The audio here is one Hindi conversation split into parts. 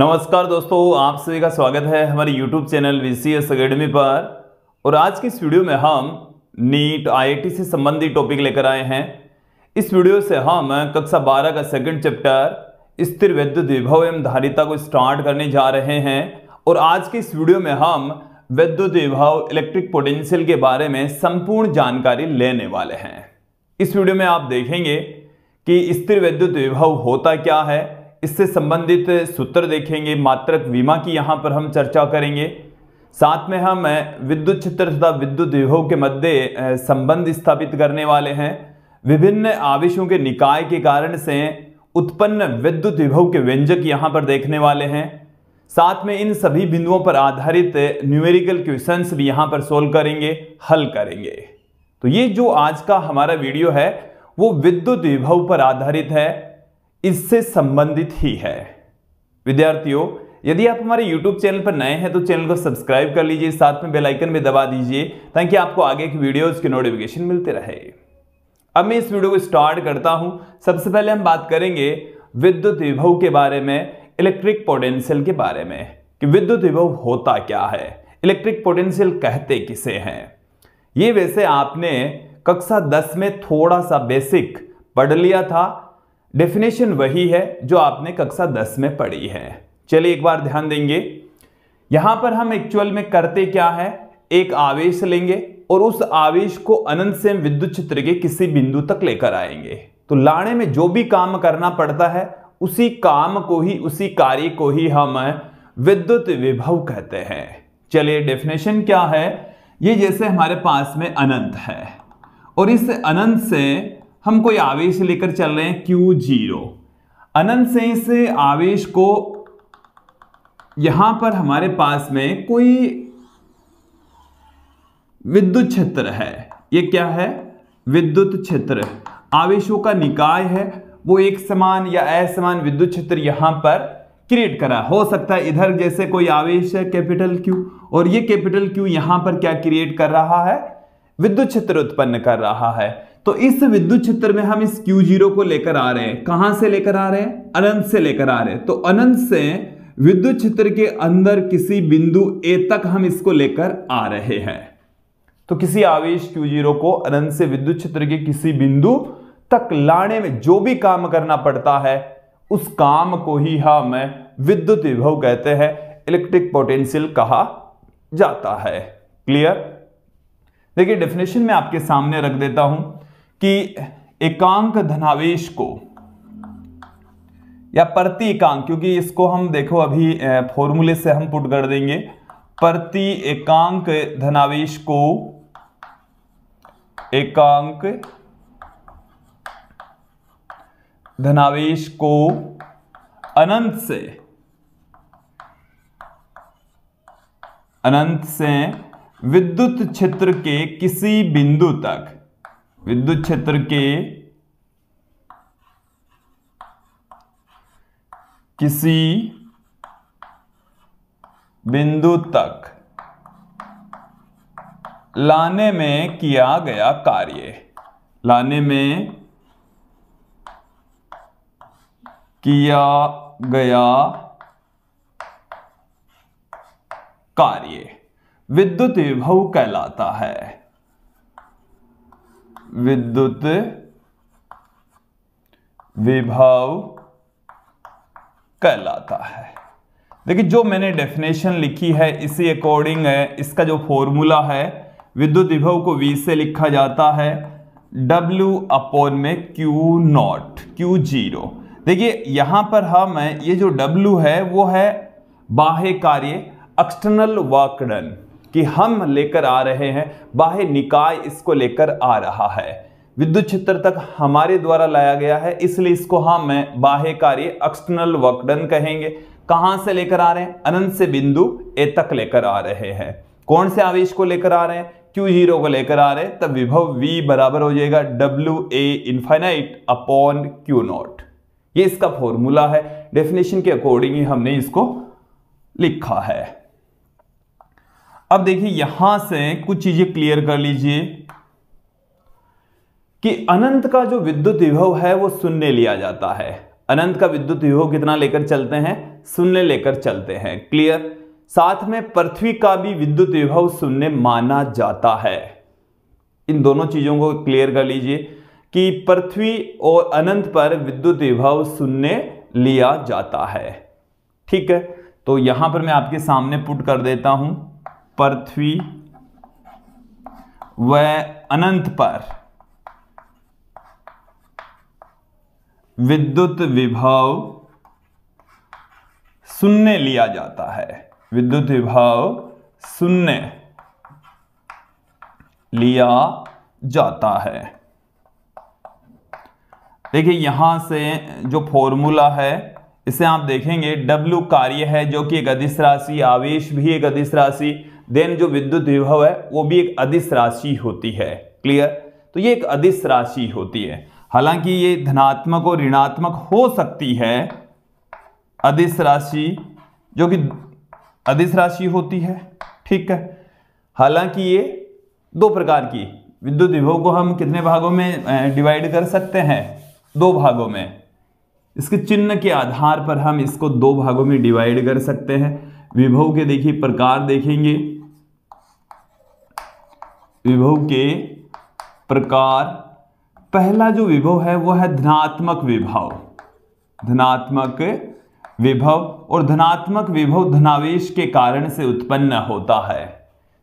नमस्कार दोस्तों आप सभी का स्वागत है हमारे YouTube channel V C S academy पर और आज की इस वीडियो में हम नीट आईआईटी से संबंधित टॉपिक लेकर आए हैं इस वीडियो से हम कक्षा 12 का सेकंड चैप्टर स्थिर विद्युत विभव एवं धारिता को स्टार्ट करने जा रहे हैं और आज की इस वीडियो में हम विद्युत विभव इलेक्ट्रिक पोटेंशियल के बारे में संपूर्ण जानकारी लेने वाले हैं इस वीडियो में आप देखेंगे कि स्थिर विद्युत विभव होता क्या है इससे संबंधित सूत्र देखेंगे मात्रक बीमा की यहाँ पर हम चर्चा करेंगे साथ में हम विद्युत क्षेत्र तथा विद्युत विभव के मध्य संबंध स्थापित करने वाले हैं विभिन्न आवेशों के निकाय के कारण से उत्पन्न विद्युत विभव के व्यंजक यहाँ पर देखने वाले हैं साथ में इन सभी बिंदुओं पर आधारित न्यूमेरिकल क्वेश्चंस भी यहाँ पर सोल्व करेंगे हल करेंगे तो ये जो आज का हमारा वीडियो है वो विद्युत विभव पर आधारित है इससे संबंधित ही है विद्यार्थियों यदि आप हमारे YouTube चैनल पर नए हैं तो चैनल को सब्सक्राइब कर लीजिए साथ में बेल आइकन भी दबा दीजिए ताकि आपको आगे की वीडियोस के नोटिफिकेशन मिलते रहे अब मैं इस वीडियो को स्टार्ट करता हूं सबसे पहले हम बात करेंगे विद्युत विभव के बारे में इलेक्ट्रिक पोटेंशियल के बारे में कि विद्युत विभव होता क्या है इलेक्ट्रिक पोटेंशियल कहते किसे हैं ये वैसे आपने कक्षा दस में थोड़ा सा बेसिक पढ़ लिया था डेफिनेशन वही है जो आपने कक्षा दस में पढ़ी है चलिए एक बार ध्यान देंगे यहां पर हम एक्चुअल में करते क्या है एक आवेश लेंगे और उस आवेश को अनंत से विद्युत चित्र के किसी बिंदु तक लेकर आएंगे तो लाने में जो भी काम करना पड़ता है उसी काम को ही उसी कार्य को ही हम विद्युत विभव कहते हैं चलिए डेफिनेशन क्या है ये जैसे हमारे पास में अनंत है और इस अनंत से हम कोई आवेश लेकर चल रहे हैं क्यू जीरो अनंत से इस आवेश को यहां पर हमारे पास में कोई विद्युत क्षेत्र है ये क्या है विद्युत क्षेत्र आवेशों का निकाय है वो एक समान या असमान विद्युत क्षेत्र यहां पर क्रिएट करा हो सकता है इधर जैसे कोई आवेश है कैपिटल क्यू और ये कैपिटल क्यू यहां पर क्या क्रिएट कर रहा है विद्युत क्षेत्र उत्पन्न कर रहा है तो इस विद्युत क्षेत्र में हम इस Q0 को लेकर आ रहे हैं कहां से लेकर आ रहे हैं अनंत से लेकर आ रहे हैं तो अनंत से विद्युत क्षेत्र के अंदर किसी बिंदु A तक हम इसको लेकर आ रहे हैं तो किसी आवेश Q0 को अनंत से विद्युत क्षेत्र के किसी बिंदु तक लाने में जो भी काम करना पड़ता है उस काम को ही हम विद्युत विभव कहते हैं इलेक्ट्रिक पोटेंशियल कहा जाता है क्लियर देखिए डेफिनेशन में आपके सामने रख देता हूं कि एकांक धनावेश को या प्रति एकांक क्योंकि इसको हम देखो अभी फॉर्मूले से हम पुट कर देंगे प्रति एकांक धनावेश को एकांक धनावेश को अनंत से अनंत से विद्युत क्षेत्र के किसी बिंदु तक विद्युत क्षेत्र के किसी बिंदु तक लाने में किया गया कार्य लाने में किया गया कार्य विद्युत विभव कहलाता है विद्युत विभव कहलाता है देखिए जो मैंने डेफिनेशन लिखी है इसी अकॉर्डिंग है इसका जो फॉर्मूला है विद्युत विभव को V से लिखा जाता है W अपॉन में Q नॉट Q जीरो देखिए यहां पर हम ये जो W है वो है बाह्य कार्य एक्सटर्नल वर्क डन कि हम लेकर आ रहे हैं बाह्य निकाय इसको लेकर आ रहा है विद्युत क्षेत्र तक हमारे द्वारा लाया गया है इसलिए इसको हम बाह्य कार्य एक्सटर्नल वर्कडन कहेंगे कहाँ से लेकर आ रहे हैं अनंत से बिंदु ए तक लेकर आ रहे हैं कौन से आवेश को लेकर आ रहे हैं क्यू जीरो को लेकर आ रहे हैं तब विभव वी बराबर हो जाएगा W A infinite upon Q naught ये इसका फॉर्मूला है डेफिनेशन के अकॉर्डिंग ही हमने इसको लिखा है अब देखिए यहां से कुछ चीजें क्लियर कर लीजिए कि अनंत का जो विद्युत विभव है वो शून्य लिया जाता है अनंत का विद्युत विभव कितना लेकर चलते हैं शून्य लेकर चलते हैं क्लियर साथ में पृथ्वी का भी विद्युत विभव शून्य माना जाता है इन दोनों चीजों को क्लियर कर लीजिए कि पृथ्वी और अनंत पर विद्युत विभव शून्य लिया जाता है ठीक है तो यहां पर मैं आपके सामने पुट कर देता हूं पृथ्वी व अनंत पर विद्युत विभव शून्य लिया जाता है विद्युत विभव शून्य लिया जाता है देखिए यहां से जो फॉर्मूला है इसे आप देखेंगे W कार्य है जो कि एक अधिस राशि आवेश भी एक अधिस राशि देन जो विद्युत विभव है वो भी एक अधिस राशि होती है क्लियर तो ये एक अधिश राशि होती है हालांकि ये धनात्मक और ऋणात्मक हो सकती है अधिस राशि जो कि अधिस राशि होती है ठीक है हालांकि ये दो प्रकार की विद्युत विभव को हम कितने भागों में डिवाइड कर सकते हैं दो भागों में इसके चिन्ह के आधार पर हम इसको दो भागों में डिवाइड कर सकते हैं विभव के देखिए प्रकार देखेंगे विभव के प्रकार पहला जो विभव है वो है धनात्मक विभव धनात्मक विभव और धनात्मक विभव धनावेश के कारण से उत्पन्न होता है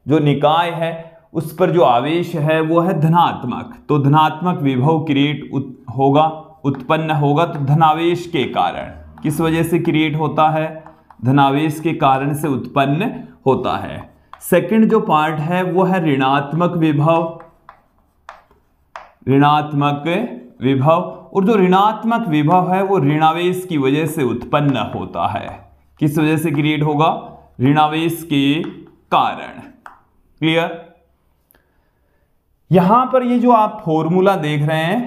जो निकाय है उस पर जो आवेश है वो है धनात्मक तो धनात्मक विभव क्रिएट उत, होगा उत्पन्न होगा तो धनावेश के कारण किस वजह से क्रिएट होता है धनावेश के कारण से उत्पन्न होता है सेकंड जो पार्ट है वो है ऋणात्मक विभव ऋणात्मक विभव और जो ऋणात्मक विभव है वो ऋणावेश की वजह से उत्पन्न होता है किस वजह से क्रिएट होगा ऋणावेश के कारण क्लियर यहां पर ये जो आप फॉर्मूला देख रहे हैं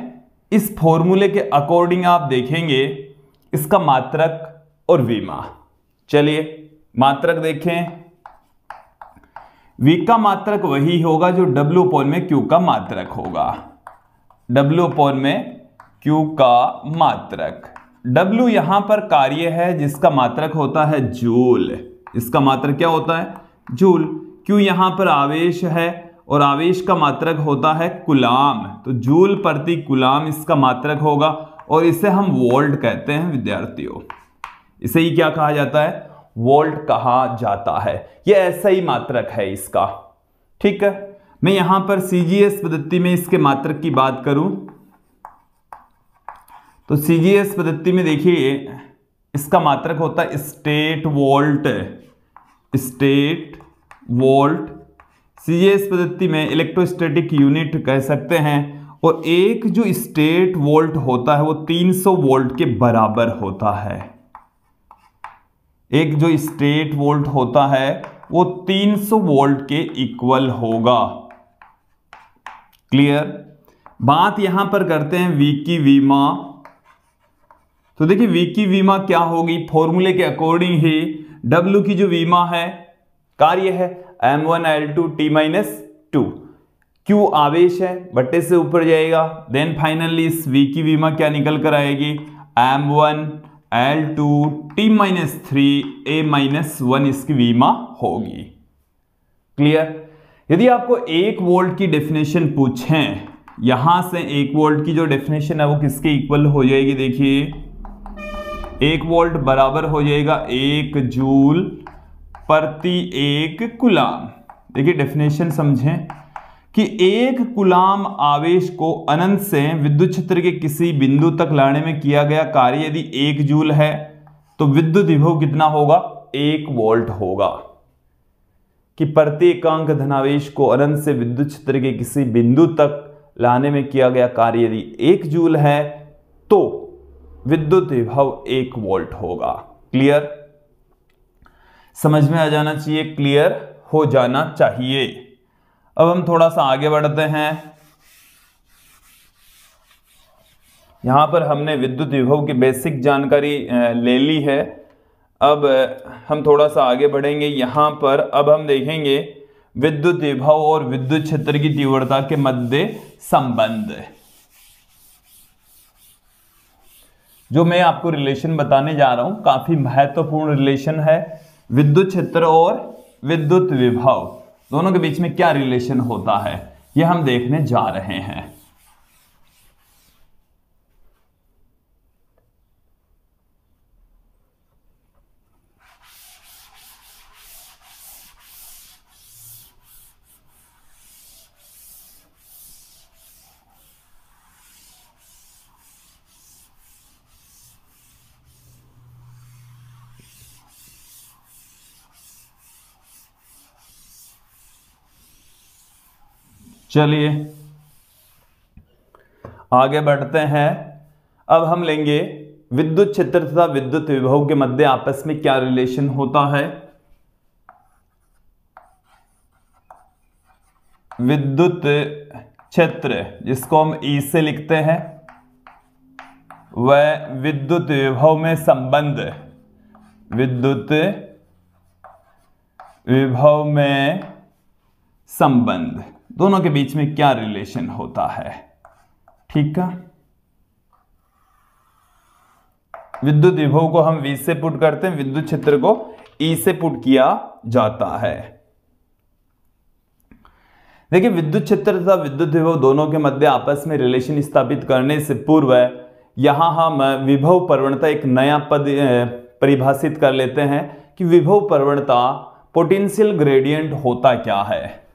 इस फॉर्मूले के अकॉर्डिंग आप देखेंगे इसका मात्रक और विमा चलिए मात्रक देखें वी का मात्रक वही होगा जो डब्ल्यू पोल में क्यू का मात्रक होगा डब्ल्यू पोल में क्यू का मात्रक डब्ल्यू यहां पर कार्य है जिसका मात्रक होता है जूल इसका मात्रक क्या होता है जूल क्यू यहां पर आवेश है और आवेश का मात्रक होता है कुलाम तो जूल प्रति कुलाम इसका मात्रक होगा और इसे हम वोल्ट कहते हैं विद्यार्थियों इसे ही क्या कहा जाता है वोल्ट कहा जाता है ये ऐसा ही मात्रक है इसका ठीक है मैं यहां पर सीजीएस पद्धति में इसके मात्रक की बात करूं तो सीजीएस पद्धति में देखिए इसका मात्रक होता है statvolt statvolt CGS पद्धति में इलेक्ट्रोस्टैटिक यूनिट कह सकते हैं और एक जो स्टेट वोल्ट होता है वो 300 वोल्ट के बराबर होता है एक जो स्ट्रेट वोल्ट होता है वो 300 वोल्ट के इक्वल होगा क्लियर बात यहां पर करते हैं वीकी वीमा तो देखिए वीकी वीमा क्या होगी फॉर्मूले के अकॉर्डिंग ही डब्ल्यू की जो वीमा है कार्य है M one L two T minus two Q आवेश है बट्टे से ऊपर जाएगा देन फाइनली इस वी वीमा क्या निकल कर आएगी M one L two T minus three A minus one इसकी वीमा होगी क्लियर यदि आपको एक वोल्ट की डेफिनेशन पूछें यहां से एक वोल्ट की जो डेफिनेशन है वो किसके इक्वल हो जाएगी देखिए एक वोल्ट बराबर हो जाएगा एक जूल प्रति एक कुलाम देखिए डेफिनेशन समझें कि एक कुलाम आवेश को अनंत से विद्युत क्षेत्र के किसी बिंदु तक लाने में किया गया कार्य यदि एक जूल है तो विद्युत विभव कितना होगा एक वोल्ट होगा कि प्रत्येकांक धनावेश को अनंत से विद्युत क्षेत्र के किसी बिंदु तक लाने में किया गया कार्य यदि एक जूल है तो विद्युत विभव एक वोल्ट होगा क्लियर समझ में आ जाना चाहिए क्लियर हो जाना चाहिए अब हम थोड़ा सा आगे बढ़ते हैं यहां पर हमने विद्युत विभव की बेसिक जानकारी ले ली है अब हम थोड़ा सा आगे बढ़ेंगे यहां पर अब हम देखेंगे विद्युत विभव और विद्युत क्षेत्र की तीव्रता के मध्य संबंध जो मैं आपको रिलेशन बताने जा रहा हूं काफ़ी महत्वपूर्ण रिलेशन है विद्युत क्षेत्र और विद्युत विभव दोनों के बीच में क्या रिलेशन होता है ये हम देखने जा रहे हैं चलिए आगे बढ़ते हैं अब हम लेंगे विद्युत क्षेत्र तथा विद्युत विभव के मध्य आपस में क्या रिलेशन होता है विद्युत क्षेत्र जिसको हम ई e से लिखते हैं वह विद्युत विभव में संबंध विद्युत विभव में संबंध दोनों के बीच में क्या रिलेशन होता है ठीक है विद्युत विभव को हम वी से पुट करते हैं विद्युत क्षेत्र को ई e से पुट किया जाता है देखिए विद्युत क्षेत्र तथा विद्युत विभव दोनों के मध्य आपस में रिलेशन स्थापित करने से पूर्व यहां हम विभव प्रवणता एक नया पद परिभाषित कर लेते हैं कि विभव प्रवणता पोटेंशियल ग्रेडियंट होता क्या है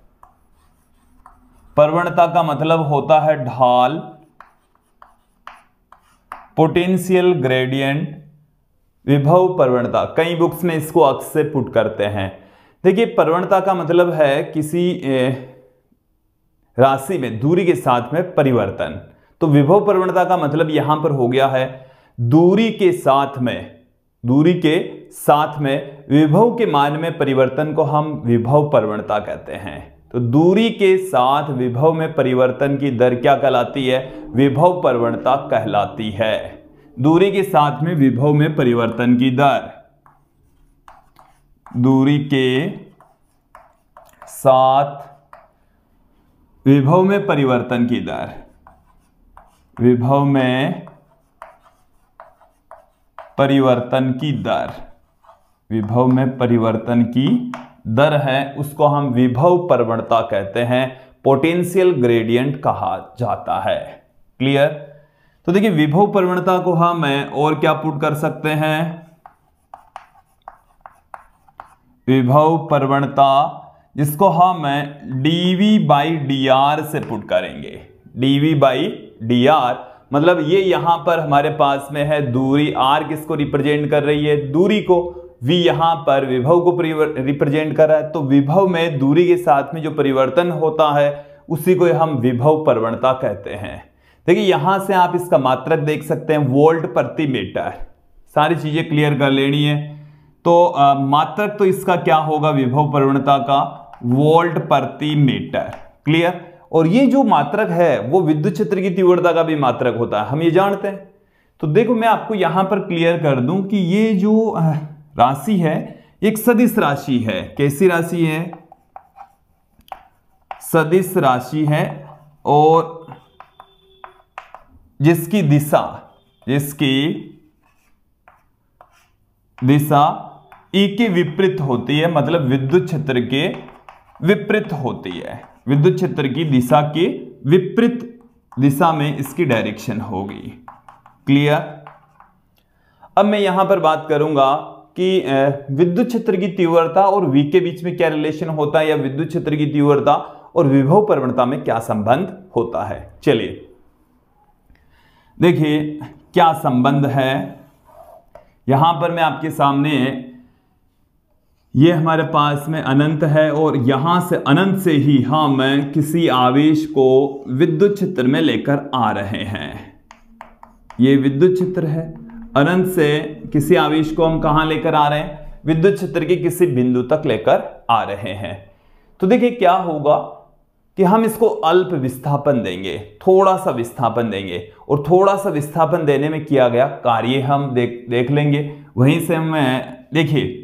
प्रवणता का मतलब होता है ढाल पोटेंशियल ग्रेडियंट विभव प्रवणता कई बुक्स में इसको अक्स पुट करते हैं देखिए प्रवणता का मतलब है किसी राशि में दूरी के साथ में परिवर्तन तो विभव प्रवणता का मतलब यहां पर हो गया है दूरी के साथ में दूरी के साथ में विभव के मान में परिवर्तन को हम विभव प्रवणता कहते हैं तो दूरी के साथ विभव में परिवर्तन की दर क्या कहलाती है विभव प्रवणता कहलाती है दूरी के साथ में विभव में परिवर्तन की दर दूरी के साथ विभव में परिवर्तन की दर विभव में परिवर्तन की दर विभव में परिवर्तन की दर है उसको हम विभव प्रवणता कहते हैं पोटेंशियल ग्रेडियंट कहा जाता है क्लियर तो देखिए विभव प्रवणता को हम और क्या पुट कर सकते हैं विभव प्रवणता जिसको हम डीवी बाई डी आर से पुट करेंगे डीवी बाई डी आर मतलब ये यहां पर हमारे पास में है दूरी आर किसको रिप्रेजेंट कर रही है दूरी को वी यहाँ पर विभव को रिप्रेजेंट कर रहा है तो विभव में दूरी के साथ में जो परिवर्तन होता है उसी को हम विभव प्रवणता कहते हैं देखिए यहाँ से आप इसका मात्रक देख सकते हैं वोल्ट प्रति मीटर सारी चीज़ें क्लियर कर लेनी है तो आ, मात्रक तो इसका क्या होगा विभव प्रवणता का वोल्ट प्रति मीटर क्लियर और ये जो मात्रक है वो विद्युत क्षेत्र की तीव्रता का भी मात्रक होता है हम ये जानते हैं तो देखो मैं आपको यहाँ पर क्लियर कर दूं कि ये जो राशि है एक सदिश राशि है कैसी राशि है सदिश राशि है और जिसकी दिशा जिसकी दिशा ई के विपरीत होती है मतलब विद्युत क्षेत्र के विपरीत होती है विद्युत क्षेत्र की दिशा के विपरीत दिशा में इसकी डायरेक्शन होगी क्लियर अब मैं यहां पर बात करूंगा कि विद्युत क्षेत्र की तीव्रता और वी के बीच में क्या रिलेशन होता है या विद्युत क्षेत्र की तीव्रता और विभव प्रवणता में क्या संबंध होता है चलिए देखिए क्या संबंध है यहां पर मैं आपके सामने ये हमारे पास में अनंत है और यहां से अनंत से ही हम किसी आवेश को विद्युत क्षेत्र में लेकर आ रहे हैं ये विद्युत क्षेत्र है अनंत से किसी आवेश को हम कहाँ लेकर आ रहे हैं विद्युत क्षेत्र के किसी बिंदु तक लेकर आ रहे हैं तो देखिए क्या होगा कि हम इसको अल्प विस्थापन देंगे थोड़ा सा विस्थापन देंगे और थोड़ा सा विस्थापन देने में किया गया कार्य हम देख देख लेंगे वहीं से हम देखिए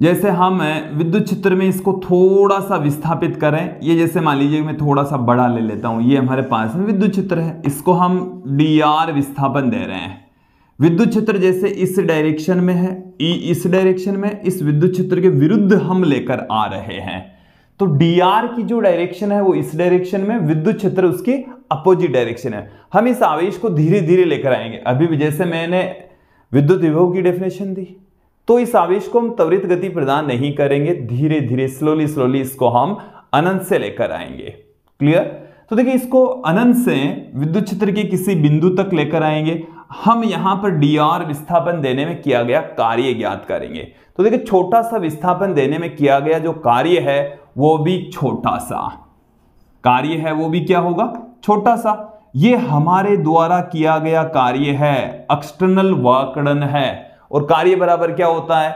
जैसे हम विद्युत क्षेत्र में इसको थोड़ा सा विस्थापित करें ये जैसे मान लीजिए मैं थोड़ा सा बड़ा ले लेता हूँ ये हमारे पास में विद्युत क्षेत्र है इसको हम डी आर विस्थापन दे रहे हैं विद्युत क्षेत्र जैसे इस डायरेक्शन में है ई इस डायरेक्शन में इस विद्युत क्षेत्र के विरुद्ध हम लेकर आ रहे हैं तो डी आर की जो डायरेक्शन है वो इस डायरेक्शन में विद्युत क्षेत्र उसकी अपोजिट डायरेक्शन है हम इस आवेश को धीरे धीरे लेकर आएंगे अभी भी जैसे मैंने विद्युत विभव की डेफिनेशन दी तो इस आवेश को हम त्वरित गति प्रदान नहीं करेंगे धीरे धीरे स्लोली स्लोली इसको हम अनंत से लेकर आएंगे क्लियर तो देखिए इसको अनंत से विद्युत क्षेत्र के किसी बिंदु तक लेकर आएंगे हम यहां पर डी आर विस्थापन देने में किया गया कार्य ज्ञात करेंगे तो देखिए छोटा सा विस्थापन देने में किया गया जो कार्य है वो भी छोटा सा कार्य है वो भी क्या होगा छोटा सा ये हमारे द्वारा किया गया कार्य है एक्सटर्नल वाकड़न है और कार्य बराबर क्या होता है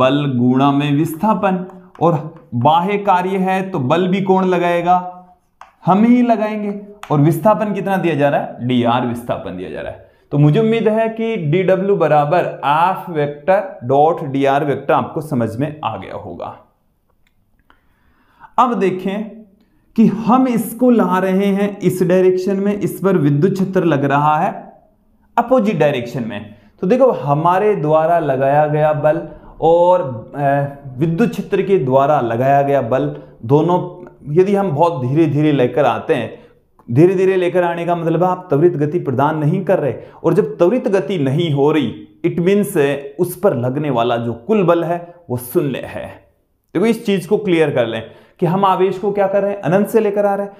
बल गुणा में विस्थापन और बाह्य कार्य है तो बल भी कौन लगाएगा हम ही लगाएंगे और विस्थापन कितना दिया जा रहा है डी आर विस्थापन दिया जा रहा है तो मुझे उम्मीद है कि डी डब्ल्यू बराबर F vector dot D R vector आपको समझ में आ गया होगा अब देखें कि हम इसको ला रहे हैं इस डायरेक्शन में इस पर विद्युत क्षेत्र लग रहा है अपोजिट डायरेक्शन में तो देखो हमारे द्वारा लगाया गया बल और विद्युत क्षेत्र के द्वारा लगाया गया बल दोनों यदि हम बहुत धीरे धीरे लेकर आते हैं धीरे धीरे लेकर आने का मतलब आप त्वरित गति प्रदान नहीं कर रहे और जब त्वरित गति नहीं हो रही इट मीन्स उस पर लगने वाला जो कुल बल है वो शून्य है देखो इस चीज को क्लियर कर लें कि हम आवेश को क्या कर रहे हैं अनंत से लेकर आ रहे हैं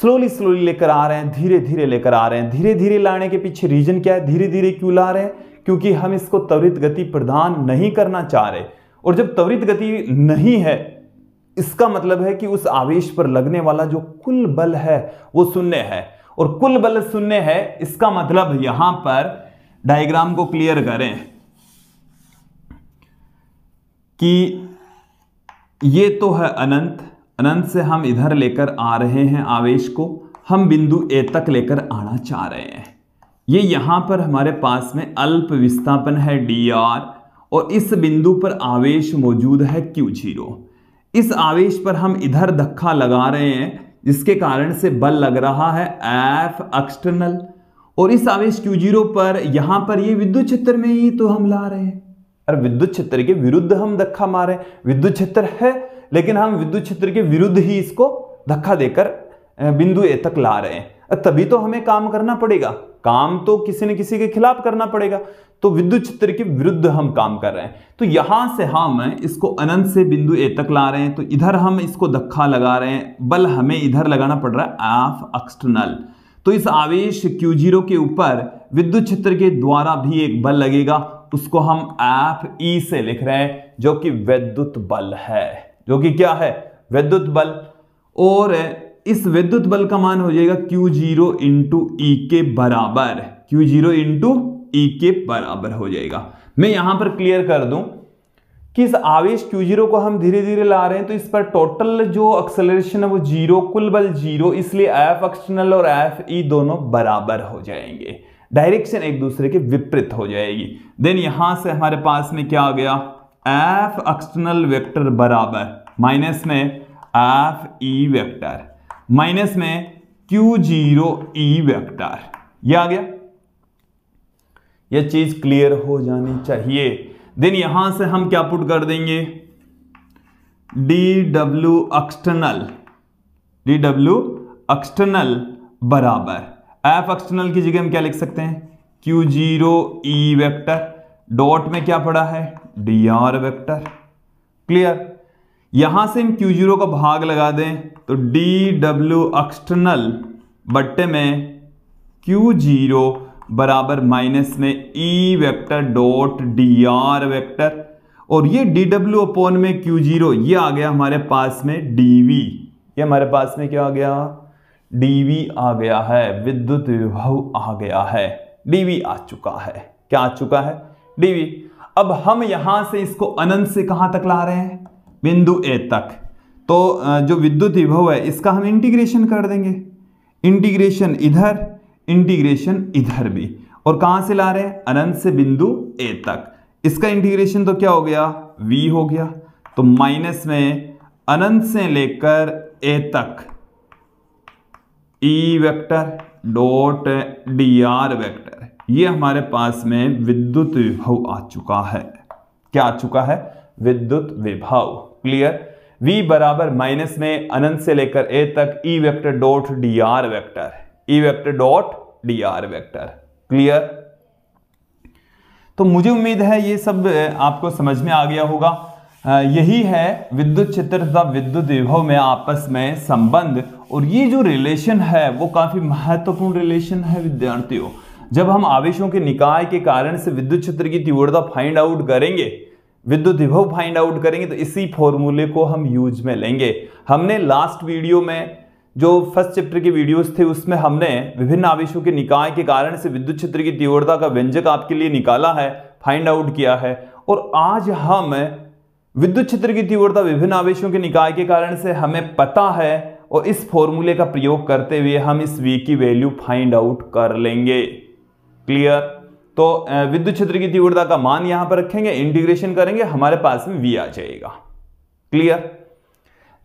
स्लोली स्लोली लेकर आ रहे हैं धीरे धीरे लेकर आ रहे हैं धीरे धीरे लाने के पीछे रीजन क्या है धीरे धीरे क्यों ला रहे हैं क्योंकि हम इसको त्वरित गति प्रदान नहीं करना चाह रहे और जब त्वरित गति नहीं है इसका मतलब है कि उस आवेश पर लगने वाला जो कुल बल है वो शून्य है और कुल बल शून्य है इसका मतलब यहां पर डायग्राम को क्लियर करें कि ये तो है अनंत अनंत से हम इधर लेकर आ रहे हैं आवेश को हम बिंदु ए तक लेकर आना चाह रहे हैं ये यहां पर हमारे पास में अल्प विस्थापन है डी आर और इस बिंदु पर आवेश मौजूद है क्यू जीरो इस आवेश पर हम इधर धक्का लगा रहे हैं जिसके कारण से बल लग रहा है एफ एक्सटर्नल और इस आवेश क्यू जीरो पर यहां पर ये विद्युत क्षेत्र में ही तो हम ला रहे हैं और विद्युत क्षेत्र के विरुद्ध हम धक्का मारे विद्युत क्षेत्र है लेकिन हम विद्युत क्षेत्र के विरुद्ध ही इसको धक्का देकर बिंदु ए तक ला रहे हैं तभी तो हमें काम करना पड़ेगा काम तो किसी न किसी के खिलाफ करना पड़ेगा तो विद्युत चित्र के विरुद्ध हम काम कर रहे हैं तो यहां से हम इसको अनंत से बिंदु ए तक ला रहे हैं तो इधर हम इसको धक्का लगा रहे हैं बल हमें इधर लगाना पड़ रहा है ऑफ एक्सटर्नल तो इस आवेश क्यू जीरो के ऊपर विद्युत क्षेत्र के द्वारा भी एक बल लगेगा उसको हम एफ ई e से लिख रहे हैं जो कि वैद्युत बल है जो कि क्या है वैद्युत बल और इस विद्युत बल का मान हो जाएगा क्यू जीरो इंटू के बराबर क्यू जीरो इंटू के बराबर हो जाएगा मैं यहां पर क्लियर कर दूं कि इस आवेश Q0 को हम धीरे धीरे ला रहे हैं तो इस पर टोटल जो एक्सेलरेशन है वो जीरो कुल बल जीरो इसलिए एफ एक्सटर्नल और एफ ई e दोनों बराबर हो जाएंगे डायरेक्शन एक दूसरे के विपरीत हो जाएगी देन यहां से हमारे पास में क्या आ गया एफ एक्सटर्नल वेक्टर बराबर माइनस में एफ ई वेक्टर माइनस में Q zero E e vector यह आ गया यह चीज क्लियर हो जानी चाहिए देन यहां से हम क्या पुट कर देंगे D W external D W external बराबर एफ एक्सटर्नल की जगह हम क्या लिख सकते हैं Q zero E e vector dot में क्या पड़ा है डी आर वेक्टर क्लियर यहां से हम क्यू जीरो का भाग लगा दें तो डी डब्ल्यू एक्सटर्नल बट्टे में क्यू जीरो बराबर माइनस में E vector dot D R vector और ये डी डब्ल्यू अपोन में क्यू जीरो ये आ गया हमारे पास में dV ये हमारे पास में क्या आ गया डी वी आ गया है विद्युत विभव आ गया है dV आ चुका है क्या आ चुका है dV अब हम यहां से इसको अनंत से कहां तक ला रहे हैं बिंदु ए तक तो जो विद्युत विभव है इसका हम इंटीग्रेशन कर देंगे इंटीग्रेशन इधर इंटीग्रेशन इधर भी और कहां से ला रहे हैं अनंत से बिंदु ए तक इसका इंटीग्रेशन तो क्या हो गया v हो गया तो माइनस में अनंत से लेकर ए तक E vector dot D R vector ये हमारे पास में विद्युत विभव आ चुका है क्या आ चुका है विद्युत विभव क्लियर v बराबर माइनस में अनंत से लेकर ए तक E vector dot D R vector E vector dot D R vector clear तो मुझे उम्मीद है ये सब आपको समझ में आ गया होगा यही है विद्युत क्षेत्र तथा विद्युत विभव में आपस में संबंध और ये जो रिलेशन है वो काफ़ी महत्वपूर्ण रिलेशन है विद्यार्थियों जब हम आवेशों के निकाय के कारण से विद्युत क्षेत्र की तीव्रता फाइंड आउट करेंगे विद्युत विभव फाइंड आउट करेंगे तो इसी फॉर्मूले को हम यूज में लेंगे हमने लास्ट वीडियो में जो फर्स्ट चैप्टर के वीडियोस थे उसमें हमने विभिन्न आवेशों के निकाय के कारण से विद्युत क्षेत्र की तीव्रता का व्यंजक आपके लिए निकाला है फाइंड आउट किया है और आज हम विद्युत क्षेत्र की तीव्रता विभिन्न आवेशों के निकाय के कारण से हमें पता है और इस फॉर्मूले का प्रयोग करते हुए हम इस वी की वैल्यू फाइंड आउट कर लेंगे क्लियर तो विद्युत क्षेत्र की तीव्रता का मान यहां पर रखेंगे इंटीग्रेशन करेंगे हमारे पास में वी आ जाएगा क्लियर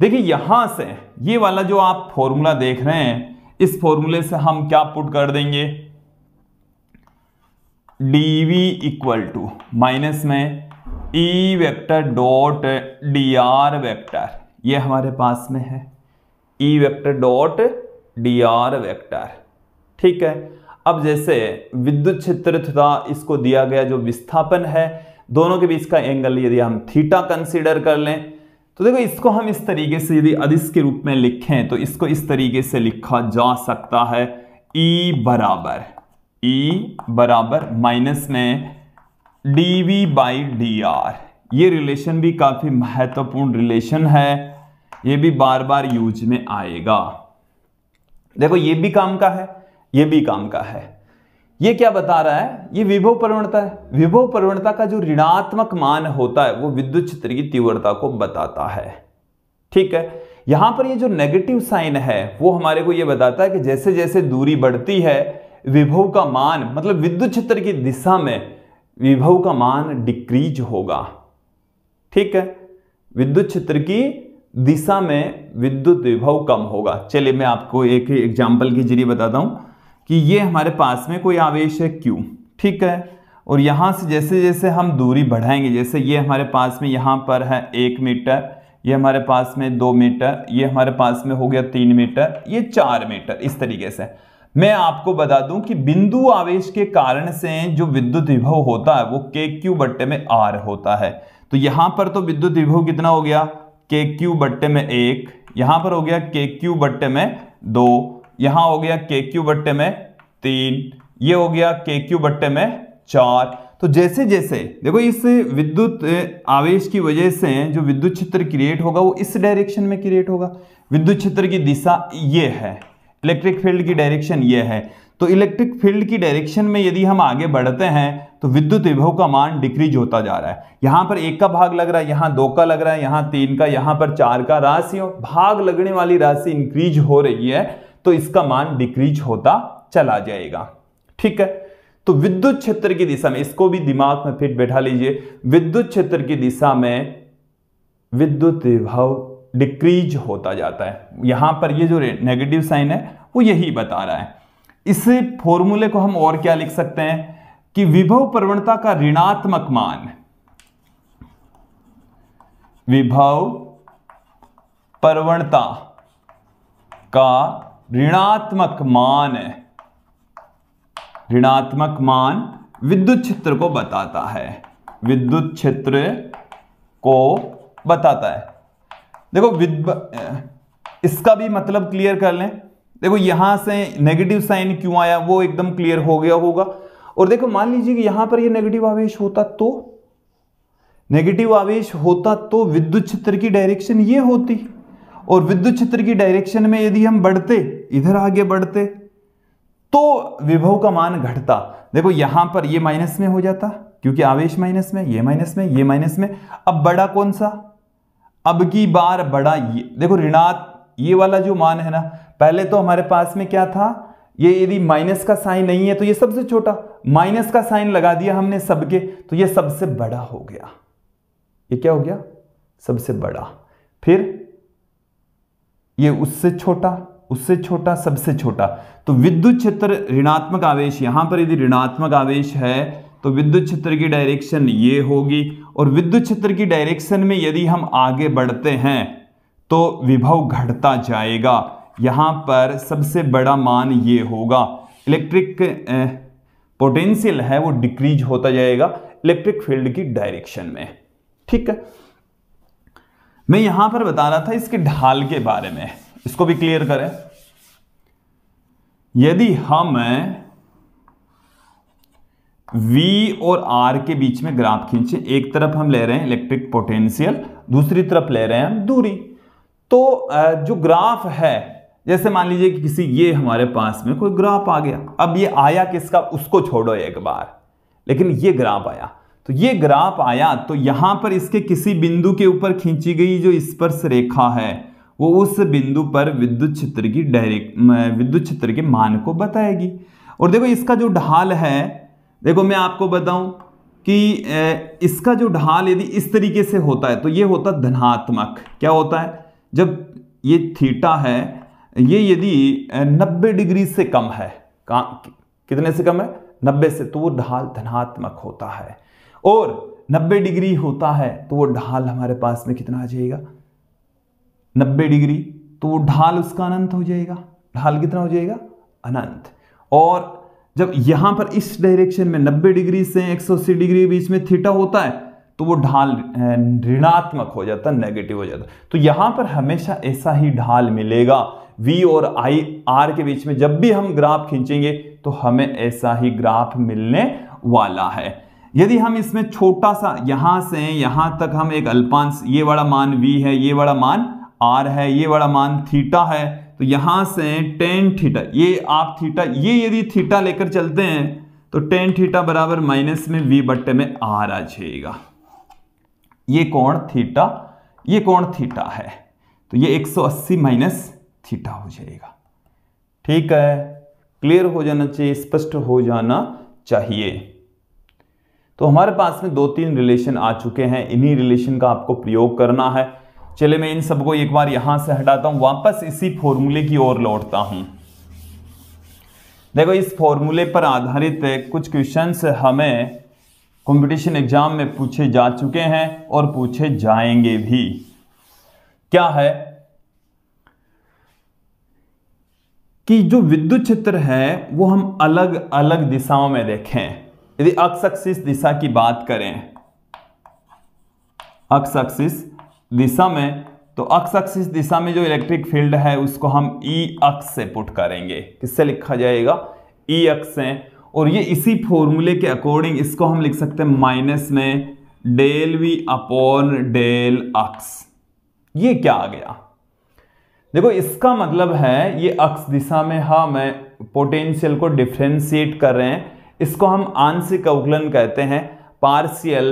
देखिए यहां से ये वाला जो आप फॉर्मूला देख रहे हैं इस फॉर्मूले से हम क्या पुट कर देंगे D V equal to minus में E vector dot D R vector ये हमारे पास में है E vector dot D R vector ठीक है अब जैसे विद्युत क्षेत्र तथा इसको दिया गया जो विस्थापन है दोनों के बीच का एंगल यदि हम थीटा कंसीडर कर लें तो देखो इसको हम इस तरीके से यदि अधिश के रूप में लिखें तो इसको इस तरीके से लिखा जा सकता है ई e बराबर ई e बराबर माइनस में D V by D R ये रिलेशन भी काफ़ी महत्वपूर्ण रिलेशन है ये भी बार बार यूज में आएगा देखो ये भी काम का है ये भी काम का है ये क्या बता रहा है ये विभव प्रवणता है विभव प्रवणता का जो ऋणात्मक मान होता है वो विद्युत क्षेत्र की तीव्रता को बताता है ठीक है यहां पर ये जो नेगेटिव साइन है वो हमारे को ये बताता है कि जैसे जैसे दूरी बढ़ती है विभव का मान मतलब विद्युत क्षेत्र की दिशा में विभव का मान डिक्रीज होगा ठीक है विद्युत क्षेत्र की दिशा में विद्युत विभव कम होगा चलिए मैं आपको एक एग्जाम्पल के जरिए बताता हूं कि ये हमारे पास में कोई आवेश है क्यू ठीक है और यहाँ से जैसे जैसे हम दूरी बढ़ाएंगे जैसे ये हमारे पास में यहाँ पर है एक मीटर ये हमारे पास में दो मीटर ये हमारे पास में हो गया तीन मीटर ये चार मीटर इस तरीके से मैं आपको बता दूं कि बिंदु आवेश के कारण से जो विद्युत विभव होता है वो के क्यू बट्टे में आर होता है तो यहाँ पर तो विद्युत विभव कितना हो गया के क्यू बट्टे में एक यहाँ पर हो गया के क्यू बट्टे में दो यहां हो गया के क्यू बट्टे में तीन ये हो गया के क्यू बट्टे में चार तो जैसे जैसे देखो इस विद्युत आवेश की वजह से जो विद्युत क्षेत्र क्रिएट होगा वो इस डायरेक्शन में क्रिएट होगा विद्युत क्षेत्र की दिशा ये है इलेक्ट्रिक फील्ड की डायरेक्शन ये है तो इलेक्ट्रिक फील्ड की डायरेक्शन में यदि हम आगे बढ़ते हैं तो विद्युत विभव का मान डिक्रीज होता जा रहा है यहां पर एक का भाग लग रहा है यहां दो का लग रहा है यहाँ तीन का यहां पर चार का राशि भाग लगने वाली राशि इंक्रीज हो रही है तो इसका मान डिक्रीज होता चला जाएगा ठीक है तो विद्युत क्षेत्र की दिशा में इसको भी दिमाग में फिट बैठा लीजिए विद्युत क्षेत्र की दिशा में विद्युत विभव डिक्रीज होता जाता है यहां पर ये जो नेगेटिव साइन है वो यही बता रहा है इस फॉर्मूले को हम और क्या लिख सकते हैं कि विभव प्रवणता का ऋणात्मक मान विभव प्रवणता का ऋणात्मक मान ऋणात्मक मान विद्युत क्षेत्र को बताता है विद्युत क्षेत्र को बताता है देखो विद इसका भी मतलब क्लियर कर लें देखो यहां से नेगेटिव साइन क्यों आया वो एकदम क्लियर हो गया होगा और देखो मान लीजिए कि यहां पर ये नेगेटिव आवेश होता तो नेगेटिव आवेश होता तो विद्युत क्षेत्र की डायरेक्शन ये होती और विद्युत क्षेत्र की डायरेक्शन में यदि हम बढ़ते इधर आगे बढ़ते तो विभव का मान घटता देखो यहां पर ये माइनस में हो जाता क्योंकि आवेश माइनस में ये माइनस में ये माइनस में अब बड़ा कौन सा अब की बार बड़ा ये देखो ऋणात ये वाला जो मान है ना पहले तो हमारे पास में क्या था ये यदि माइनस का साइन नहीं है तो ये सबसे छोटा माइनस का साइन लगा दिया हमने सबके तो ये सबसे बड़ा हो गया ये क्या हो गया सबसे बड़ा फिर ये उससे छोटा उससे छोटा सबसे छोटा तो विद्युत क्षेत्र ऋणात्मक आवेश यहां पर यदि ऋणात्मक आवेश है तो विद्युत क्षेत्र की डायरेक्शन ये होगी और विद्युत क्षेत्र की डायरेक्शन में यदि हम आगे बढ़ते हैं तो विभव घटता जाएगा यहां पर सबसे बड़ा मान ये होगा इलेक्ट्रिक पोटेंशियल है वो डिक्रीज होता जाएगा इलेक्ट्रिक फील्ड की डायरेक्शन में ठीक है मैं यहां पर बता रहा था इसके ढाल के बारे में इसको भी क्लियर करें यदि हम V और R के बीच में ग्राफ खींचे एक तरफ हम ले रहे हैं इलेक्ट्रिक पोटेंशियल दूसरी तरफ ले रहे हैं हम दूरी तो जो ग्राफ है जैसे मान लीजिए कि किसी ये हमारे पास में कोई ग्राफ आ गया अब ये आया किसका उसको छोड़ो एक बार लेकिन ये ग्राफ आया तो ये ग्राफ आया तो यहाँ पर इसके किसी बिंदु के ऊपर खींची गई जो स्पर्श रेखा है वो उस बिंदु पर विद्युत क्षेत्र की डायरेक्ट विद्युत क्षेत्र के मान को बताएगी और देखो इसका जो ढाल है देखो मैं आपको बताऊं कि इसका जो ढाल यदि इस तरीके से होता है तो ये होता धनात्मक क्या होता है जब ये थीटा है ये यदि 90 डिग्री से कम है कितने से कम है 90 से तो वो ढाल धनात्मक होता है और 90 डिग्री होता है तो वो ढाल हमारे पास में कितना आ जाएगा 90 डिग्री तो वो ढाल उसका अनंत हो जाएगा ढाल कितना हो जाएगा अनंत और जब यहां पर इस डायरेक्शन में 90 डिग्री से 180 डिग्री बीच में थीटा होता है तो वो ढाल ऋणात्मक हो जाता नेगेटिव हो जाता तो यहां पर हमेशा ऐसा ही ढाल मिलेगा V और आई आर के बीच में जब भी हम ग्राफ खींचेंगे तो हमें ऐसा ही ग्राफ मिलने वाला है यदि हम इसमें छोटा सा यहां से यहां तक हम एक अल्पांश ये बड़ा मान v है ये बड़ा मान r है ये बड़ा मान थीटा है तो यहां से टेन थीटा ये आप थीटा ये यदि थीटा लेकर चलते हैं तो टेन थीटा बराबर माइनस में v बट्टे में r आ जाएगा ये कोण थीटा ये कोण थीटा है तो ये 180 माइनस थीटा हो जाएगा ठीक है क्लियर हो जाना चाहिए स्पष्ट हो जाना चाहिए तो हमारे पास में दो तीन रिलेशन आ चुके हैं इन्हीं रिलेशन का आपको प्रयोग करना है चले मैं इन सबको एक बार यहां से हटाता हूं वापस इसी फॉर्मूले की ओर लौटता हूं देखो इस फॉर्मूले पर आधारित कुछ क्वेश्चंस हमें कंपटीशन एग्जाम में पूछे जा चुके हैं और पूछे जाएंगे भी क्या है कि जो विद्युत क्षेत्र है वो हम अलग अलग दिशाओं में देखें यदि अक्सक्सिस अक्सिस दिशा की बात करें अक्सक्सिस अक्सिस दिशा में तो अक्सक्सिस अक्सिस दिशा में जो इलेक्ट्रिक फील्ड है उसको हम ई e अक्ष से पुट करेंगे किससे लिखा जाएगा ई e अक्ष से और ये इसी फॉर्मूले के अकॉर्डिंग इसको हम लिख सकते हैं माइनस में del V upon del X ये क्या आ गया देखो इसका मतलब है ये अक्स दिशा में हाँ मैं पोटेंशियल को डिफ्रेंशिएट कर रहे हैं इसको हम आंशिक अवकलन कहते हैं पार्शियल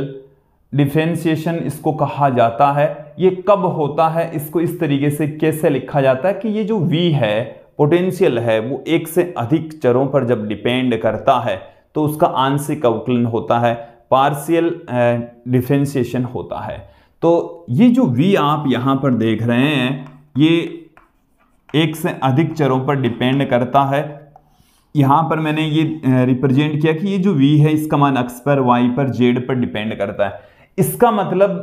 डिफ्रेंशिएशन इसको कहा जाता है ये कब होता है इसको इस तरीके से कैसे लिखा जाता है कि ये जो वी है पोटेंशियल है वो एक से अधिक चरों पर जब डिपेंड करता है तो उसका आंशिक अवकलन होता है पार्शियल डिफ्रेंशिएशन होता है तो ये जो वी आप यहाँ पर देख रहे हैं ये एक से अधिक चरों पर डिपेंड करता है यहाँ पर मैंने ये रिप्रेजेंट किया कि ये जो वी है इसका मान अक्स पर वाई पर जेड पर डिपेंड करता है इसका मतलब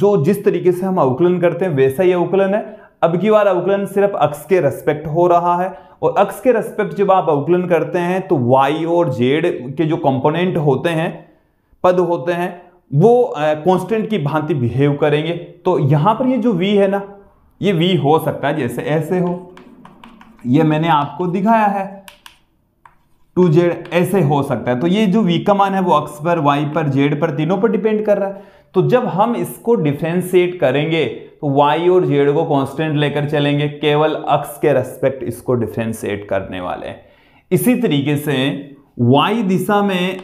जो जिस तरीके से हम अवकलन करते हैं वैसा ही अवकलन है अब की बार अवकलन सिर्फ अक्स के रेस्पेक्ट हो रहा है और अक्स के रेस्पेक्ट जब आप अवकलन करते हैं तो वाई और जेड के जो कंपोनेंट होते हैं पद होते हैं वो कॉन्स्टेंट की भांति बिहेव करेंगे तो यहाँ पर ये जो वी है ना ये वी हो सकता है जैसे ऐसे हो ये मैंने आपको दिखाया है टू जेड ऐसे हो सकता है तो ये जो वी का मान है वो अक्स पर वाई पर जेड पर तीनों पर डिपेंड कर रहा है तो जब हम इसको डिफ्रेंशिएट करेंगे तो वाई और जेड को कांस्टेंट लेकर चलेंगे केवल अक्स के रेस्पेक्ट इसको डिफ्रेंशिएट करने वाले इसी तरीके से वाई दिशा में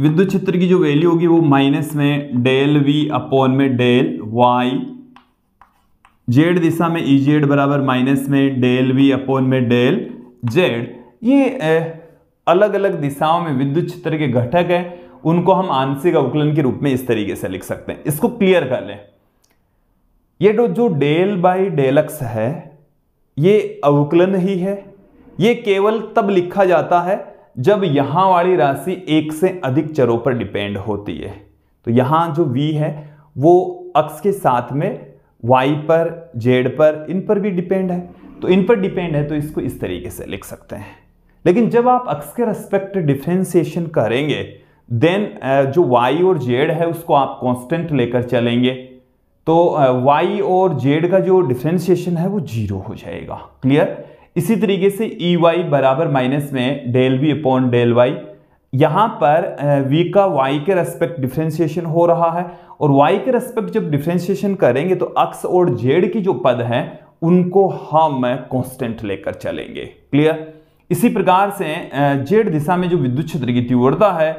विद्युत क्षेत्र की जो वैल्यू होगी वो माइनस में डेल वी अपॉन में डेल वाई जेड दिशा में ई e जेड बराबर माइनस में डेल वी अपॉन में डेल जेड ये अलग अलग दिशाओं में विद्युत क्षेत्र के घटक हैं उनको हम आंशिक अवकलन के रूप में इस तरीके से लिख सकते हैं इसको क्लियर कर लें ये जो डेल बाई डेलक्स है ये अवकलन ही है ये केवल तब लिखा जाता है जब यहां वाली राशि एक से अधिक चरों पर डिपेंड होती है तो यहां जो v है वो अक्स के साथ में y पर z पर इन पर भी डिपेंड है तो इन पर डिपेंड है तो इसको इस तरीके से लिख सकते हैं लेकिन जब आप अक्स के रेस्पेक्ट डिफ्रेंसिएशन करेंगे देन जो वाई और जेड है उसको आप कांस्टेंट लेकर चलेंगे तो वाई और जेड का जो डिफ्रेंसिएशन है वो जीरो हो जाएगा क्लियर इसी तरीके से ई वाई बराबर माइनस में del V upon del Y यहां पर वी का वाई के रेस्पेक्ट डिफ्रेंसिएशन हो रहा है और वाई के रेस्पेक्ट जब डिफ्रेंसिएशन करेंगे तो अक्स और जेड की जो पद हैं उनको हम कॉन्स्टेंट लेकर चलेंगे क्लियर इसी प्रकार से जेड दिशा में जो विद्युत क्षेत्र की तीव्रता है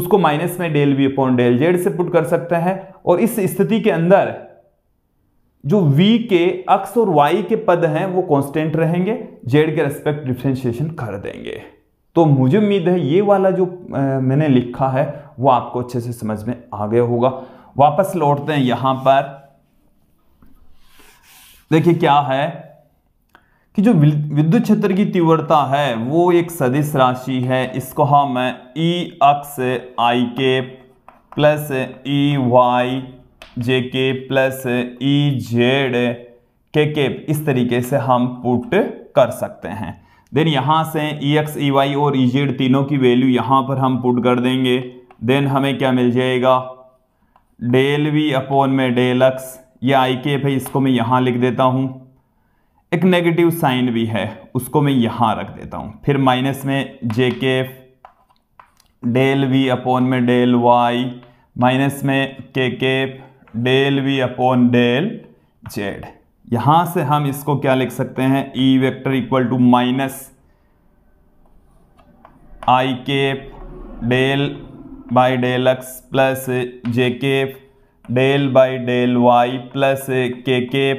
उसको माइनस में del V upon del Z से पुट कर सकते हैं और इस स्थिति के अंदर जो वी के अक्स और वाई के पद हैं वो कांस्टेंट रहेंगे जेड के रेस्पेक्ट डिफ्रेंशिएशन कर देंगे तो मुझे उम्मीद है ये वाला जो मैंने लिखा है वो आपको अच्छे से समझ में आ गया होगा वापस लौटते हैं यहां पर देखिए क्या है कि जो विद्युत क्षेत्र की तीव्रता है वो एक सदिश राशि है इसको हम ई अक्स आई के प्लस ई वाई जे के प्लस ई जेड के के इस तरीके से हम पुट कर सकते हैं देन यहाँ से ई एक्स ई वाई और ई e जेड तीनों की वैल्यू यहाँ पर हम पुट कर देंगे देन हमें क्या मिल जाएगा डेल वी अपॉन में डेल एक्स ये आई के है इसको मैं यहाँ लिख देता हूँ एक नेगेटिव साइन भी है उसको मैं यहां रख देता हूँ फिर माइनस में जे के डेल वी अपॉन में डेल वाई माइनस में के के del V upon del Z यहां से हम इसको क्या लिख सकते हैं E vector equal to minus I के del by del X plus J के del by del Y plus K के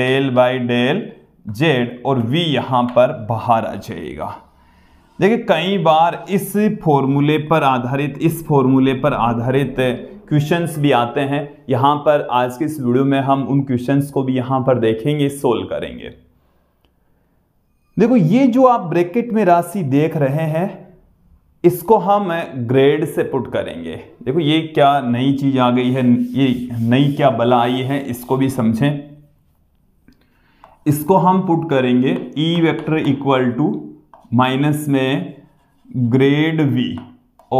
डेल बाय डेल जेड और वी यहाँ पर बाहर आ जाएगा देखिए कई बार इस फॉर्मूले पर आधारित इस फॉर्मूले पर आधारित क्वेश्चंस भी आते हैं यहाँ पर आज के इस वीडियो में हम उन क्वेश्चंस को भी यहाँ पर देखेंगे सोल्व करेंगे देखो ये जो आप ब्रैकेट में राशि देख रहे हैं इसको हम ग्रेड से पुट करेंगे देखो ये क्या नई चीज़ आ गई है ये नई क्या बला आई है इसको भी समझें इसको हम पुट करेंगे E vector equal to minus में ग्रेड वी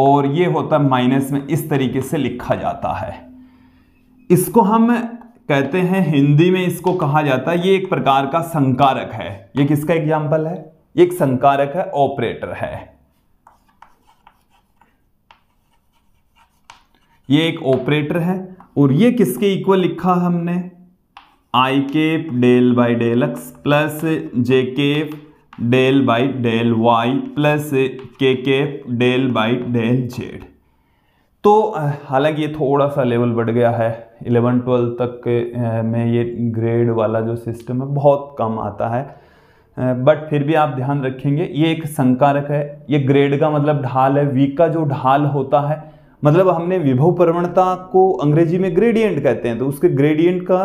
और ये होता है माइनस में इस तरीके से लिखा जाता है इसको हम कहते हैं हिंदी में इसको कहा जाता है ये एक प्रकार का संकारक है ये किसका एग्जाम्पल है ये एक संकारक है ऑपरेटर है ये एक ऑपरेटर है और ये किसके इक्वल लिखा हमने I cap del by del X plus J cap del by del Y plus K cap del by del Z तो हालांकि ये थोड़ा सा लेवल बढ़ गया है इलेवन ट्वेल्व तक में ये ग्रेड वाला जो सिस्टम है बहुत कम आता है बट फिर भी आप ध्यान रखेंगे ये एक संकारक है ये ग्रेड का मतलब ढाल है वीक का जो ढाल होता है मतलब हमने विभव प्रवणता को अंग्रेजी में ग्रेडियंट कहते हैं तो उसके ग्रेडियंट का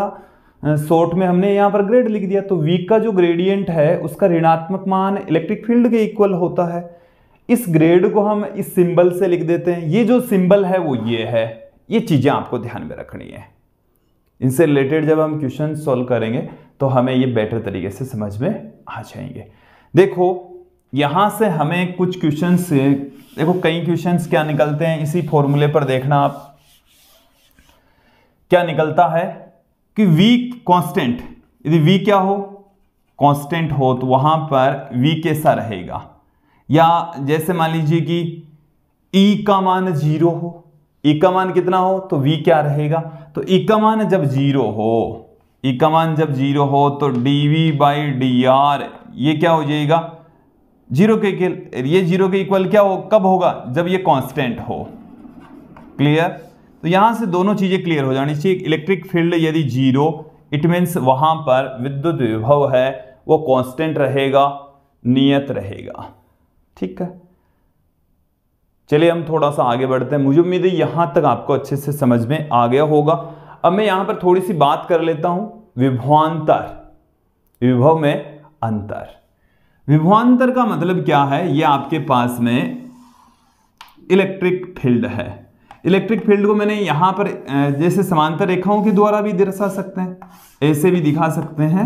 शॉर्ट में हमने यहाँ पर ग्रेड लिख दिया तो वीक का जो ग्रेडियंट है उसका ऋणात्मक मान इलेक्ट्रिक फील्ड के इक्वल होता है इस ग्रेड को हम इस सिंबल से लिख देते हैं ये जो सिंबल है वो ये है ये चीज़ें आपको ध्यान में रखनी है इनसे रिलेटेड जब हम क्वेश्चन सॉल्व करेंगे तो हमें ये बेटर तरीके से समझ में आ जाएंगे देखो यहां से हमें कुछ क्वेश्चन देखो कई क्वेश्चन क्या निकलते हैं इसी फॉर्मूले पर देखना आप क्या निकलता है कि v कांस्टेंट यदि v क्या हो कांस्टेंट हो तो वहां पर v कैसा रहेगा या जैसे मान लीजिए कि e का मान जीरो हो e का मान कितना हो तो v क्या रहेगा तो e का मान जब जीरो हो e का मान जब जीरो हो तो D V by D R ये क्या हो जाएगा जीरो के, के ये जीरो के इक्वल क्या हो कब होगा जब ये कांस्टेंट हो क्लियर तो यहां से दोनों चीज़ें क्लियर हो जानी चाहिए इलेक्ट्रिक फील्ड यदि जीरो इट मीन्स वहां पर विद्युत विभव है वो कांस्टेंट रहेगा नियत रहेगा ठीक है चलिए हम थोड़ा सा आगे बढ़ते हैं मुझे उम्मीद है यहां तक आपको अच्छे से समझ में आ गया होगा अब मैं यहां पर थोड़ी सी बात कर लेता हूं विभवांतर विभव में अंतर विभवांतर का मतलब क्या है ये आपके पास में इलेक्ट्रिक फील्ड है इलेक्ट्रिक फील्ड को मैंने यहाँ पर जैसे समांतर रेखाओं के द्वारा भी दर्शा सकते हैं ऐसे भी दिखा सकते हैं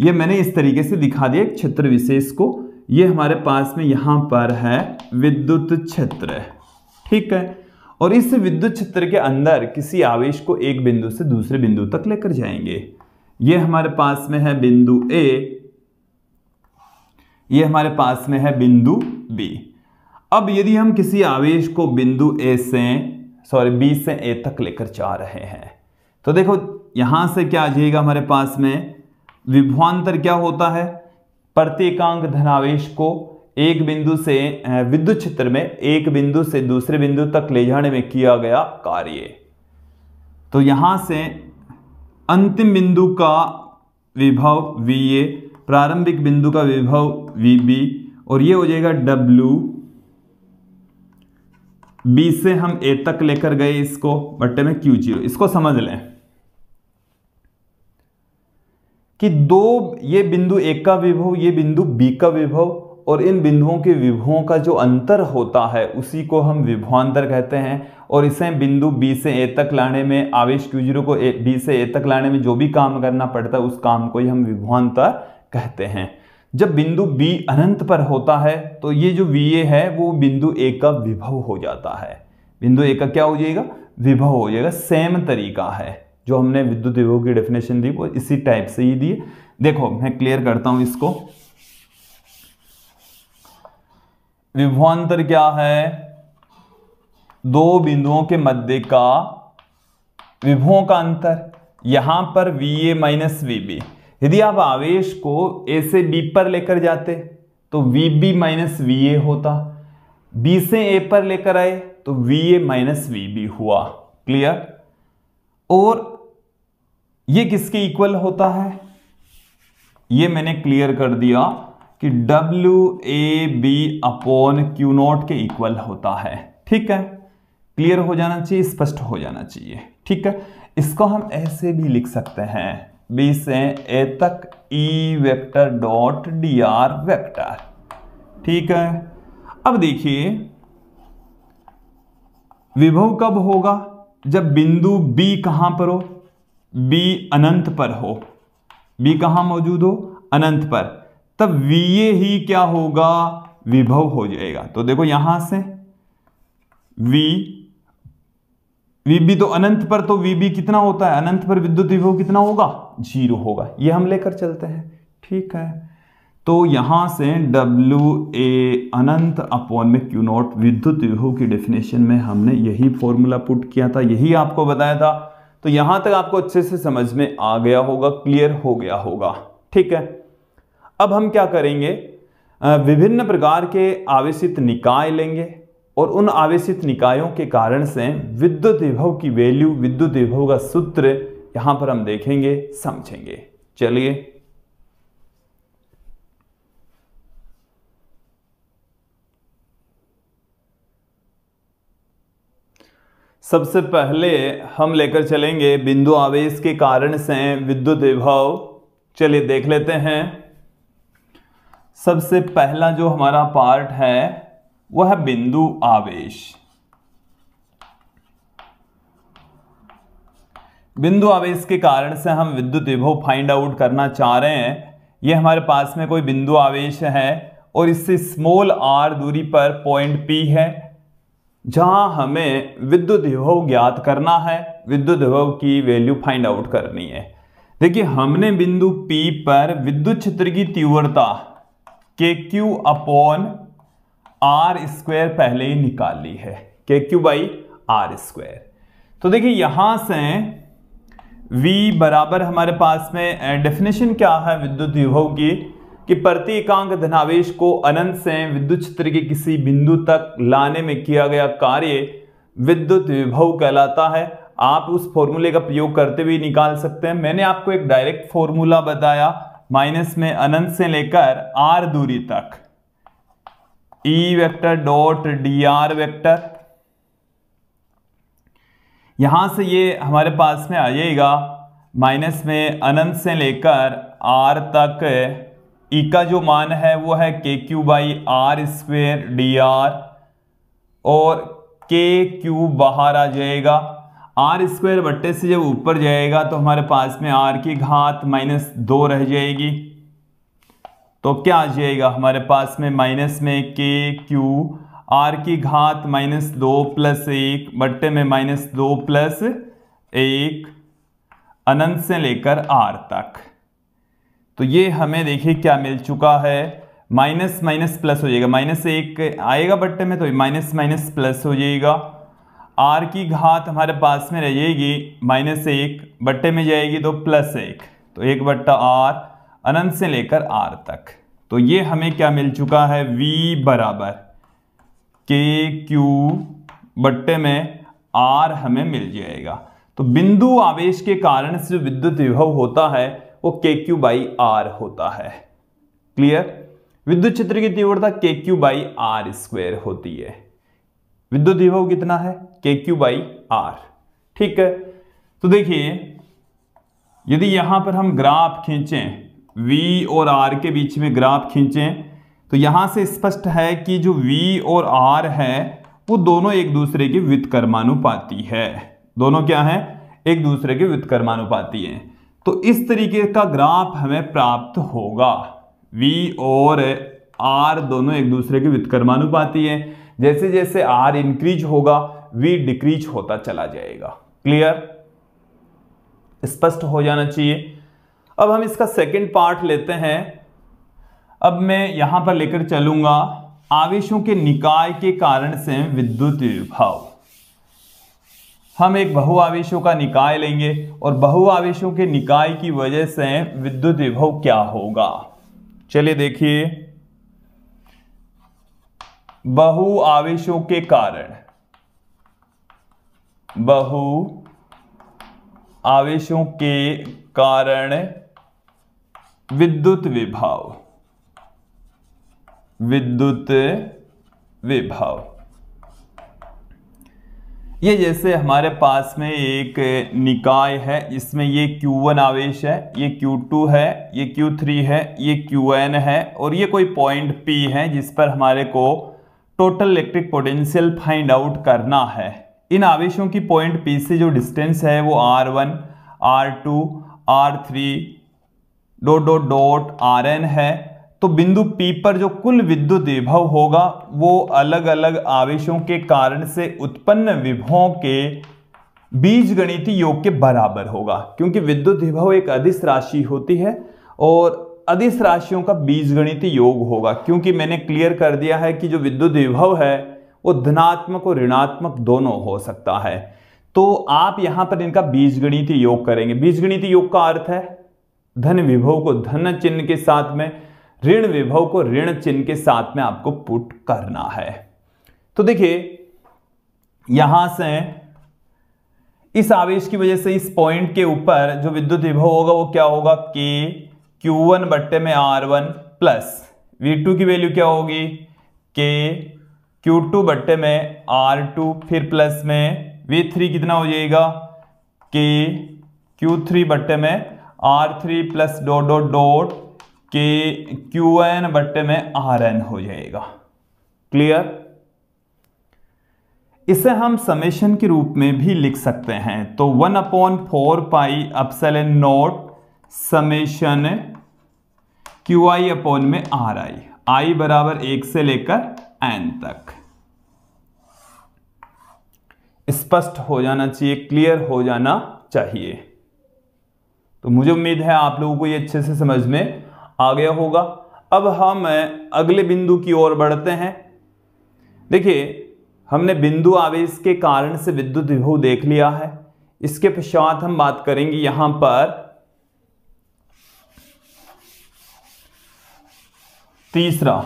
ये मैंने इस तरीके से दिखा दिया एक क्षेत्र विशेष को ये हमारे पास में यहाँ पर है विद्युत क्षेत्र ठीक है और इस विद्युत क्षेत्र के अंदर किसी आवेश को एक बिंदु से दूसरे बिंदु तक लेकर जाएंगे ये हमारे पास में है बिंदु ए ये हमारे पास में है बिंदु बी अब यदि हम किसी आवेश को बिंदु ए से सॉरी बी से ए तक लेकर जा रहे हैं तो देखो यहां से क्या आ जाएगा हमारे पास में विभवान्तर क्या होता है प्रत्येकांक धनावेश को एक बिंदु से विद्युत क्षेत्र में एक बिंदु से दूसरे बिंदु तक ले जाने में किया गया कार्य तो यहां से अंतिम बिंदु का विभव वी ए प्रारंभिक बिंदु का विभव वी बी और ये हो जाएगा डब्ल्यू बी से हम ए तक लेकर गए इसको बट्टे में क्यू जीरो इसको समझ लें कि दो ये बिंदु एक का विभव ये बिंदु बी का विभव और इन बिंदुओं के विभवों का जो अंतर होता है उसी को हम विभवांतर कहते हैं और इसे बिंदु बी से ए तक लाने में आवेश क्यू जीरो को ए, बी से ए तक लाने में जो भी काम करना पड़ता है उस काम को ही हम विभवांतर कहते हैं जब बिंदु B अनंत पर होता है तो ये जो VA है वो बिंदु A का विभव हो जाता है बिंदु A का क्या हो जाएगा विभव हो जाएगा सेम तरीका है जो हमने विद्युत विभव की डेफिनेशन दी वो इसी टाइप से ही दी देखो मैं क्लियर करता हूं इसको विभवांतर क्या है दो बिंदुओं के मध्य का विभवों का अंतर यहां पर V A minus V B यदि आप आवेश को ए से बी पर लेकर जाते तो V B minus V A होता बी से ए पर लेकर आए तो V A minus V B हुआ क्लियर और ये किसके इक्वल होता है ये मैंने क्लियर कर दिया कि W A B upon Q naught के इक्वल होता है ठीक है क्लियर हो जाना चाहिए स्पष्ट हो जाना चाहिए ठीक है इसको हम ऐसे भी लिख सकते हैं बी से ए तक E vector dot D R vector ठीक है अब देखिए विभव कब होगा जब बिंदु B कहां पर हो B अनंत पर हो B कहां मौजूद हो अनंत पर तब VA ही क्या होगा विभव हो जाएगा तो देखो यहां से V VB तो अनंत पर तो VB कितना होता है अनंत पर विद्युत विभव कितना होगा जीरो होगा ये हम लेकर चलते हैं ठीक है तो यहां से डब्ल्यू ए अनंत अपॉन में क्यू नॉट विद्युत विभव की डेफिनेशन में हमने यही फॉर्मूला पुट किया था यही आपको बताया था तो यहां तक आपको अच्छे से समझ में आ गया होगा क्लियर हो गया होगा ठीक है अब हम क्या करेंगे विभिन्न प्रकार के आवेशित निकाय लेंगे और उन आवेशित निकायों के कारण से विद्युत विभव की वैल्यू विद्युत विभव का सूत्र यहां पर हम देखेंगे समझेंगे चलिए सबसे पहले हम लेकर चलेंगे बिंदु आवेश के कारण से विद्युत विभव चलिए देख लेते हैं सबसे पहला जो हमारा पार्ट है वह है बिंदु आवेश बिंदु आवेश के कारण से हम विद्युत विभव फाइंड आउट करना चाह रहे हैं ये हमारे पास में कोई बिंदु आवेश है और इससे स्मॉल आर दूरी पर पॉइंट पी है जहां हमें विद्युत विभव ज्ञात करना है विद्युत विभव की वैल्यू फाइंड आउट करनी है देखिए हमने बिंदु पी पर विद्युत क्षेत्र की तीव्रता K Q upon R square पहले ही निकाल ली है K Q by R square तो देखिए यहां से V बराबर हमारे पास में डेफिनेशन क्या है विद्युत विभव की कि प्रति एकांक धनावेश को अनंत से विद्युत क्षेत्र के किसी बिंदु तक लाने में किया गया कार्य विद्युत विभव कहलाता है आप उस फॉर्मूले का प्रयोग करते हुए निकाल सकते हैं मैंने आपको एक डायरेक्ट फॉर्मूला बताया माइनस में अनंत से लेकर आर दूरी तक E vector dot D R vector यहाँ से ये हमारे पास में आ जाएगा माइनस में अनंत से लेकर आर तक ई e का जो मान है वो है K Q by R square D R और के क्यू बाहर आ जाएगा आर स्क्वेयर बट्टे से जब ऊपर जाएगा तो हमारे पास में आर की घात माइनस दो रह जाएगी तो क्या आ जाएगा हमारे पास में माइनस में के क्यू आर की घात माइनस दो प्लस एक बट्टे में माइनस दो प्लस एक अनंत से लेकर आर तक तो ये हमें देखिए क्या मिल चुका है माइनस माइनस प्लस हो जाएगा माइनस एक आएगा बट्टे में तो माइनस माइनस प्लस हो जाएगा आर की घात हमारे पास में रह जाएगी माइनस एक बट्टे में जाएगी तो प्लस एक तो एक बट्टा आर अनंत से लेकर आर तक तो ये हमें क्या मिल चुका है वी बराबर के क्यू बट्टे में आर हमें मिल जाएगा तो बिंदु आवेश के कारण से विद्युत विभव होता है वो के क्यू बाई आर होता है क्लियर विद्युत क्षेत्र की तीव्रता K Q by R square होती है विद्युत विभव कितना है के क्यू बाई आर ठीक है तो देखिए यदि यहां पर हम ग्राफ खींचें V और R के बीच में ग्राफ खींचें तो यहां से स्पष्ट है कि जो V और R है वो दोनों एक दूसरे के कर्मानुपाती है दोनों क्या है एक दूसरे के वित्त कर्मानुपाती है तो इस तरीके का ग्राफ हमें प्राप्त होगा V और R दोनों एक दूसरे के वित्त कर्मानुपाती है जैसे जैसे R इंक्रीज होगा V डिक्रीज होता चला जाएगा क्लियर स्पष्ट हो जाना चाहिए अब हम इसका सेकेंड पार्ट लेते हैं अब मैं यहां पर लेकर चलूंगा आवेशों के निकाय के कारण से विद्युत विभाव हम एक बहु आवेशों का निकाय लेंगे और बहु आवेशों के निकाय की वजह से विद्युत विभव क्या होगा चलिए देखिए बहु आवेशों के कारण बहु आवेशों के कारण विद्युत विभाव विद्युत विभव ये जैसे हमारे पास में एक निकाय है जिसमें ये Q1 आवेश है ये Q2 है ये Q3 है ये Qn है और ये कोई पॉइंट P है जिस पर हमारे को total electric potential find out करना है इन आवेशों की पॉइंट P से जो डिस्टेंस है वो R1, R2, R3, dot dot dot R N है तो बिंदु P पर जो कुल विद्युत विभव होगा वो अलग अलग आवेशों के कारण से उत्पन्न विभवों के बीज गणित योग के बराबर होगा क्योंकि विद्युत विभव एक अधिस राशि होती है और अधिस राशियों का बीज गणित योग होगा क्योंकि मैंने क्लियर कर दिया है कि जो विद्युत विभव है वो धनात्मक और ऋणात्मक दोनों हो सकता है तो आप यहां पर इनका बीज गणित योग करेंगे बीज गणित योग का अर्थ है धन विभव को धन चिन्ह के साथ में ऋण विभव को ऋण चिन्ह के साथ में आपको पुट करना है तो देखिए यहां से इस आवेश की वजह से इस पॉइंट के ऊपर जो विद्युत विभव होगा वो क्या होगा के क्यू वन बट्टे में R one plus V two की वैल्यू क्या होगी के क्यू टू बट्टे में आर टू फिर प्लस में वी थ्री कितना हो जाएगा के क्यू थ्री बट्टे में R three plus dot dot dot कि क्यू एन बट्टे में आर एन हो जाएगा क्लियर इसे हम समेशन के रूप में भी लिख सकते हैं तो one upon four pi epsilon naught summation Q I upon में आर आई आई बराबर एक से लेकर एन तक स्पष्ट हो जाना चाहिए क्लियर हो जाना चाहिए तो मुझे उम्मीद है आप लोगों को ये अच्छे से समझ में आ गया होगा अब हम अगले बिंदु की ओर बढ़ते हैं देखिए हमने बिंदु आवेश के कारण से विद्युत विभव देख लिया है इसके पश्चात हम बात करेंगे यहां पर तीसरा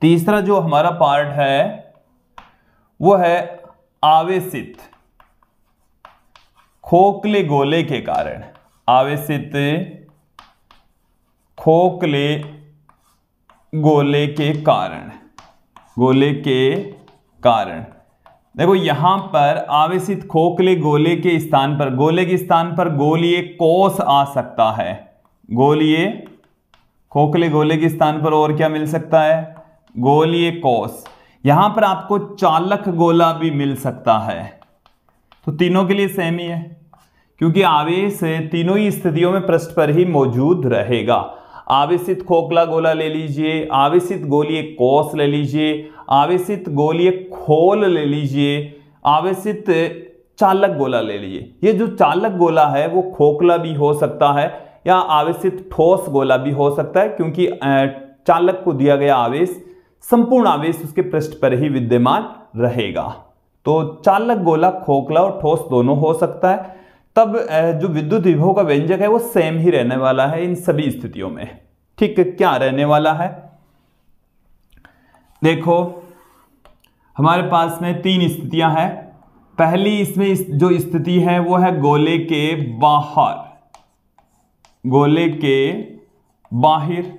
तीसरा जो हमारा पार्ट है वो है आवेशित खोखले गोले के कारण आवेशित खोखले गोले के कारण गोले के कारण देखो यहां पर आवेशित खोखले गोले के स्थान पर गोले के स्थान पर गोलिए कोस आ सकता है गोलिए खोखले गोले के स्थान पर और क्या मिल सकता है गोलिए कोस यहां पर आपको चालक गोला भी मिल सकता है तो तीनों के लिए सेम ही है क्योंकि आवेश तीनों ही स्थितियों में पृष्ठ पर ही मौजूद रहेगा आवेशित खोखला गोला ले लीजिए आवेशित एक कोस ले लीजिए आवेशित एक खोल ले लीजिए आवेशित चालक गोला ले लीजिए ये जो चालक गोला है वो खोखला भी हो सकता है या आवेशित ठोस गोला भी हो सकता है क्योंकि चालक को दिया गया आवेश संपूर्ण आवेश उसके पृष्ठ पर ही विद्यमान रहेगा तो चालक गोला खोखला और ठोस दोनों हो सकता है तब जो विद्युत विभव का व्यंजक है वो सेम ही रहने वाला है इन सभी स्थितियों में ठीक क्या रहने वाला है देखो हमारे पास में तीन स्थितियां हैं पहली इसमें जो स्थिति है वो है गोले के बाहर गोले के बाहिर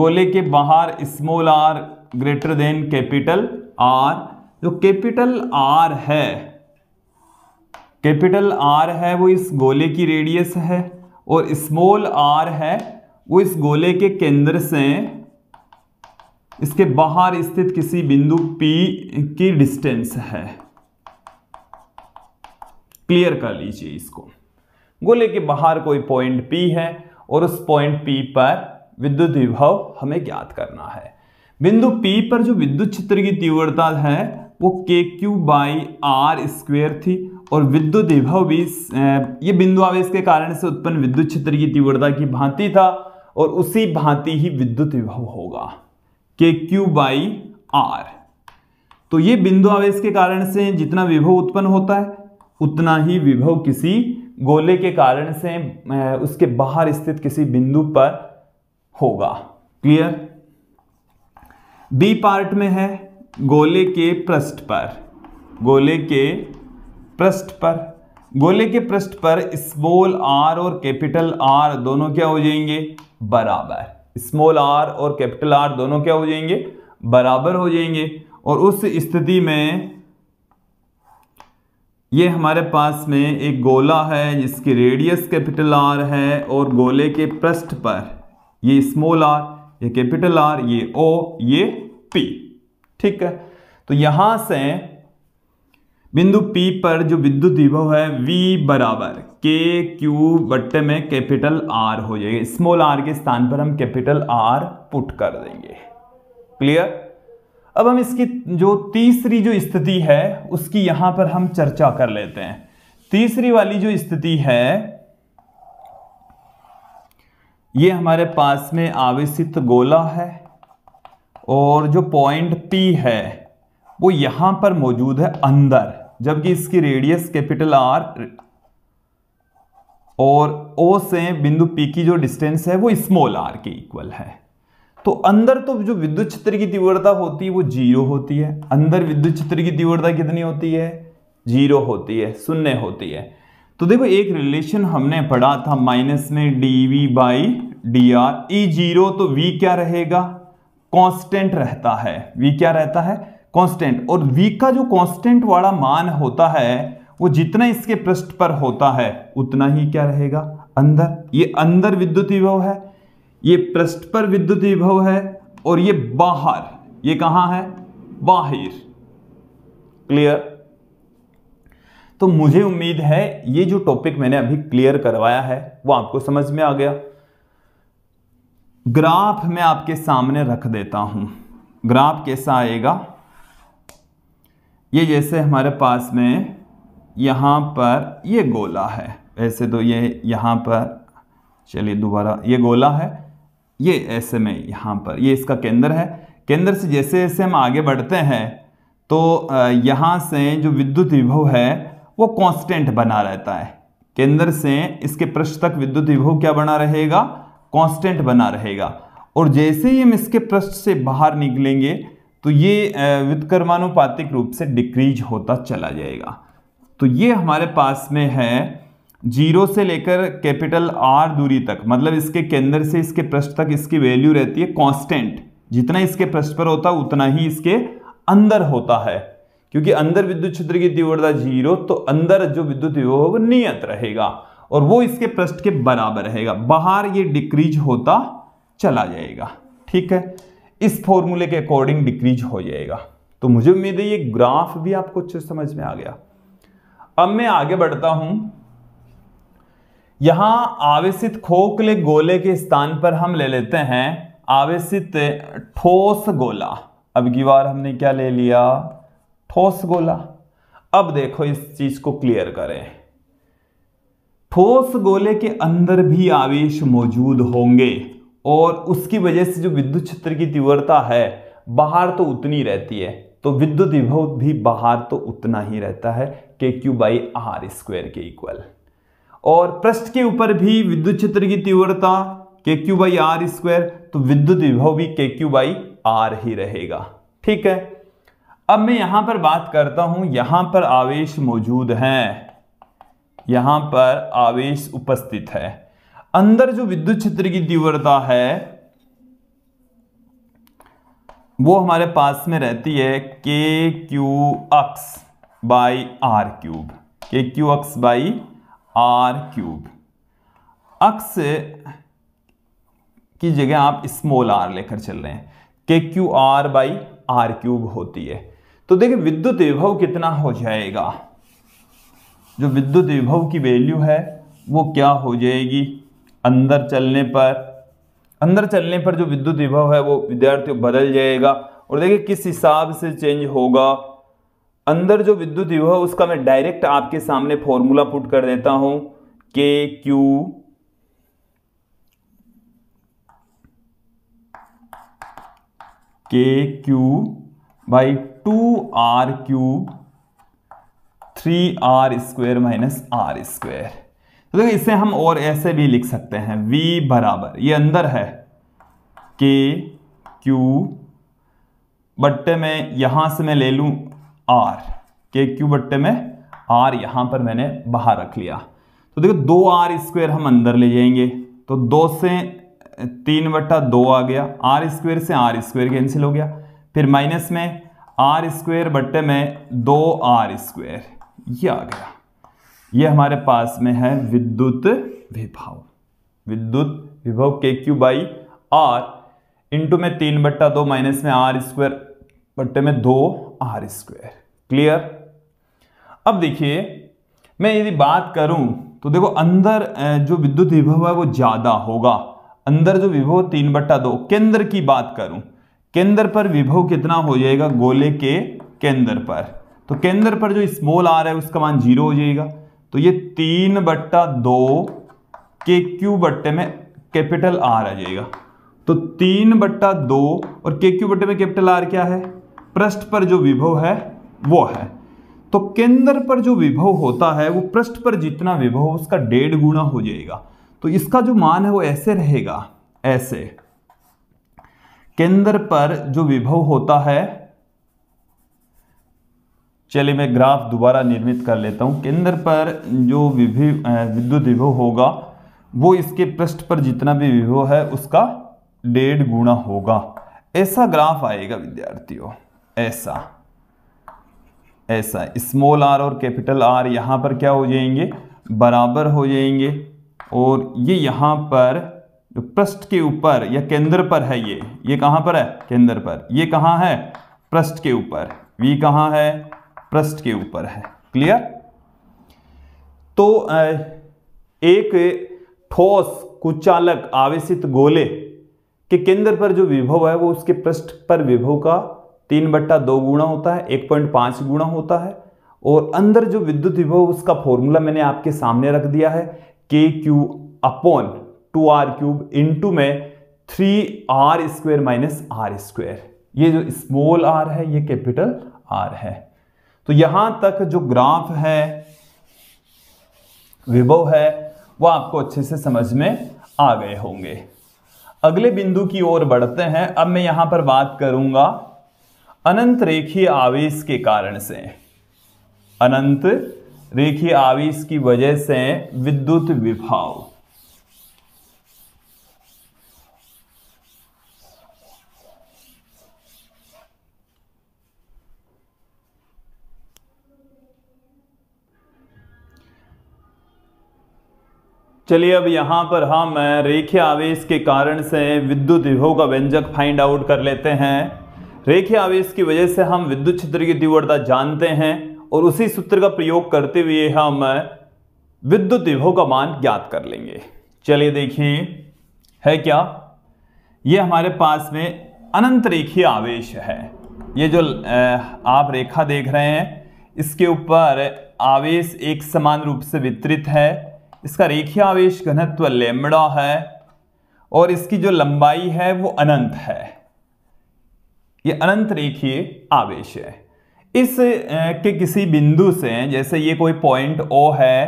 गोले के बाहर small R greater than capital R जो कैपिटल आर है कैपिटल आर है वो इस गोले की रेडियस है और स्मॉल आर है वो इस गोले के केंद्र से इसके बाहर स्थित किसी बिंदु P की डिस्टेंस है क्लियर कर लीजिए इसको गोले के बाहर कोई पॉइंट P है और उस पॉइंट P पर विद्युत विभव हमें ज्ञात करना है बिंदु P पर जो विद्युत क्षेत्र की तीव्रता है वो के क्यू बाई आर स्क्वेयर थी और विद्युत विभव भी ये बिंदु आवेश के कारण से उत्पन्न विद्युत क्षेत्र की तीव्रता की भांति था और उसी भांति ही विद्युत विभव होगा के क्यू बाई आर तो ये बिंदु आवेश के कारण से जितना विभव उत्पन्न होता है उतना ही विभव किसी गोले के कारण से उसके बाहर स्थित किसी बिंदु पर होगा क्लियर बी पार्ट में है गोले के पृष्ठ पर गोले के पृष्ठ पर गोले के पृष्ठ पर स्मॉल आर और कैपिटल आर दोनों क्या हो जाएंगे बराबर स्मॉल आर और कैपिटल आर दोनों क्या हो जाएंगे बराबर हो जाएंगे और उस स्थिति में ये हमारे पास में एक गोला है जिसकी रेडियस कैपिटल आर है और गोले के पृष्ठ पर ये स्मॉल आर ये कैपिटल आर ये ओ ये पी ठीक है तो यहां से बिंदु P पर जो विद्युत विभव है V बराबर के क्यू बट्टे में कैपिटल R हो जाएगा स्मॉल r के स्थान पर हम कैपिटल R पुट कर देंगे क्लियर अब हम इसकी जो तीसरी जो स्थिति है उसकी यहां पर हम चर्चा कर लेते हैं तीसरी वाली जो स्थिति है ये हमारे पास में आवेशित गोला है और जो पॉइंट P है वो यहां पर मौजूद है अंदर जबकि इसकी रेडियस कैपिटल आर और ओ से बिंदु पी की जो डिस्टेंस है वो स्मॉल आर के इक्वल है तो अंदर तो जो विद्युत क्षेत्र की तीव्रता होती है वो जीरो होती है अंदर विद्युत क्षेत्र की तीव्रता कितनी होती है जीरो होती है शून्य होती है तो देखो एक रिलेशन हमने पढ़ा था माइनस में D V by D R E zero तो वी क्या रहेगा कांस्टेंट रहता है वी क्या रहता है कांस्टेंट और v का जो कांस्टेंट वाला मान होता है वो जितना इसके पृष्ठ पर होता है उतना ही क्या रहेगा अंदर ये अंदर विद्युत विभव है ये पृष्ठ पर विद्युत विभव है और ये बाहर ये कहां है बाहिर क्लियर तो मुझे उम्मीद है ये जो टॉपिक मैंने अभी क्लियर करवाया है वो आपको समझ में आ गया ग्राफ मैं आपके सामने रख देता हूं ग्राफ कैसा आएगा ये जैसे हमारे पास में यहाँ पर ये गोला है वैसे तो ये यहाँ पर चलिए दोबारा ये गोला है ये ऐसे में यहाँ पर ये इसका केंद्र है केंद्र से जैसे जैसे हम आगे बढ़ते हैं तो यहाँ से जो विद्युत विभव है वो कांस्टेंट बना रहता है केंद्र से इसके पृष्ठ तक विद्युत विभव क्या बना रहेगा कांस्टेंट बना रहेगा और जैसे ही हम इसके पृष्ठ से बाहर निकलेंगे तो ये व्युत्कर्मानुपातिक रूप से डिक्रीज होता चला जाएगा तो ये हमारे पास में है जीरो से लेकर कैपिटल आर दूरी तक मतलब इसके केंद्र से इसके प्रश्न तक इसकी वैल्यू रहती है कांस्टेंट जितना इसके प्रश्न पर होता है उतना ही इसके अंदर होता है क्योंकि अंदर विद्युत क्षेत्र की तीव्रता जीरो तो अंदर जो विद्युत विभव है वो नियत रहेगा और वो इसके प्रश्न के बराबर रहेगा बाहर ये डिक्रीज होता चला जाएगा ठीक है इस फॉर्मूले के अकॉर्डिंग डिक्रीज हो जाएगा तो मुझे उम्मीद है ये ग्राफ भी आपको अच्छे समझ में आ गया अब मैं आगे बढ़ता हूं यहां आवेशित खोखले गोले के स्थान पर हम ले लेते हैं आवेशित ठोस गोला अब की बार हमने क्या ले लिया ठोस गोला अब देखो इस चीज को क्लियर करें ठोस गोले के अंदर भी आवेश मौजूद होंगे और उसकी वजह से जो विद्युत क्षेत्र की तीव्रता है बाहर तो उतनी रहती है तो विद्युत विभव भी बाहर तो उतना ही रहता है K Q by R square के इक्वल और पृष्ठ के ऊपर भी विद्युत क्षेत्र की तीव्रता K Q by R square तो विद्युत विभव भी के क्यू बाई आर ही रहेगा ठीक है अब मैं यहां पर बात करता हूं यहां पर आवेश मौजूद है यहां पर आवेश उपस्थित है अंदर जो विद्युत क्षेत्र की तीव्रता है वो हमारे पास में रहती है K Q X by R cube K Q X by R cube X की जगह आप स्मॉल आर लेकर चल रहे हैं K Q R by R cube होती है तो देखिए विद्युत विभव कितना हो जाएगा जो विद्युत विभव की वैल्यू है वो क्या हो जाएगी अंदर चलने पर अंदर चलने पर जो विद्युत विभव है वो विद्यार्थियों बदल जाएगा और देखिए किस हिसाब से चेंज होगा अंदर जो विद्युत विभव उसका मैं डायरेक्ट आपके सामने फॉर्मूला पुट कर देता हूं K Q K Q by two R Q three R square minus R square तो देखो इसे हम और ऐसे भी लिख सकते हैं v बराबर ये अंदर है के क्यू बट्टे में यहां से मैं ले लू आर के क्यू बट्टे में आर यहां पर मैंने बाहर रख लिया तो देखो दो आर स्क्वेयर हम अंदर ले जाएंगे तो दो से तीन बट्टा दो आ गया आर स्क्वेयर से आर स्क्वेयर कैंसिल हो गया फिर माइनस में आर स्क्वेयर बट्टे में दो आर स्क्वेयर ये आ गया ये हमारे पास में है विद्युत विभव विद्युत विभव के क्यू बाई आर इंटू में तीन बट्टा दो माइनस में आर स्क्वायर बट्टे में दो आर स्क्वायर क्लियर अब देखिए मैं यदि बात करूं तो देखो अंदर जो विद्युत विभव है वो ज्यादा होगा अंदर जो विभव तीन बट्टा दो केंद्र की बात करूं केंद्र पर विभव कितना हो जाएगा गोले के केंद्र पर तो केंद्र पर जो स्मॉल आर है उसका मान जीरो हो जाएगा तो ये तीन बट्टा दो के क्यू बट्टे में कैपिटल आर आ जाएगा तो तीन बट्टा दो और के क्यू बट्टे में कैपिटल आर क्या है पृष्ठ पर जो विभव है वो है तो केंद्र पर जो विभव होता है वो पृष्ठ पर जितना विभव उसका डेढ़ गुणा हो जाएगा तो इसका जो मान है वो ऐसे रहेगा ऐसे केंद्र पर जो विभव होता है चलिए मैं ग्राफ दोबारा निर्मित कर लेता हूँ केंद्र पर जो विभिव विद्युत विभव होगा वो इसके पृष्ठ पर जितना भी विभव है उसका डेढ़ गुणा होगा ऐसा ग्राफ आएगा विद्यार्थियों ऐसा ऐसा स्मॉल आर और कैपिटल आर यहाँ पर क्या हो जाएंगे बराबर हो जाएंगे और ये यहाँ पर पृष्ठ के ऊपर या केंद्र पर है ये ये कहाँ पर है केंद्र पर ये कहाँ है पृष्ठ के ऊपर वी कहाँ है क्रस्ट के ऊपर है क्लियर तो एक ठोस कुचालक आवेशित गोले के केंद्र पर जो विभव है वो उसके पृष्ठ पर विभव का तीन बट्टा दो गुणा होता है एक पॉइंट पांच गुणा होता है और अंदर जो विद्युत विभव उसका फॉर्मूला मैंने आपके सामने रख दिया है K Q upon two R cube into में three R square minus R square ये जो स्मॉल आर है ये कैपिटल आर है तो यहां तक जो ग्राफ है विभव है वह आपको अच्छे से समझ में आ गए होंगे अगले बिंदु की ओर बढ़ते हैं अब मैं यहां पर बात करूंगा अनंत रेखीय आवेश के कारण से अनंत रेखीय आवेश की वजह से विद्युत विभाव चलिए अब यहाँ पर हम रेखीय आवेश के कारण से विद्युत विभव का व्यंजक फाइंड आउट कर लेते हैं रेखीय आवेश की वजह से हम विद्युत क्षेत्र की तीव्रता जानते हैं और उसी सूत्र का प्रयोग करते हुए हम विद्युत विभव का मान ज्ञात कर लेंगे चलिए देखिए है क्या ये हमारे पास में अनंत रेखीय आवेश है ये जो आप रेखा देख रहे हैं इसके ऊपर आवेश एक समान रूप से वितरित है इसका रेखीय आवेश घनत्व लेमड़ा है और इसकी जो लंबाई है वो अनंत है ये अनंत रेखीय आवेश है इस के किसी बिंदु से जैसे ये कोई पॉइंट ओ है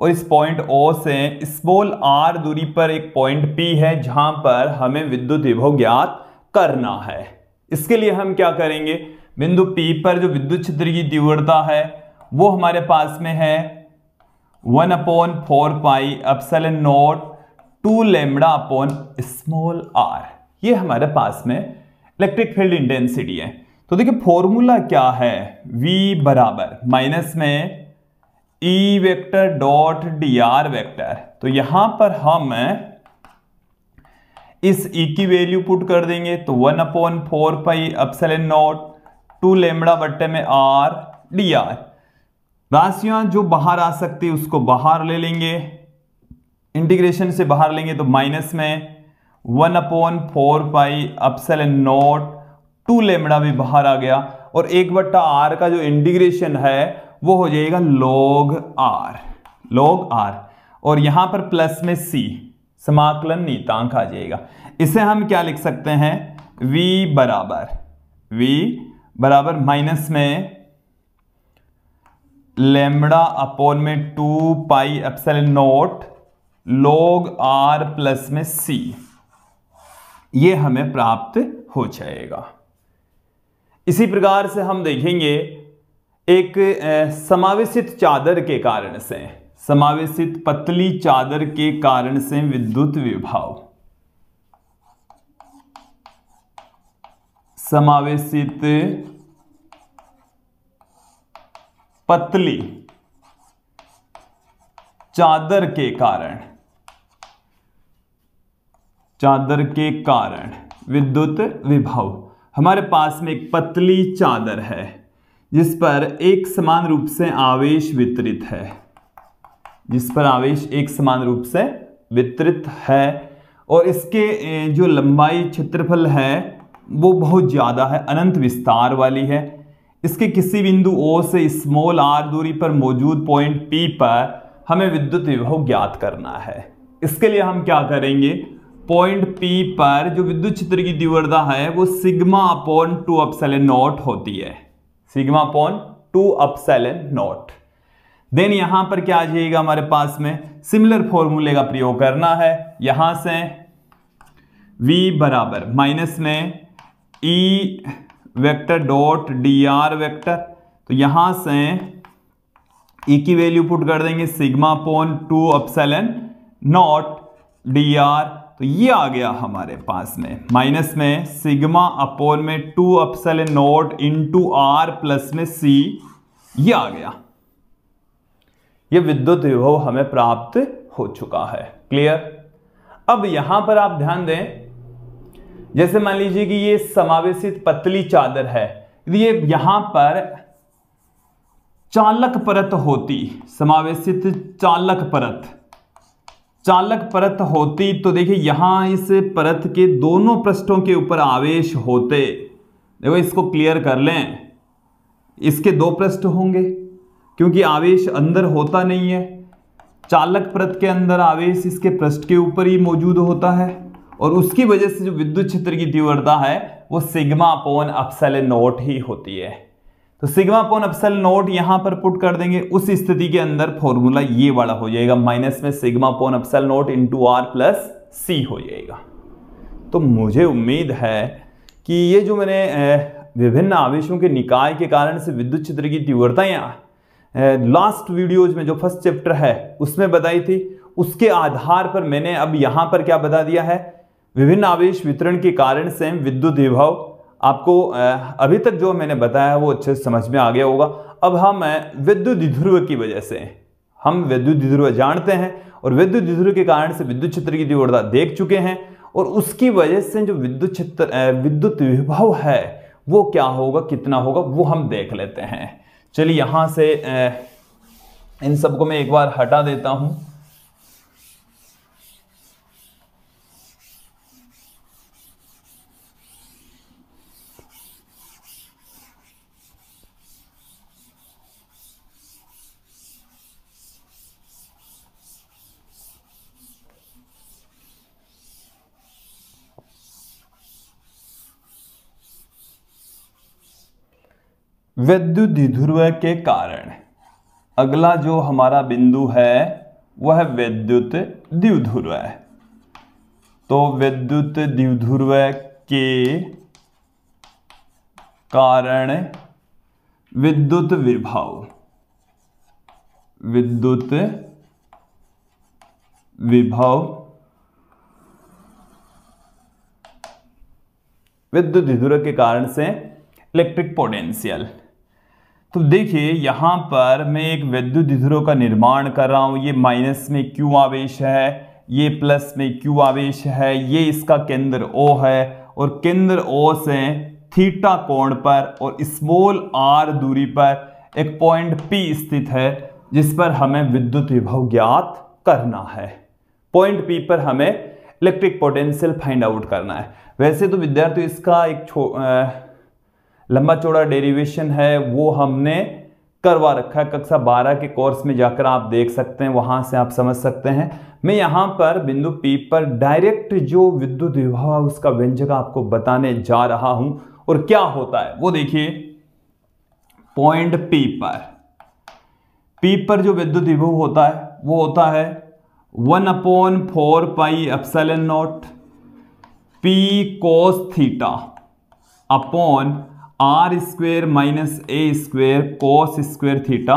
और इस पॉइंट ओ से स्मॉल आर दूरी पर एक पॉइंट पी है जहां पर हमें विद्युत विभव ज्ञात करना है इसके लिए हम क्या करेंगे बिंदु पी पर जो विद्युत क्षेत्र की तीव्रता है वो हमारे पास में है one upon four pi N naught two lambda upon small R ये हमारे पास में इलेक्ट्रिक फील्ड इंटेंसिटी है तो देखिए फॉर्मूला क्या है V बराबर माइनस में E vector dot D R vector तो यहां पर हम इस E की वैल्यू पुट कर देंगे तो one upon four pi epsilon naught two lambda बट्टे में R डी आर राशियां जो बाहर आ सकती है उसको बाहर ले लेंगे इंटीग्रेशन से बाहर लेंगे तो माइनस में one upon four pi epsilon naught two lambda भी बाहर आ गया और एक बट्टा आर का जो इंटीग्रेशन है वो हो जाएगा लॉग आर लॉग आर और यहां पर प्लस में सी समाकलन नीतांक आ जाएगा इसे हम क्या लिख सकते हैं वी बराबर वी बराबर माइनस में लेमड़ा अपोन में two pi epsilon naught log R plus में सी ये हमें प्राप्त हो जाएगा इसी प्रकार से हम देखेंगे एक समावेशित चादर के कारण से समावेशित पतली चादर के कारण से विद्युत विभाव समावेशित पतली चादर के कारण चादर के कारण विद्युत विभव हमारे पास में एक पतली चादर है जिस पर एक समान रूप से आवेश वितरित है जिस पर आवेश एक समान रूप से वितरित है और इसके जो लंबाई क्षेत्रफल है वो बहुत ज़्यादा है अनंत विस्तार वाली है इसके किसी बिंदु ओ से स्मॉल आर दूरी पर मौजूद पॉइंट पी पर हमें विद्युत विभव ज्ञात करना है इसके लिए हम क्या करेंगे पॉइंट पी पर जो विद्युत चित्र की तीव्रता है वो sigma upon two epsilon naught होती है sigma upon two epsilon naught then यहां पर क्या आ जाएगा हमारे पास में सिमिलर फॉर्मूले का प्रयोग करना है यहां से v बराबर माइनस में E e vector dot D R vector तो यहां से ई e की वैल्यू पुट कर देंगे sigma upon two epsilon naught D R तो ये आ गया हमारे पास में माइनस में सिग्मा अपोन में two N naught into R plus में सी ये आ गया ये विद्युत विभव हमें प्राप्त हो चुका है क्लियर अब यहां पर आप ध्यान दें जैसे मान लीजिए कि ये समावेशित पतली चादर है यदि ये यहाँ पर चालक परत होती समावेशित चालक परत चालक परत होती तो देखिए यहाँ इस परत के दोनों पृष्ठों के ऊपर आवेश होते देखो इसको क्लियर कर लें इसके दो पृष्ठ होंगे क्योंकि आवेश अंदर होता नहीं है चालक परत के अंदर आवेश इसके पृष्ठ के ऊपर ही मौजूद होता है और उसकी वजह से जो विद्युत क्षेत्र की तीव्रता है वो सिग्मा पोन अपसल नोट ही होती है तो सिग्मा पोन अपसल नोट यहां पर पुट कर देंगे उस स्थिति के अंदर फॉर्मूला ये वाला हो जाएगा माइनस में sigma upon epsilon naught into R plus C हो जाएगा तो मुझे उम्मीद है कि ये जो मैंने विभिन्न आवेशों के निकाय के कारण से विद्युत क्षेत्र की तीव्रता लास्ट वीडियोज में जो फर्स्ट चैप्टर है उसमें बताई थी उसके आधार पर मैंने अब यहाँ पर क्या बता दिया है विभिन्न आवेश वितरण के कारण स्वयं विद्युत विभव आपको अभी तक जो मैंने बताया वो अच्छे से समझ में आ गया होगा अब हम विद्युत ध्रुव की वजह से हम विद्युत ध्रुव जानते हैं और विद्युत ध्रुव के कारण से विद्युत क्षेत्र की तीव्रता देख चुके हैं और उसकी वजह से जो विद्युत क्षेत्र विद्युत विभव है वो क्या होगा कितना होगा वो हम देख लेते हैं चलिए यहाँ से इन सबको मैं एक बार हटा देता हूँ विद्युत ध्रुव के कारण अगला जो हमारा बिंदु है वह विद्युत द्विध्रुव है तो विद्युत द्विध्रुव के कारण विद्युत विभव विद्युत विभव विद्युत विधुर के कारण से इलेक्ट्रिक पोटेंशियल तो देखिए यहाँ पर मैं एक विद्युत ध्रुव का निर्माण कर रहा हूँ ये माइनस में क्यू आवेश है ये प्लस में क्यू आवेश है ये इसका केंद्र ओ है और केंद्र ओ से थीटा कोण पर और स्मॉल आर दूरी पर एक पॉइंट पी स्थित है जिस पर हमें विद्युत विभव ज्ञात करना है पॉइंट पी पर हमें इलेक्ट्रिक पोटेंशियल फाइंड आउट करना है वैसे तो विद्यार्थी इसका एक छो लंबा चौड़ा डेरिवेशन है वो हमने करवा रखा है कक्षा बारह के कोर्स में जाकर आप देख सकते हैं वहां से आप समझ सकते हैं मैं यहां पर बिंदु पी पर डायरेक्ट जो विद्युत विभाव है उसका व्यंजक आपको बताने जा रहा हूं और क्या होता है वो देखिए पॉइंट पी पर पी पर जो विद्युत विभव होता है वो होता है one upon four pi epsilon naught P cos theta upon R square minus A square cos square theta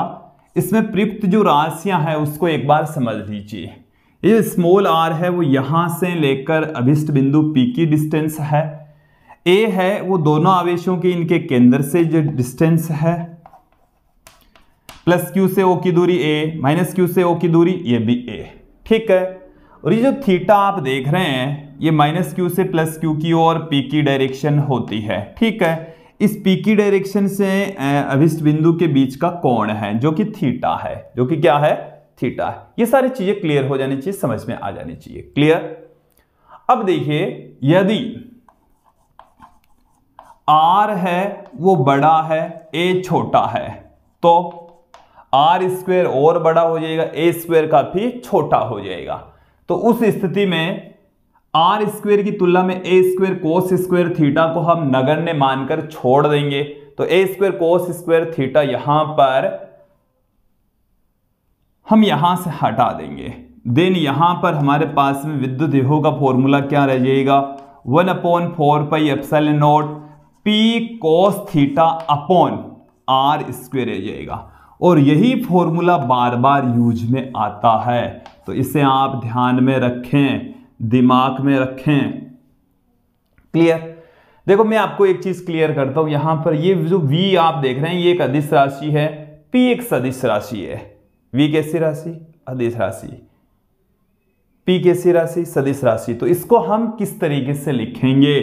इसमें प्रयुक्त जो राशियां हैं उसको एक बार समझ लीजिए ये स्मॉल आर है वो यहाँ से लेकर अभिष्ट बिंदु पी की डिस्टेंस है ए है वो दोनों आवेशों के इनके केंद्र से जो डिस्टेंस है प्लस क्यू से ओ की दूरी ए माइनस क्यू से ओ की दूरी ये भी ए ठीक है और ये जो थीटा आप देख रहे हैं ये माइनस क्यू से प्लस क्यू की ओर पी की डायरेक्शन होती है ठीक है इस पी की डायरेक्शन से अभिष्ट बिंदु के बीच का कोण है जो कि थीटा है जो कि क्या है थीटा है ये सारी चीजें क्लियर हो जानी चाहिए समझ में आ जानी चाहिए क्लियर अब देखिए यदि आर है वो बड़ा है ए छोटा है तो आर स्क्वेयर और बड़ा हो जाएगा ए स्क्वेयर काफी छोटा हो जाएगा तो उस स्थिति में आर स्क्वेयर की तुलना में A square cos square theta को हम नगण्य मानकर छोड़ देंगे तो A square cos square theta यहां पर हम यहां से हटा देंगे देन यहां पर हमारे पास में विद्युत विभो का फॉर्मूला क्या रह जाएगा one upon four pi epsilon naught P cos theta upon R square रह जाएगा और यही फॉर्मूला बार बार यूज में आता है तो इसे आप ध्यान में रखें दिमाग में रखें क्लियर देखो मैं आपको एक चीज क्लियर करता हूं यहां पर ये जो वी आप देख रहे हैं ये एक अधिस राशि है पी एक सदिश राशि है वी कैसी राशि अधिस राशि पी कैसी राशि सदिश राशि तो इसको हम किस तरीके से लिखेंगे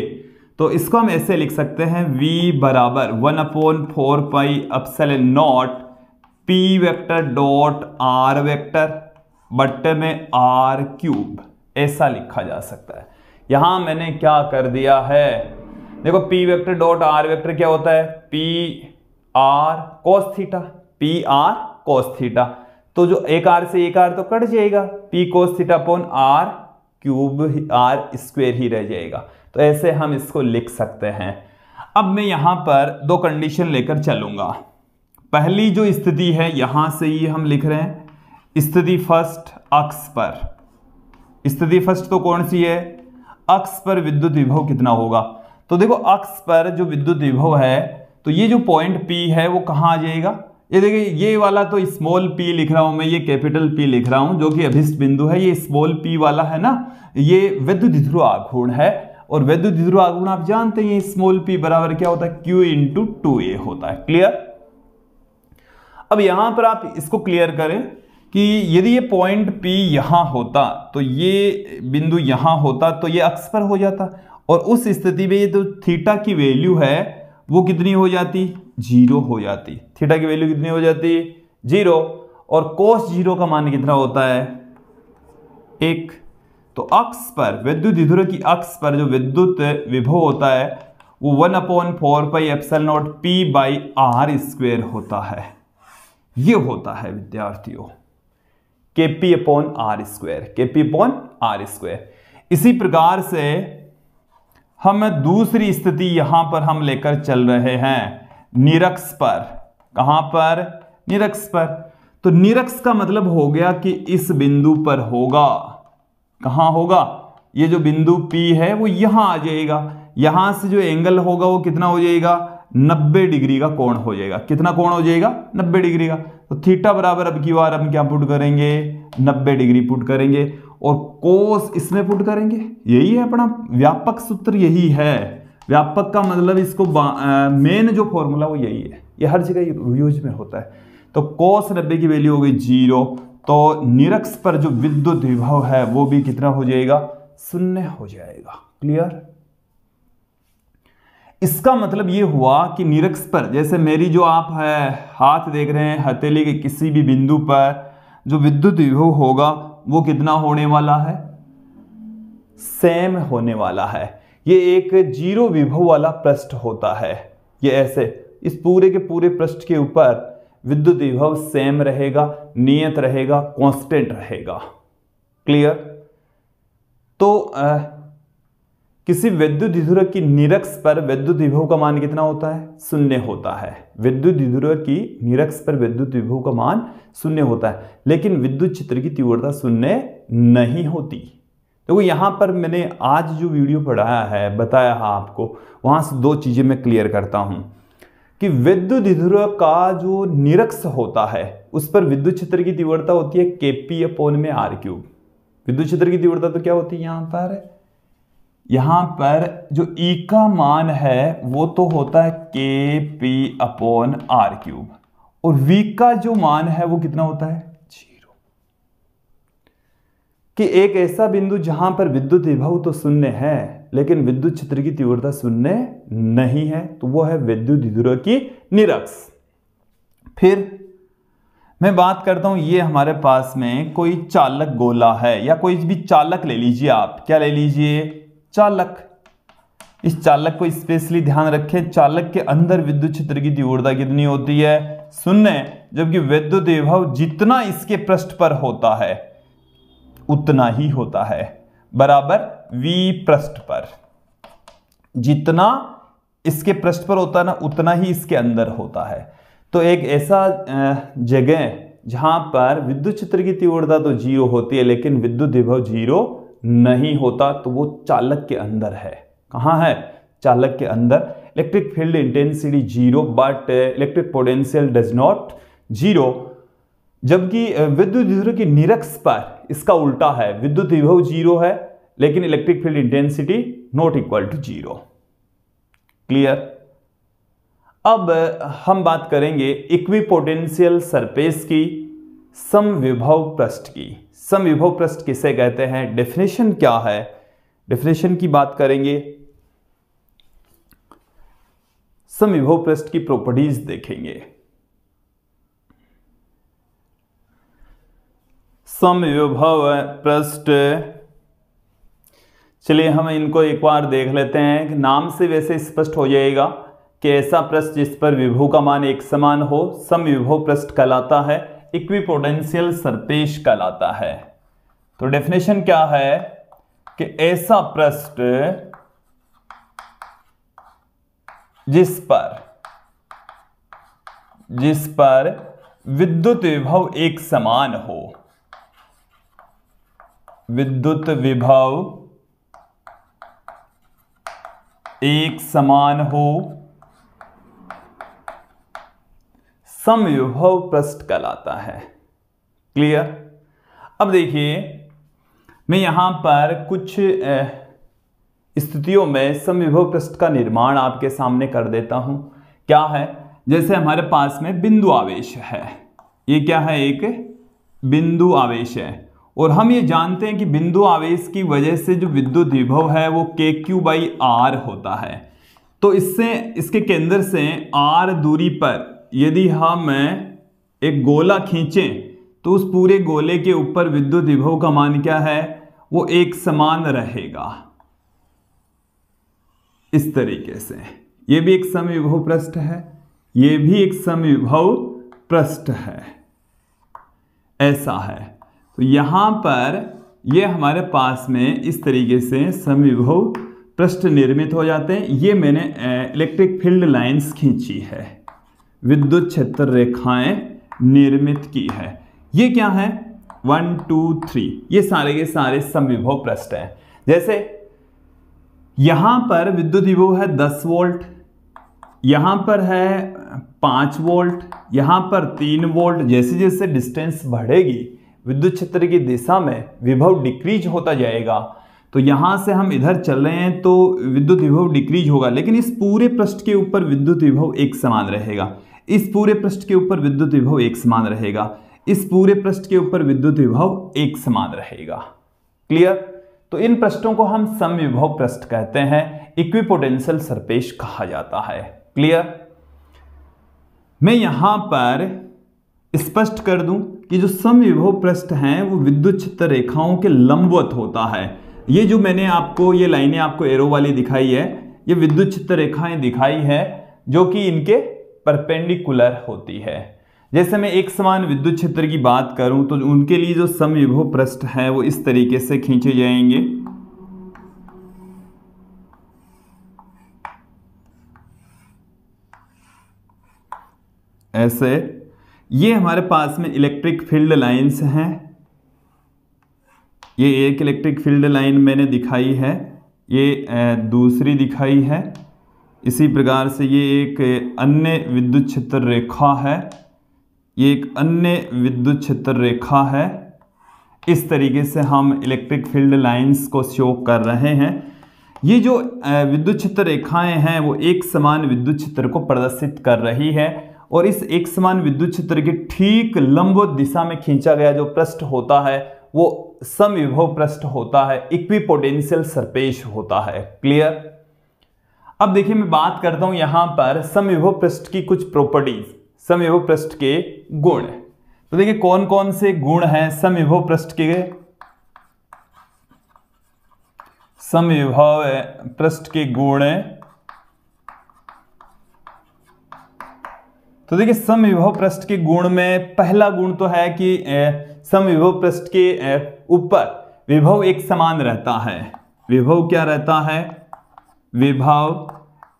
तो इसको हम ऐसे लिख सकते हैं v बराबर one upon four pi epsilon naught P vector dot R vector बट्टे में आर क्यूब ऐसा लिखा जा सकता है यहां मैंने क्या कर दिया है देखो P vector dot R vector क्या होता है P R cos theta P R cos theta तो जो एक आर से एक आर तो कट जाएगा P cos theta upon R cube R square ही रह जाएगा तो ऐसे हम इसको लिख सकते हैं अब मैं यहां पर दो कंडीशन लेकर चलूंगा पहली जो स्थिति है यहां से ही हम लिख रहे हैं स्थिति फर्स्ट अक्स पर स्थिति फर्स्ट तो कौन सी है अक्स पर विद्युत विभव कितना होगा तो देखो अक्स पर जो विद्युत विभव है तो ये जो पॉइंट पी है वो कहाँ आ जाएगा ये देखिए ये वाला तो स्मॉल पी लिख रहा हूं मैं ये कैपिटल पी लिख रहा हूं जो कि अभिष्ट बिंदु है ये स्मॉल पी वाला है ना ये विद्युत ध्रुव आघूर्ण है और विद्युत ध्रुव आघूर्ण आप जानते हैं स्मॉल पी बराबर क्या होता है क्यू इंटू टू ए होता है क्लियर अब यहां पर आप इसको क्लियर करें कि यदि ये पॉइंट P यहाँ होता तो ये बिंदु यहाँ होता तो ये अक्स पर हो जाता और उस स्थिति में ये जो तो थीटा की वैल्यू है वो कितनी हो जाती जीरो हो जाती थीटा की वैल्यू कितनी हो जाती जीरो और कोस जीरो का मान कितना होता है एक तो अक्स पर विद्युत विधुर की अक्स पर जो विद्युत विभव होता है वो one upon four pi epsilon naught P by R square होता है ये होता है विद्यार्थियों के पी अपॉन आर स्क्वायर के पी अपॉन आर स्क्वायर इसी प्रकार से हम दूसरी स्थिति यहां पर हम लेकर चल रहे हैं निरक्स पर कहां पर निरक्स पर तो निरक्ष का मतलब हो गया कि इस बिंदु पर होगा कहां होगा ये जो बिंदु P है वो यहां आ जाएगा यहां से जो एंगल होगा वो कितना हो जाएगा 90 डिग्री का कोण हो जाएगा कितना कोण हो जाएगा 90 डिग्री का तो थीटा बराबर अब की बार हम क्या पुट करेंगे 90 डिग्री पुट करेंगे और कोस इसमें पुट करेंगे यही है अपना व्यापक सूत्र यही है व्यापक का मतलब इसको मेन जो फॉर्मूला वो यही है ये हर जगह यूज में होता है तो कोस नब्बे की वैल्यू हो गई जीरो तो निरक्ष पर जो विद्युत विभव है वो भी कितना हो जाएगा शून्य हो जाएगा क्लियर इसका मतलब ये हुआ कि निरक्ष पर जैसे मेरी जो आप है हाथ देख रहे हैं हथेली के किसी भी बिंदु पर जो विद्युत विभव होगा वो कितना होने वाला है सेम होने वाला है ये एक जीरो विभव वाला पृष्ठ होता है ये ऐसे इस पूरे के पूरे पृष्ठ के ऊपर विद्युत विभव सेम रहेगा नियत रहेगा कांस्टेंट रहेगा क्लियर तो आ, किसी विद्युत विधुरक की निरक्ष पर विद्युत विभव का मान कितना होता है शून्य होता है विद्युत विधुरक की निरक्ष पर विद्युत विभव का मान शून्य होता है लेकिन विद्युत क्षेत्र की तीव्रता शून्य नहीं होती देखो तो यहाँ पर मैंने आज जो वीडियो पढ़ाया है बताया है आपको वहां से दो चीज़ें मैं क्लियर करता हूँ कि विद्युत विधुरक का जो निरक्ष होता है उस पर विद्युत क्षेत्र की तीव्रता होती है केपी अपोन में आर क्यूब विद्युत क्षेत्र की तीव्रता तो क्या होती है यहां पर यहां पर जो ई e का मान है वो तो होता है K P upon R cube और वी का जो मान है वो कितना होता है जीरो कि एक ऐसा बिंदु जहां पर विद्युत विभव तो शून्य है लेकिन विद्युत क्षेत्र की तीव्रता शून्य नहीं है तो वो है विद्युत विद्रोह की निरक्ष फिर मैं बात करता हूं ये हमारे पास में कोई चालक गोला है या कोई भी चालक ले लीजिए आप क्या ले लीजिए चालक इस चालक को स्पेशली ध्यान रखें चालक के अंदर विद्युत क्षेत्र की तीव्रता कितनी होती है शून्य जबकि विद्युत विभव जितना इसके पृष्ठ पर होता है उतना ही होता है बराबर v पृष्ठ पर जितना इसके पृष्ठ पर होता है ना उतना ही इसके अंदर होता है तो एक ऐसा जगह जहां पर विद्युत क्षेत्र की तीव्रता तो जीरो होती है लेकिन विद्युत विभव जीरो नहीं होता तो वो चालक के अंदर है कहाँ है चालक के अंदर electric field intensity zero but electric potential does not zero जबकि uh, विद्युत विभव की निरक्ष पर इसका उल्टा है विद्युत विभव जीरो है लेकिन electric field intensity not equal to zero clear अब uh, हम बात करेंगे इक्वी पोटेंशियल सरफेस की समविभव पृष्ठ की समविभव पृष्ठ किसे कहते हैं डेफिनेशन क्या है डेफिनेशन की बात करेंगे समविभव पृष्ठ की प्रॉपर्टीज देखेंगे समविभव पृष्ठ चलिए हम इनको एक बार देख लेते हैं नाम से वैसे स्पष्ट हो जाएगा कि ऐसा पृष्ठ जिस पर विभव का मान एक समान हो सम विभव पृष्ठ कहलाता है इक्विपोटेंशियल सरपेश कहलाता है तो डेफिनेशन क्या है कि ऐसा पृष्ठ जिस पर जिस पर विद्युत विभव एक समान हो विद्युत विभव एक समान हो समविभव पृष्ठ कहलाता है क्लियर अब देखिए मैं यहाँ पर कुछ स्थितियों में समविभव पृष्ठ का निर्माण आपके सामने कर देता हूँ क्या है जैसे हमारे पास में बिंदु आवेश है ये क्या है एक बिंदु आवेश है और हम ये जानते हैं कि बिंदु आवेश की वजह से जो विद्युत विभव है वो के क्यू बाई आर होता है तो इससे इसके केंद्र से आर दूरी पर यदि हम हाँ एक गोला खींचें तो उस पूरे गोले के ऊपर विद्युत विभव का मान क्या है वो एक समान रहेगा इस तरीके से ये भी एक समविभव पृष्ठ है ये भी एक समविभव पृष्ठ है ऐसा है तो यहां पर ये हमारे पास में इस तरीके से समविभव पृष्ठ निर्मित हो जाते हैं ये मैंने इलेक्ट्रिक फील्ड लाइंस खींची है विद्युत क्षेत्र रेखाएं निर्मित की है ये क्या है वन टू थ्री ये सारे के सारे समविभव प्रश्न हैं जैसे यहां पर विद्युत विभव है दस वोल्ट यहां पर है पांच वोल्ट यहां पर तीन वोल्ट जैसे जैसे डिस्टेंस बढ़ेगी विद्युत क्षेत्र की दिशा में विभव डिक्रीज होता जाएगा तो यहां से हम इधर चल रहे हैं तो विद्युत विभव डिक्रीज होगा लेकिन इस पूरे प्रश्न के ऊपर विद्युत विभव एक समान रहेगा इस पूरे पृष्ठ के ऊपर विद्युत विभव एक समान रहेगा इस पूरे पृष्ठ के ऊपर विद्युत विभव एक समान रहेगा क्लियर तो इन पृष्ठों को हम सम विभव पृष्ठ कहते हैं इक्विपोटेंशियल सरपेश कहा जाता है क्लियर मैं यहां पर स्पष्ट कर दूं कि जो सम विभव पृष्ठ हैं वो विद्युत क्षेत्र रेखाओं के लंबवत होता है ये जो मैंने आपको ये लाइनें आपको एरो वाली दिखाई है ये विद्युत क्षेत्र रेखाएं दिखाई है जो कि इनके परपेंडिकुलर होती है जैसे मैं एक समान विद्युत क्षेत्र की बात करूं तो उनके लिए जो समविभव पृष्ठ है वो इस तरीके से खींचे जाएंगे ऐसे ये हमारे पास में इलेक्ट्रिक फील्ड लाइंस हैं ये एक इलेक्ट्रिक फील्ड लाइन मैंने दिखाई है ये दूसरी दिखाई है इसी प्रकार से ये एक अन्य विद्युत क्षेत्र रेखा है ये एक अन्य विद्युत क्षेत्र रेखा है इस तरीके से हम इलेक्ट्रिक फील्ड लाइंस को शो कर रहे हैं ये जो विद्युत क्षेत्र रेखाएं हैं वो एक समान विद्युत क्षेत्र को प्रदर्शित कर रही है और इस एक समान विद्युत क्षेत्र के ठीक लंब दिशा में खींचा गया जो पृष्ठ होता है वो समविभव पृष्ठ होता है इक्विपोटेंशियल सरपेश होता है क्लियर अब देखिए मैं बात करता हूं यहां पर समविभव पृष्ठ की कुछ प्रॉपर्टीज समविभव पृष्ठ के गुण तो देखिए कौन कौन से गुण हैं समविभव पृष्ठ के समयभव पृष्ठ के गुण तो देखिए समविभव पृष्ठ के गुण में पहला गुण तो है कि समविभव पृष्ठ के ऊपर विभव एक समान रहता है विभव क्या रहता है विभव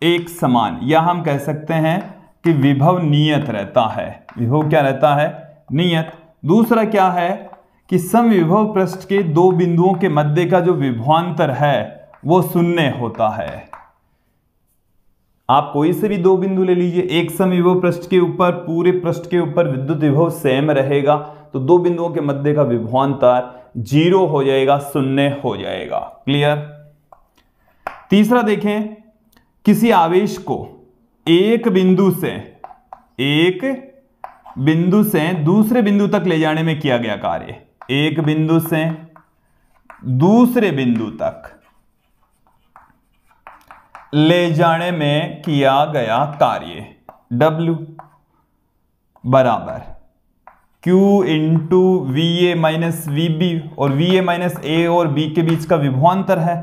एक समान या हम कह सकते हैं कि विभव नियत रहता है विभव क्या रहता है नियत दूसरा क्या है कि सम विभव पृष्ठ के दो बिंदुओं के मध्य का जो विभवांतर है वो शून्य होता है आप कोई से भी दो बिंदु ले लीजिए एक सम विभव पृष्ठ के ऊपर पूरे पृष्ठ के ऊपर विद्युत विभव सेम रहेगा तो दो बिंदुओं के मध्य का विभवांतर जीरो हो जाएगा शून्य हो जाएगा क्लियर तीसरा देखें किसी आवेश को एक बिंदु से एक बिंदु से दूसरे बिंदु तक ले जाने में किया गया कार्य एक बिंदु से दूसरे बिंदु तक ले जाने में किया गया कार्य W बराबर Q into V A minus V B और वी ए माइनस ए और बी के बीच का विभवान्तर है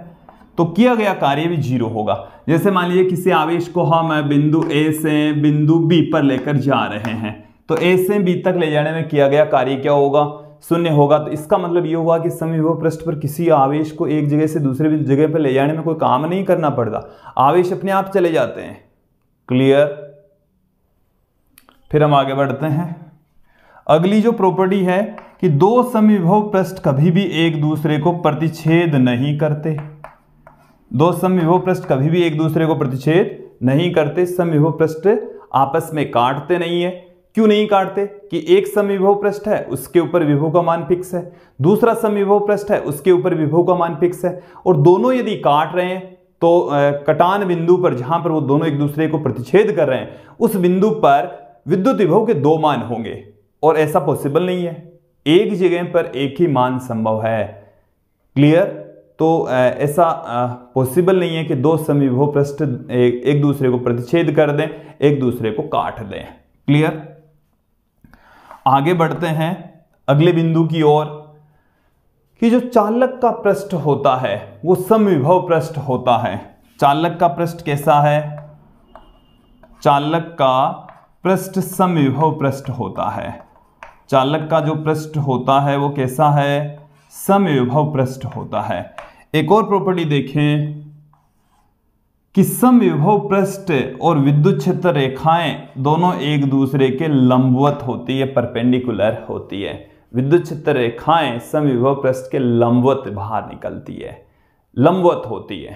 तो किया गया कार्य भी जीरो होगा जैसे मान लीजिए किसी आवेश को हम बिंदु ए से बिंदु बी पर लेकर जा रहे हैं तो ए से बी तक ले जाने में किया गया कार्य क्या होगा शून्य होगा तो इसका मतलब ये हुआ कि समविभव पृष्ठ पर किसी आवेश को एक जगह से दूसरे जगह पर ले जाने में कोई काम नहीं करना पड़ता आवेश अपने आप चले जाते हैं क्लियर फिर हम आगे बढ़ते हैं अगली जो प्रॉपर्टी है कि दो समीभव पृष्ठ कभी भी एक दूसरे को प्रतिच्छेद नहीं करते दो समविभव पृष्ठ कभी भी एक दूसरे को प्रतिच्छेद नहीं करते समविभव पृष्ठ आपस में काटते नहीं है क्यों नहीं काटते कि एक समविभव पृष्ठ है उसके ऊपर विभव का मान फिक्स है दूसरा समविभव पृष्ठ है उसके ऊपर विभव का मान फिक्स है और दोनों यदि काट रहे हैं तो कटान बिंदु पर जहां पर वो दोनों एक दूसरे को प्रतिच्छेद कर रहे हैं उस बिंदु पर विद्युत विभव के दो मान होंगे और ऐसा पॉसिबल नहीं है एक जगह पर एक ही मान संभव है क्लियर तो ऐसा पॉसिबल नहीं है कि दो समीभो पृष्ठ एक दूसरे को प्रतिच्छेद कर दें एक दूसरे को काट दें क्लियर आगे बढ़ते हैं अगले बिंदु की ओर कि जो चालक का पृष्ठ होता है वो समविभव पृष्ठ होता है चालक का पृष्ठ कैसा है चालक का पृष्ठ समविभव पृष्ठ होता है चालक का जो पृष्ठ होता है वो कैसा है समविभव पृष्ठ होता है एक और प्रॉपर्टी देखें कि सम विभव पृष्ठ और विद्युत क्षेत्र रेखाएं दोनों एक दूसरे के लंबवत होती है परपेंडिकुलर होती है विद्युत क्षेत्र रेखाएं सम विभव पृष्ठ के लंबवत बाहर निकलती है लंबवत होती है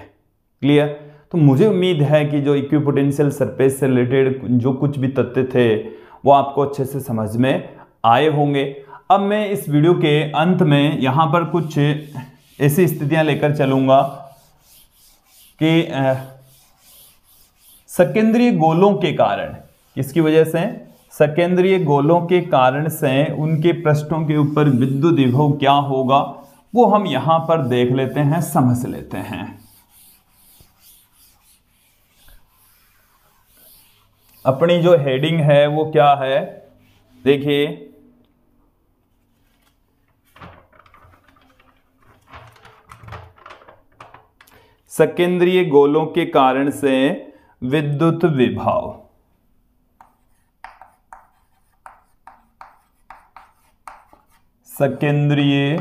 क्लियर तो मुझे उम्मीद है कि जो इक्विपोटेंशियल सरफेस से रिलेटेड जो कुछ भी तथ्य थे वो आपको अच्छे से समझ में आए होंगे अब मैं इस वीडियो के अंत में यहाँ पर कुछ ऐसी स्थितियां लेकर चलूंगा कि सकेंद्रीय गोलों के कारण किसकी वजह से सकेंद्रीय गोलों के कारण से उनके पृष्ठों के ऊपर विद्युत विभव क्या होगा वो हम यहां पर देख लेते हैं समझ लेते हैं अपनी जो हेडिंग है वो क्या है देखिए सकेंद्रीय गोलों के कारण से विद्युत विभाव सकेंद्रीय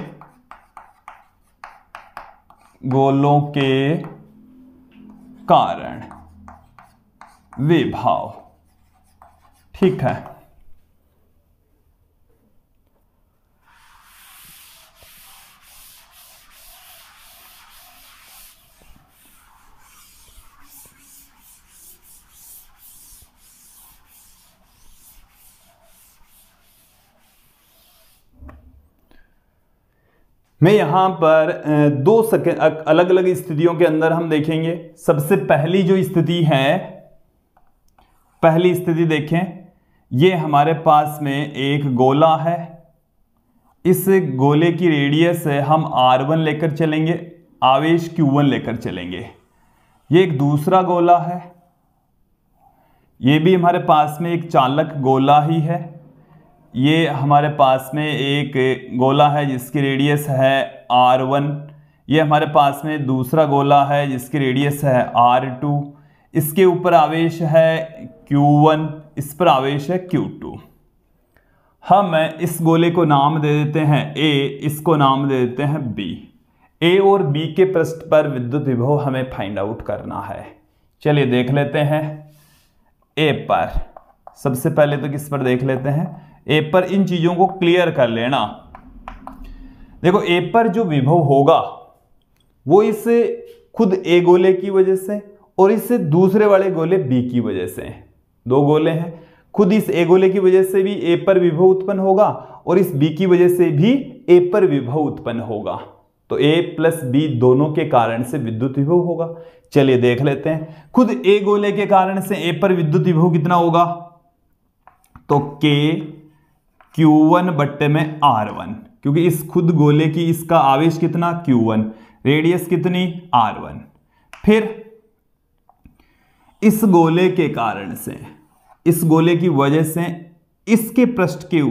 गोलों के कारण विभाव ठीक है में यहाँ पर दो सके अलग अलग स्थितियों के अंदर हम देखेंगे सबसे पहली जो स्थिति है पहली स्थिति देखें ये हमारे पास में एक गोला है इस गोले की रेडियस है हम R1 लेकर चलेंगे आवेश Q1 लेकर चलेंगे ये एक दूसरा गोला है ये भी हमारे पास में एक चालक गोला ही है ये हमारे पास में एक गोला है जिसकी रेडियस है आर वन ये हमारे पास में दूसरा गोला है जिसकी रेडियस है आर टू इसके ऊपर आवेश है क्यू वन इस पर आवेश है क्यू टू हम इस गोले को नाम दे देते हैं ए इसको नाम दे देते हैं बी ए और बी के पृष्ठ पर विद्युत विभव हमें फाइंड आउट करना है चलिए देख लेते हैं ए पर सबसे पहले तो किस पर देख लेते हैं ए पर इन चीजों को क्लियर कर लेना देखो ए पर जो विभव होगा वो इस खुद ए गोले की वजह से और इससे दूसरे वाले गोले बी की वजह से दो गोले हैं खुद इस ए गोले की वजह से भी ए पर विभव उत्पन्न होगा और इस बी की वजह से भी ए पर विभव उत्पन्न होगा तो ए प्लस बी दोनों के कारण से विद्युत विभव होगा चलिए देख लेते हैं खुद ए गोले के कारण से ए पर विद्युत विभव कितना होगा तो के Q1 बट्टे में R1 क्योंकि इस खुद गोले की इसका आवेश कितना Q1 रेडियस कितनी R1 फिर इस गोले के कारण से इस गोले की वजह से इसके पृष्ठ के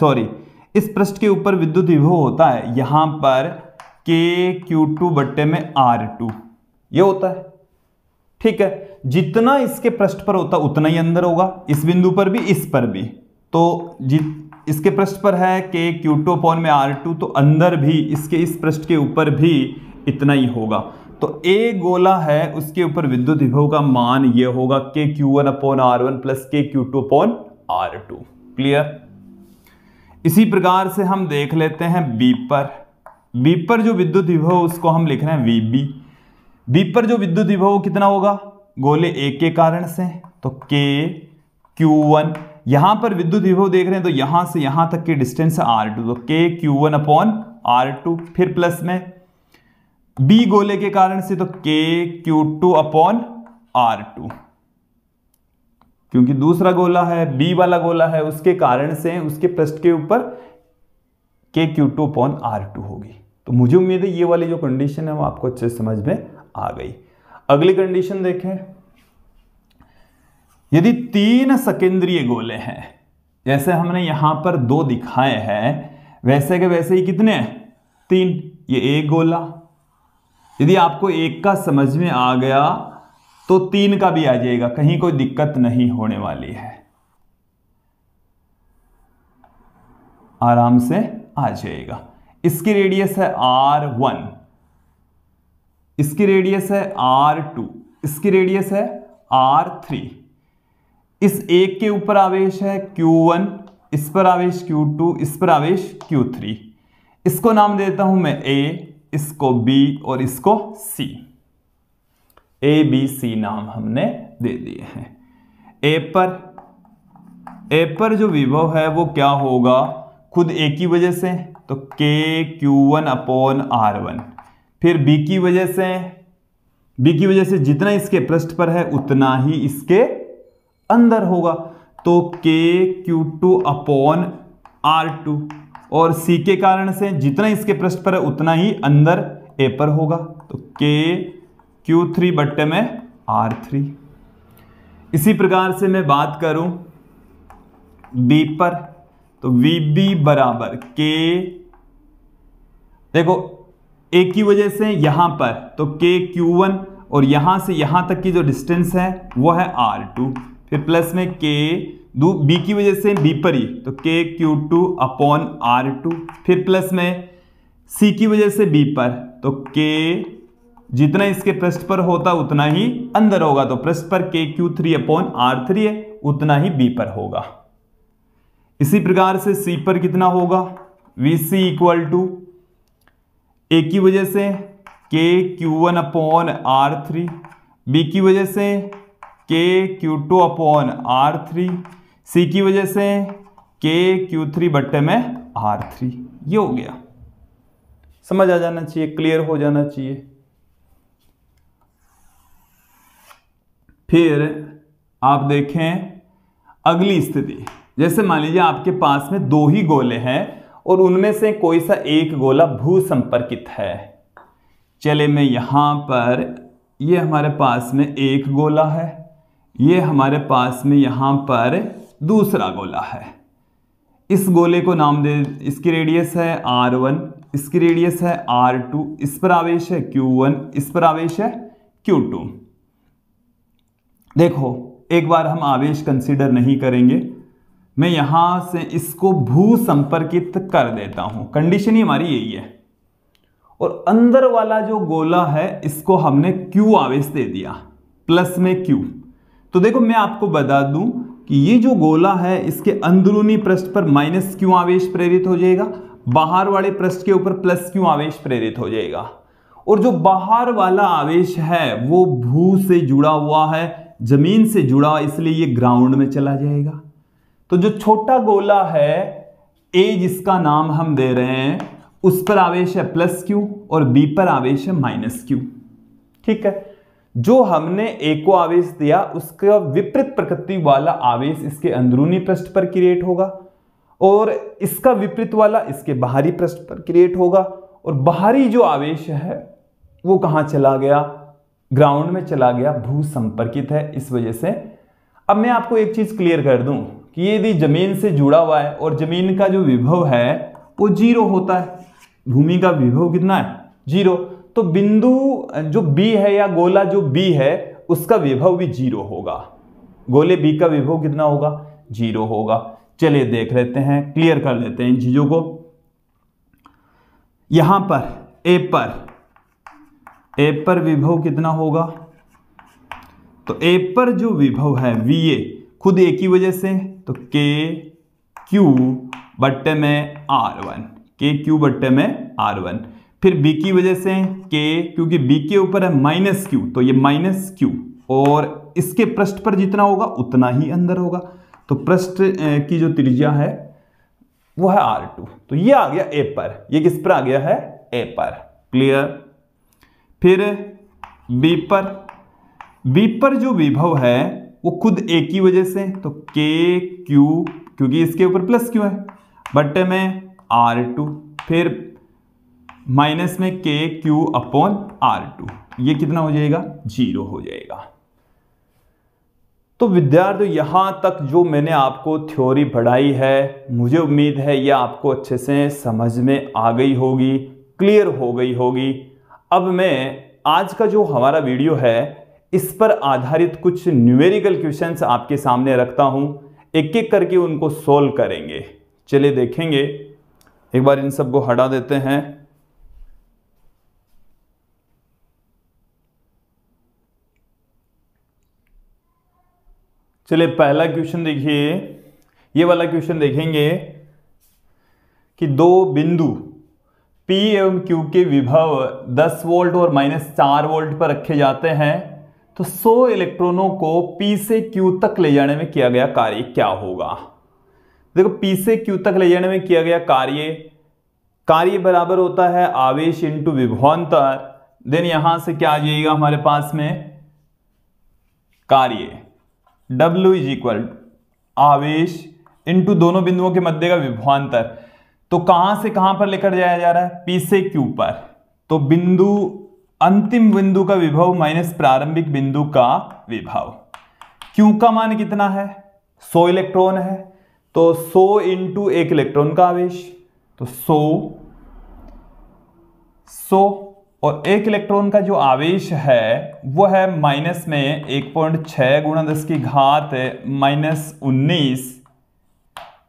सॉरी इस पृष्ठ के ऊपर विद्युत विभव होता है यहां पर के क्यू टू बट्टे में आर टू ये होता है ठीक है जितना इसके पृष्ठ पर होता उतना ही अंदर होगा इस बिंदु पर भी इस पर भी तो जित इसके पृष्ठ पर है कि क्यूटोपोन में आर टू तो अंदर भी इसके इस पृष्ठ के ऊपर भी इतना ही होगा तो ए गोला है उसके ऊपर विद्युत विभव का मान ये होगा K Q one upon R one plus K Q two upon R two clear इसी प्रकार से हम देख लेते हैं बी पर बी पर जो विद्युत विभव उसको हम लिख रहे हैं वी बी बी पर जो विद्युत विभव कितना होगा गोले ए के कारण से तो के क्यू वन यहां पर विद्युत विभव देख रहे हैं तो यहां से यहां तक के डिस्टेंस है आर टू तो K Q one upon R two फिर प्लस में बी गोले के कारण से तो K Q two upon R two क्योंकि दूसरा गोला है बी वाला गोला है उसके कारण से उसके पृष्ठ के ऊपर K Q two upon R two होगी तो मुझे उम्मीद है ये वाली जो कंडीशन है वो आपको अच्छे समझ में आ गई अगली कंडीशन देखें यदि तीन सकेंद्रीय गोले हैं जैसे हमने यहां पर दो दिखाए हैं वैसे के वैसे ही कितने तीन ये एक गोला यदि आपको एक का समझ में आ गया तो तीन का भी आ जाएगा कहीं कोई दिक्कत नहीं होने वाली है आराम से आ जाएगा इसकी रेडियस है आर वन इसकी रेडियस है आर टू इसकी रेडियस है आर थ्री इस एक के ऊपर आवेश है Q1 इस पर आवेश Q2 इस पर आवेश Q3 इसको नाम देता हूं मैं A इसको B और इसको C ए बी सी नाम हमने दे दिए हैं ए पर ए पर जो विभव है वो क्या होगा खुद ए की वजह से तो K Q one upon R one फिर बी की वजह से बी की वजह से जितना इसके पृष्ठ पर है उतना ही इसके अंदर होगा तो K Q two upon R two और सी के कारण से जितना इसके पृष्ठ पर है उतना ही अंदर ए पर होगा तो के क्यू थ्री बट्टे में आर थ्री इसी प्रकार से मैं बात करूं बी पर तो वी बी बराबर के देखो ए की वजह से यहां पर तो के क्यू वन और यहां से यहां तक की जो डिस्टेंस है वो है आर टू फिर प्लस में के दो बी की वजह से बी पर ही तो K Q two upon R two फिर प्लस में सी की वजह से बी पर तो के जितना इसके पृष्ठ पर होता उतना ही अंदर होगा तो पृष्ठ पर K Q three upon R three है उतना ही बी पर होगा इसी प्रकार से सी पर कितना होगा V C equal to A की वजह से K Q one upon R three B की वजह से K Q two upon R three C की वजह से के क्यू थ्री बट्टे में आर थ्री ये हो गया समझ आ जाना चाहिए क्लियर हो जाना चाहिए फिर आप देखें अगली स्थिति जैसे मान लीजिए आपके पास में दो ही गोले हैं और उनमें से कोई सा एक गोला भू संपर्कित है चले मैं यहां पर ये हमारे पास में एक गोला है ये हमारे पास में यहाँ पर दूसरा गोला है इस गोले को नाम दे इसकी रेडियस है आर वन इसकी रेडियस है आर टू इस पर आवेश है क्यू वन इस पर आवेश है क्यू टू देखो एक बार हम आवेश कंसीडर नहीं करेंगे मैं यहां से इसको भू संपर्कित कर देता हूँ कंडीशन ही हमारी यही है और अंदर वाला जो गोला है इसको हमने क्यू आवेश दे दिया प्लस में क्यू तो देखो मैं आपको बता दूं कि ये जो गोला है इसके अंदरूनी पृष्ठ पर माइनस क्यू आवेश प्रेरित हो जाएगा बाहर वाले पृष्ठ के ऊपर प्लस क्यों आवेश प्रेरित हो जाएगा और जो बाहर वाला आवेश है वो भू से जुड़ा हुआ है जमीन से जुड़ा इसलिए ये ग्राउंड में चला जाएगा तो जो छोटा गोला है ए जिसका नाम हम दे रहे हैं उस पर आवेश है प्लस क्यू और बी पर आवेश है माइनस क्यू ठीक है जो हमने एको आवेश दिया उसका विपरीत प्रकृति वाला आवेश इसके अंदरूनी पृष्ठ पर क्रिएट होगा और इसका विपरीत वाला इसके बाहरी पृष्ठ पर क्रिएट होगा और बाहरी जो आवेश है वो कहाँ चला गया ग्राउंड में चला गया भू संपर्कित है इस वजह से अब मैं आपको एक चीज़ क्लियर कर दूं कि यदि जमीन से जुड़ा हुआ है और जमीन का जो विभव है वो जीरो होता है भूमि का विभव कितना है जीरो तो बिंदु जो बी है या गोला जो बी है उसका विभव भी जीरो होगा गोले बी का विभव कितना होगा जीरो होगा चलिए देख लेते हैं क्लियर कर लेते हैं इन चीजों को यहां पर ए पर ए पर विभव कितना होगा तो ए पर जो विभव है वी ए खुद ए की वजह से तो के क्यू बट्टे में आर वन के क्यू बट्टे में आर वन फिर बी की वजह से के क्योंकि बी के ऊपर है माइनस क्यू तो ये माइनस क्यू और इसके पृष्ठ पर जितना होगा उतना ही अंदर होगा तो पृष्ठ की जो त्रिज्या है वो है आर टू तो ये आ गया ए पर ये किस पर आ गया है ए पर क्लियर फिर बी पर बी पर जो विभव है वो खुद ए की वजह से तो के क्यू क्योंकि इसके ऊपर प्लस क्यू है बट्टे में आर टू फिर माइनस में के क्यू अपॉन आर टू ये कितना हो जाएगा जीरो हो जाएगा तो विद्यार्थियों यहां तक जो मैंने आपको थ्योरी पढ़ाई है मुझे उम्मीद है यह आपको अच्छे से समझ में आ गई होगी क्लियर हो गई होगी अब मैं आज का जो हमारा वीडियो है इस पर आधारित कुछ न्यूमेरिकल क्वेश्चंस आपके सामने रखता हूं एक एक करके उनको सोल्व करेंगे चलिए देखेंगे एक बार इन सबको हटा देते हैं चलिए पहला क्वेश्चन देखिए ये वाला क्वेश्चन देखेंगे कि दो बिंदु P एवं Q के विभव 10 वोल्ट और माइनस चार वोल्ट पर रखे जाते हैं तो 100 इलेक्ट्रॉनों को P से Q तक ले जाने में किया गया कार्य क्या होगा देखो P से Q तक ले जाने में किया गया कार्य कार्य बराबर होता है आवेश इंटू विभवान्तर देन यहां से क्या आ जाएगा हमारे पास में कार्य डब्ल्यू इज इक्वल आवेश इनटू दोनों बिंदुओं के मध्य का विभवान्तर तो कहां से कहां पर लेकर जाया जा रहा है P से क्यू पर तो बिंदु अंतिम बिंदु का विभव माइनस प्रारंभिक बिंदु का विभव क्यू का मान कितना है 100 इलेक्ट्रॉन है तो 100 इंटू एक इलेक्ट्रॉन का आवेश तो 100 100 और एक इलेक्ट्रॉन का जो आवेश है वो है माइनस में एक पॉइंट छः गुणा दस की घात माइनस उन्नीस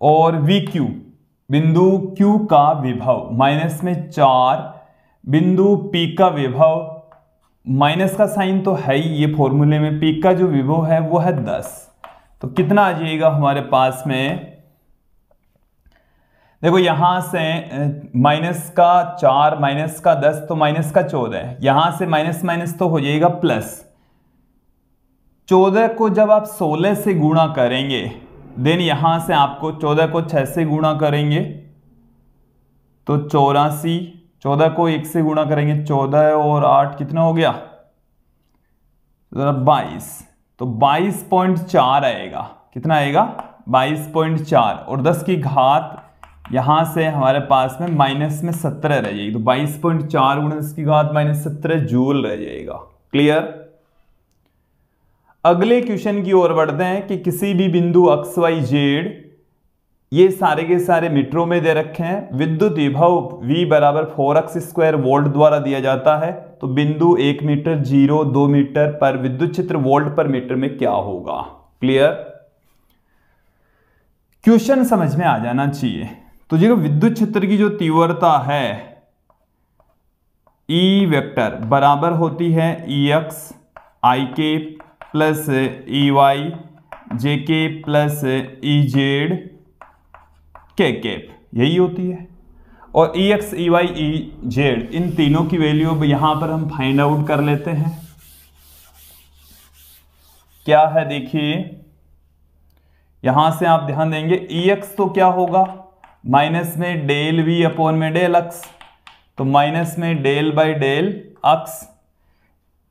और वी क्यू बिंदु क्यू का विभव माइनस में चार बिंदु P का विभव माइनस का साइन तो है ही ये फॉर्मूले में P का जो विभव है वो है दस तो कितना आ जाएगा हमारे पास में देखो यहाँ से माइनस का चार माइनस का दस तो माइनस का चौदह यहाँ से माइनस माइनस तो हो जाएगा प्लस चौदह को जब आप सोलह से गुणा करेंगे देन यहाँ से आपको चौदह को छः से गुणा करेंगे तो चौरासी चौदह को एक से गुणा करेंगे चौदह और आठ कितना हो गया बाईस तो बाईस पॉइंट चार आएगा कितना आएगा बाईस पॉइंट चार और दस की घात यहाँ से हमारे पास में माइनस में सत्रह रह जाएगी तो बाईस पॉइंट चार गुण इसकी घात माइनस सत्रह जूल रह जाएगा क्लियर अगले क्वेश्चन की ओर बढ़ते हैं कि किसी भी बिंदु अक्स वाई जेड ये सारे के सारे मीटरों में दे रखे हैं विद्युत विभव v बराबर फोर एक्स स्क्वायर वोल्ट द्वारा दिया जाता है तो बिंदु एक मीटर जीरो दो मीटर पर विद्युत क्षेत्र वोल्ट पर मीटर में क्या होगा क्लियर क्वेश्चन समझ में आ जाना चाहिए तो जी विद्युत क्षेत्र की जो तीव्रता है ई e वेक्टर बराबर होती है ई एक्स आई के प्लस ई वाई जे के प्लस ई जेड के के यही होती है और E X E Y E Z इन तीनों की वैल्यू अब यहां पर हम फाइंड आउट कर लेते हैं क्या है देखिए यहां से आप ध्यान देंगे ई e एक्स तो क्या होगा माइनस में डेल वी अपॉन में डेल अक्स तो माइनस में del by del X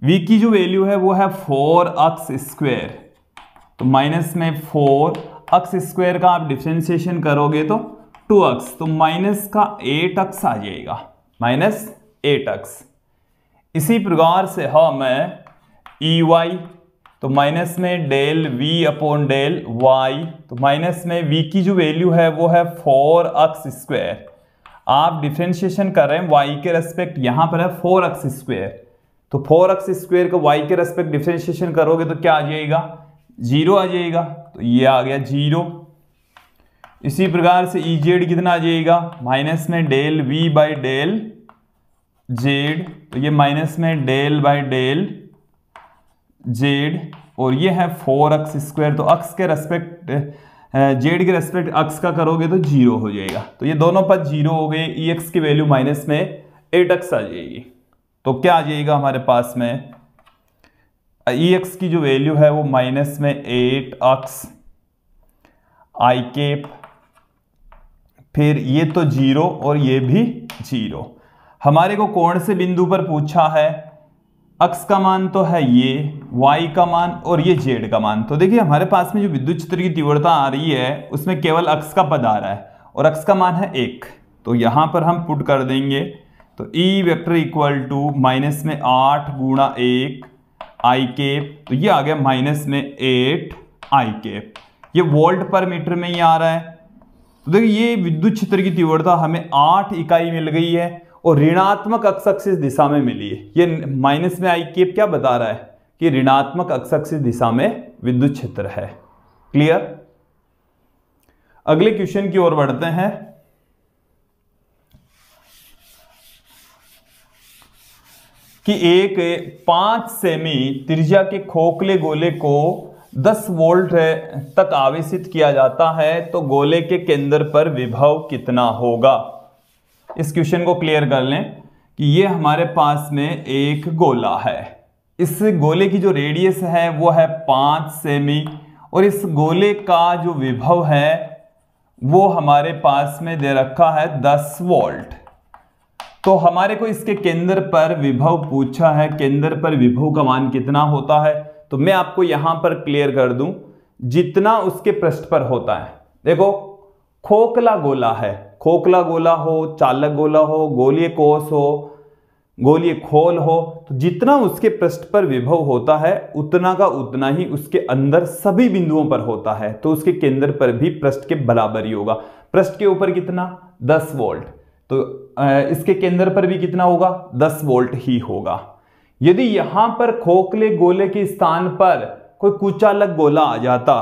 V की जो वैल्यू है वो है फोर अक्स स्क्वेयर तो माइनस में फोर अक्स स्क्वेयर का आप डिफ्रेंशिएशन करोगे तो टू अक्स तो माइनस का एट अक्स आ जाएगा माइनस एट अक्स इसी प्रकार से हम ई e वाई तो माइनस में del V upon del Y तो माइनस में वी की जो वैल्यू है वो है फोर अक्स स्क्वेयर आप डिफ्रेंशिएशन कर रहे हैं वाई के रेस्पेक्ट यहाँ पर है फोर अक्स स्क्वेयर तो फोर अक्स स्क्वेयर का वाई के रेस्पेक्ट डिफ्रेंशिएशन करोगे तो क्या आ जाएगा जीरो आ जाएगा तो ये आ गया जीरो इसी प्रकार से ई e जेड कितना आ जाएगा माइनस में del V by del Z तो ये माइनस में डेल बाई डेल जेड और ये है फोर अक्स स्क्वायर तो अक्स के रेस्पेक्ट जेड के रेस्पेक्ट अक्स का करोगे तो जीरो हो जाएगा तो ये दोनों पद जीरो हो गए ई e एक्स की वैल्यू माइनस में एट एक्स आ जाएगी तो क्या आ जाएगा हमारे पास में ई एक्स e की जो वैल्यू है वो माइनस में एट अक्स आई केप फिर ये तो जीरो और ये भी जीरो हमारे को कौन से बिंदु पर पूछा है अक्स का मान तो है ये वाई का मान और ये जेड का मान तो देखिए हमारे पास में जो विद्युत क्षेत्र की तीव्रता आ रही है उसमें केवल अक्स का पद आ रहा है और अक्स का मान है एक तो यहाँ पर हम पुट कर देंगे तो E e vector equal to minus में आठ गुणा एक आई के तो ये आ गया माइनस में एट आई के ये वोल्ट पर मीटर में ही आ रहा है तो देखिए ये विद्युत क्षेत्र की तीव्रता हमें आठ इकाई मिल गई है और ऋणात्मक अक्ष अक्ष दिशा में मिली है ये माइनस में आई केप क्या बता रहा है कि ऋणात्मक अक्षक से दिशा में विद्युत क्षेत्र है क्लियर अगले क्वेश्चन की ओर बढ़ते हैं कि एक पांच सेमी त्रिज्या के खोखले गोले को 10 वोल्ट तक आवेशित किया जाता है तो गोले के केंद्र पर विभव कितना होगा इस क्वेश्चन को क्लियर कर लें कि ये हमारे पास में एक गोला है इस गोले की जो रेडियस है वो है पांच सेमी और इस गोले का जो विभव है वो हमारे पास में दे रखा है दस वोल्ट तो हमारे को इसके केंद्र पर विभव पूछा है केंद्र पर विभव का मान कितना होता है तो मैं आपको यहां पर क्लियर कर दूं जितना उसके पृष्ठ पर होता है देखो खोखला गोला है खोखला गोला हो चालक गोला हो गोलीय कोष हो गोलीय खोल हो तो जितना उसके पृष्ठ पर विभव होता है उतना का उतना ही उसके अंदर सभी बिंदुओं पर होता है तो उसके केंद्र पर भी पृष्ठ के बराबर ही होगा पृष्ठ के ऊपर कितना 10 वोल्ट तो इसके केंद्र पर भी कितना होगा 10 वोल्ट ही होगा यदि यहां पर खोखले गोले के स्थान पर कोई कुचालक गोला आ जाता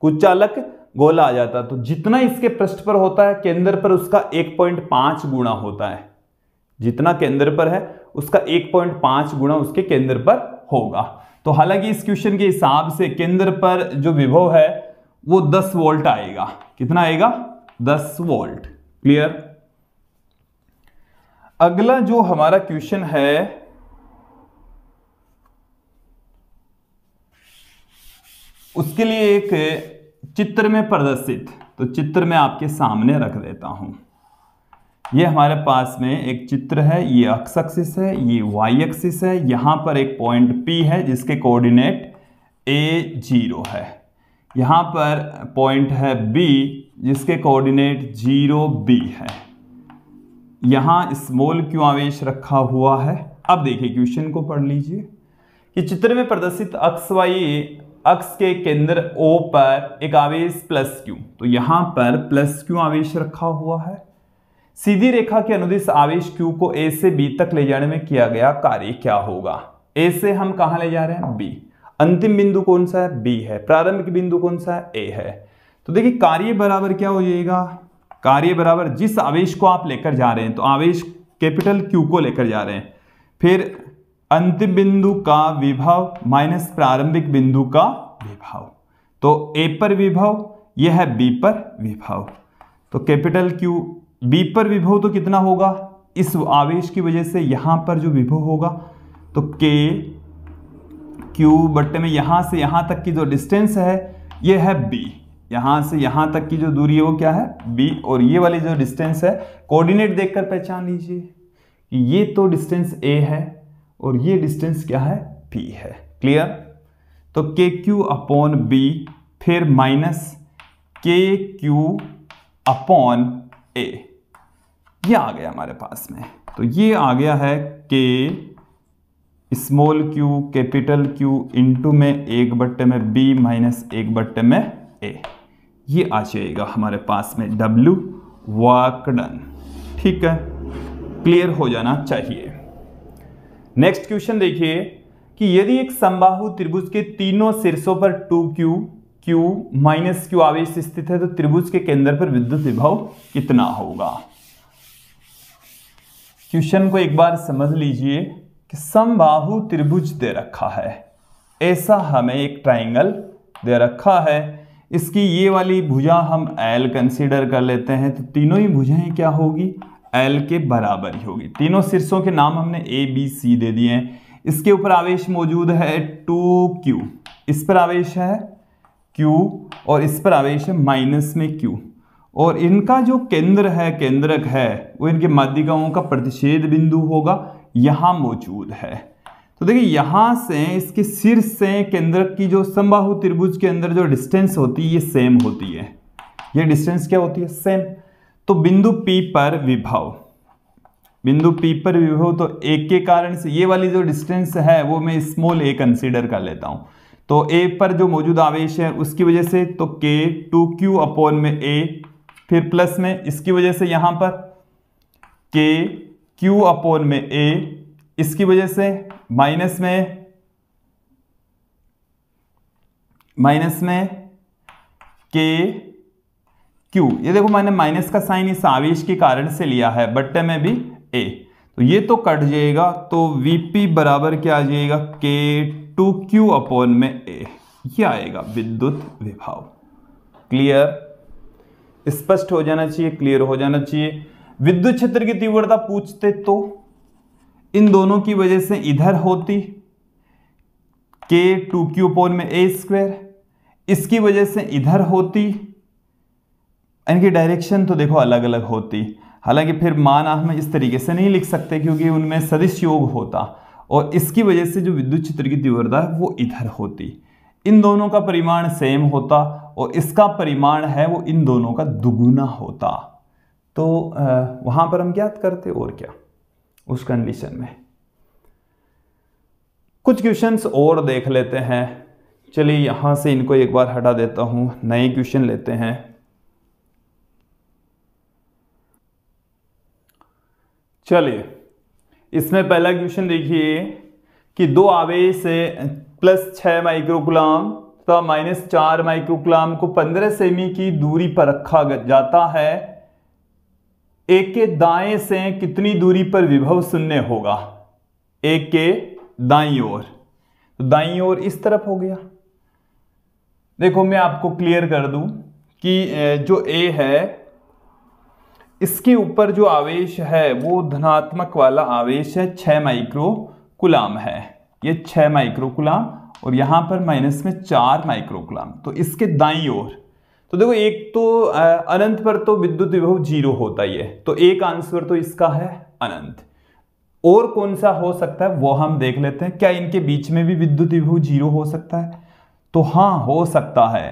कुचालक गोला आ जाता तो जितना इसके पृष्ठ पर होता है केंद्र पर उसका पांच गुणा होता है जितना केंद्र पर है उसका 1.5 गुणा उसके केंद्र पर होगा तो हालांकि इस क्वेश्चन के हिसाब से केंद्र पर जो विभव है वो 10 वोल्ट आएगा कितना आएगा 10 वोल्ट क्लियर अगला जो हमारा क्वेश्चन है उसके लिए एक चित्र में प्रदर्शित तो चित्र में आपके सामने रख देता हूं ये हमारे पास में एक चित्र है ये अक्स एक्सिस है ये वाई एक्सिस है यहाँ पर एक पॉइंट पी है जिसके कोऑर्डिनेट ए जीरो है यहाँ पर पॉइंट है बी जिसके कोऑर्डिनेट जीरो बी है यहाँ स्मॉल क्यू आवेश रखा हुआ है अब देखिए क्वेश्चन को पढ़ लीजिए कि चित्र में प्रदर्शित अक्स वाई अक्स के केंद्र ओ पर एक आवेश प्लस क्यू तो यहाँ पर प्लस क्यू आवेश रखा हुआ है सीधी रेखा के अनुदिश आवेश Q को A से B तक ले जाने में किया गया कार्य क्या होगा A से हम कहा ले जा रहे हैं B अंतिम बिंदु कौन सा है B है प्रारंभिक बिंदु कौन सा है A है तो देखिए कार्य बराबर क्या हो जाएगा कार्य बराबर जिस आवेश को आप लेकर जा रहे हैं तो आवेश कैपिटल Q को लेकर जा रहे हैं फिर अंतिम बिंदु का विभव माइनस प्रारंभिक बिंदु का विभव तो ए पर विभव यह है बी पर विभव तो कैपिटल क्यू बी पर विभव तो कितना होगा इस आवेश की वजह से यहाँ पर जो विभव होगा तो के क्यू बट्टे में यहाँ से यहाँ तक की जो डिस्टेंस है ये है बी यहाँ से यहाँ तक की जो दूरी है वो क्या है बी और ये वाली जो डिस्टेंस है कोऑर्डिनेट देखकर पहचान लीजिए कि ये तो डिस्टेंस ए है और ये डिस्टेंस क्या है पी है क्लियर तो के क्यू अपॉन बी फिर minus K Q upon A ये आ गया हमारे पास में तो ये आ गया है K small Q capital Q into में एक बट्टे में बी माइनस एक बट्टे में ए ये आ जाएगा हमारे पास में डब्ल्यू वाकडन ठीक है क्लियर हो जाना चाहिए नेक्स्ट क्वेश्चन देखिए कि यदि एक संबाहु त्रिभुज के तीनों शीर्षों पर two Q Q minus Q आवेश स्थित है तो त्रिभुज के केंद्र पर विद्युत विभव कितना होगा क्वेश्चन को एक बार समझ लीजिए कि समबाहु त्रिभुज दे रखा है ऐसा हमें एक ट्राइंगल दे रखा है इसकी ये वाली भुजा हम एल कंसीडर कर लेते हैं तो तीनों ही भुजाएं क्या होगी एल के बराबर ही होगी तीनों सिरसों के नाम हमने ए बी सी दे दिए हैं इसके ऊपर आवेश मौजूद है टू क्यू इस पर आवेश है क्यू और इस पर आवेश है माइनस में क्यू और इनका जो केंद्र है केंद्रक है वो इनके माध्यिकाओं का प्रतिषेध बिंदु होगा यहाँ मौजूद है तो देखिए यहाँ से इसके सिर से केंद्रक की जो संबाहु त्रिभुज के अंदर जो डिस्टेंस होती है ये सेम होती है ये डिस्टेंस क्या होती है सेम तो बिंदु पी पर विभव बिंदु पी पर विभव तो एक के कारण से ये वाली जो डिस्टेंस है वो मैं स्मॉल ए कंसिडर कर लेता हूँ तो ए पर जो मौजूद आवेश है उसकी वजह से तो के टू क्यू अपॉन में ए फिर प्लस में इसकी वजह से यहां पर के क्यू अपोन में ए इसकी वजह से माइनस में माइनस में के क्यू ये देखो मैंने माइनस का साइन इस आवेश के कारण से लिया है बट्टे में भी ए तो ये तो कट जाएगा तो वीपी बराबर क्या आ जाएगा के टू क्यू अपोन में ए ये आएगा विद्युत विभाव क्लियर स्पष्ट हो जाना चाहिए क्लियर हो जाना चाहिए विद्युत क्षेत्र की तीव्रता पूछते तो इन दोनों की वजह से इधर होती के टू क्यू पोन में ए स्क्वेयर इसकी वजह से इधर होती इनकी डायरेक्शन तो देखो अलग अलग होती हालांकि फिर मान हम इस तरीके से नहीं लिख सकते क्योंकि उनमें सदिश योग होता और इसकी वजह से जो विद्युत क्षेत्र की तीव्रता है वो इधर होती इन दोनों का परिमाण सेम होता और इसका परिमाण है वो इन दोनों का दुगुना होता तो वहां पर हम ज्ञात करते और क्या उस कंडीशन में कुछ क्वेश्चंस और देख लेते हैं चलिए यहां से इनको एक बार हटा देता हूं नए क्वेश्चन लेते हैं चलिए इसमें पहला क्वेश्चन देखिए कि दो आवेश प्लस छः माइक्रोकुलाम तथा माइनस चार माइक्रोकुलाम को पंद्रह सेमी की दूरी पर रखा जाता है एक के दाएं से कितनी दूरी पर विभव शून्य होगा एक के दाई ओर तो दाई ओर इस तरफ हो गया देखो मैं आपको क्लियर कर दूं कि जो ए है इसके ऊपर जो आवेश है वो धनात्मक वाला आवेश है छ माइक्रो कुलाम है ये छः माइक्रोकुलाम और यहाँ पर माइनस में चार माइक्रोकुलाम तो इसके दाई ओर तो देखो एक तो अनंत पर तो विद्युत विभव जीरो होता ही है तो एक आंसर तो इसका है अनंत और कौन सा हो सकता है वो हम देख लेते हैं क्या इनके बीच में भी विद्युत विभव जीरो हो सकता है तो हाँ हो सकता है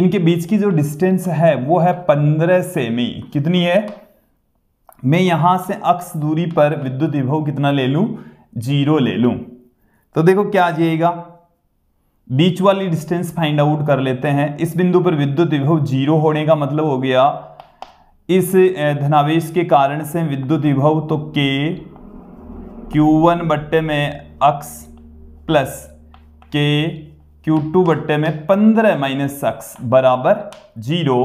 इनके बीच की जो डिस्टेंस है वो है पंद्रह सेमी कितनी है मैं यहां से अक्स दूरी पर विद्युत विभव कितना ले लू जीरो ले लू तो देखो क्या आ जाएगा बीच वाली डिस्टेंस फाइंड आउट कर लेते हैं इस बिंदु पर विद्युत विभव जीरो होने का मतलब हो गया इस धनावेश के कारण से विद्युत विभव तो के क्यू वन बट्टे में X plus K Q two बट्टे में पंद्रह माइनस अक्स बराबर जीरो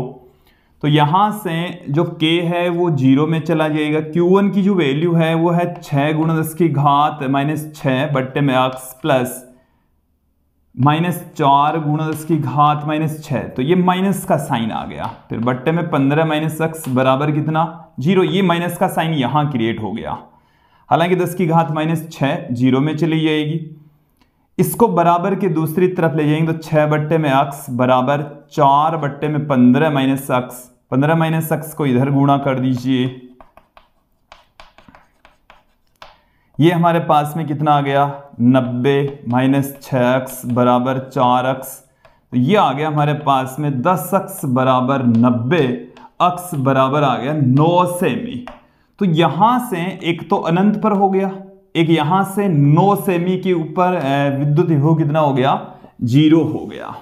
तो यहाँ से जो k है वो जीरो में चला जाएगा q1 की जो वैल्यू है वो है छः गुण दस की घात माइनस छ बट्टे में अक्स प्लस माइनस चार गुण दस की घात माइनस छ तो ये माइनस का साइन आ गया फिर बट्टे में पंद्रह माइनस अक्स बराबर कितना जीरो ये माइनस का साइन यहाँ क्रिएट हो गया हालांकि दस की घात माइनस छः जीरो में चली जाएगी इसको बराबर के दूसरी तरफ ले जाएंगे तो छः बट्टे में अक्स बराबर चार बट्टे में पंद्रह माइनस अक्स पंद्रह माइनस एक्स को इधर गुणा कर दीजिए ये हमारे पास में कितना आ गया नब्बे माइनस छः एक्स बराबर चार एक्स तो ये आ गया हमारे पास में दस एक्स बराबर नब्बे अक्स बराबर आ गया नौ सेमी तो यहां से एक तो अनंत पर हो गया एक यहां से नौ सेमी के ऊपर विद्युत विभव कितना हो गया जीरो हो गया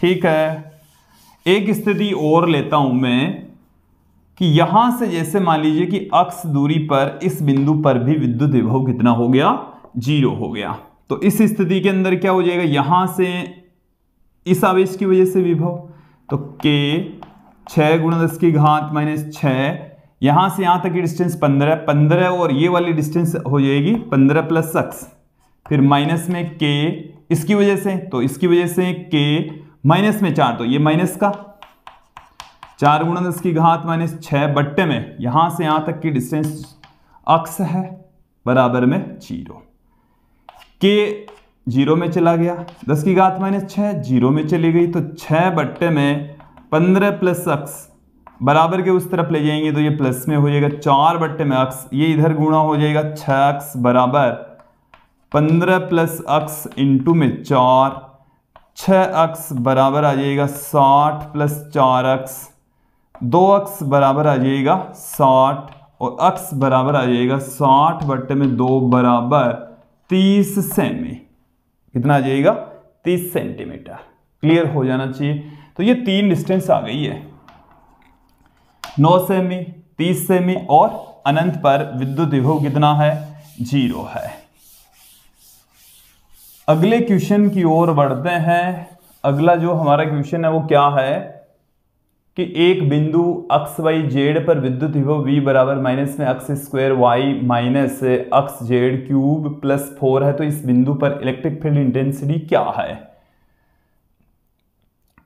ठीक है एक स्थिति और लेता हूं मैं कि यहां से जैसे मान लीजिए कि अक्ष दूरी पर इस बिंदु पर भी विद्युत विभव कितना हो गया जीरो हो गया तो इस स्थिति के अंदर क्या हो जाएगा यहां से इस आवेश की वजह से विभव तो के छः गुण दस की घात माइनस छ यहां से यहां तक की डिस्टेंस पंद्रह पंद्रह और ये वाली डिस्टेंस हो जाएगी पंद्रह प्लस अक्स फिर माइनस में के इसकी वजह से तो इसकी वजह से के माइनस में चार तो ये माइनस का चार गुणा दस की घात माइनस छह बट्टे में यहां से यहां तक की डिस्टेंस अक्स है बराबर में जीरो के जीरो में चला गया दस की घात माइनस छह जीरो में चली गई तो छह बट्टे में पंद्रह प्लस अक्स बराबर के उस तरफ ले जाएंगे तो ये प्लस में हो जाएगा चार बट्टे में अक्स ये इधर गुणा हो जाएगा छ अक्स बराबर पंद्रह प्लस अक्स इंटू में चार छः अक्स बराबर आ जाएगा साठ प्लस चार अक्स दो अक्स बराबर आ जाएगा साठ और अक्स बराबर आ जाएगा साठ बट्टे में दो बराबर तीस सेमी कितना आ जाएगा तीस सेंटीमीटर क्लियर हो जाना चाहिए तो ये तीन डिस्टेंस आ गई है नौ सेमी तीस सेमी और अनंत पर विद्युत विभव कितना है जीरो है अगले क्वेश्चन की ओर बढ़ते हैं अगला जो हमारा क्वेश्चन है वो क्या है कि एक बिंदु अक्स वाई जेड पर विद्युत विभव v बराबर माइनस में X square Y minus X Z cube plus four है तो इस बिंदु पर इलेक्ट्रिक फील्ड इंटेंसिटी क्या है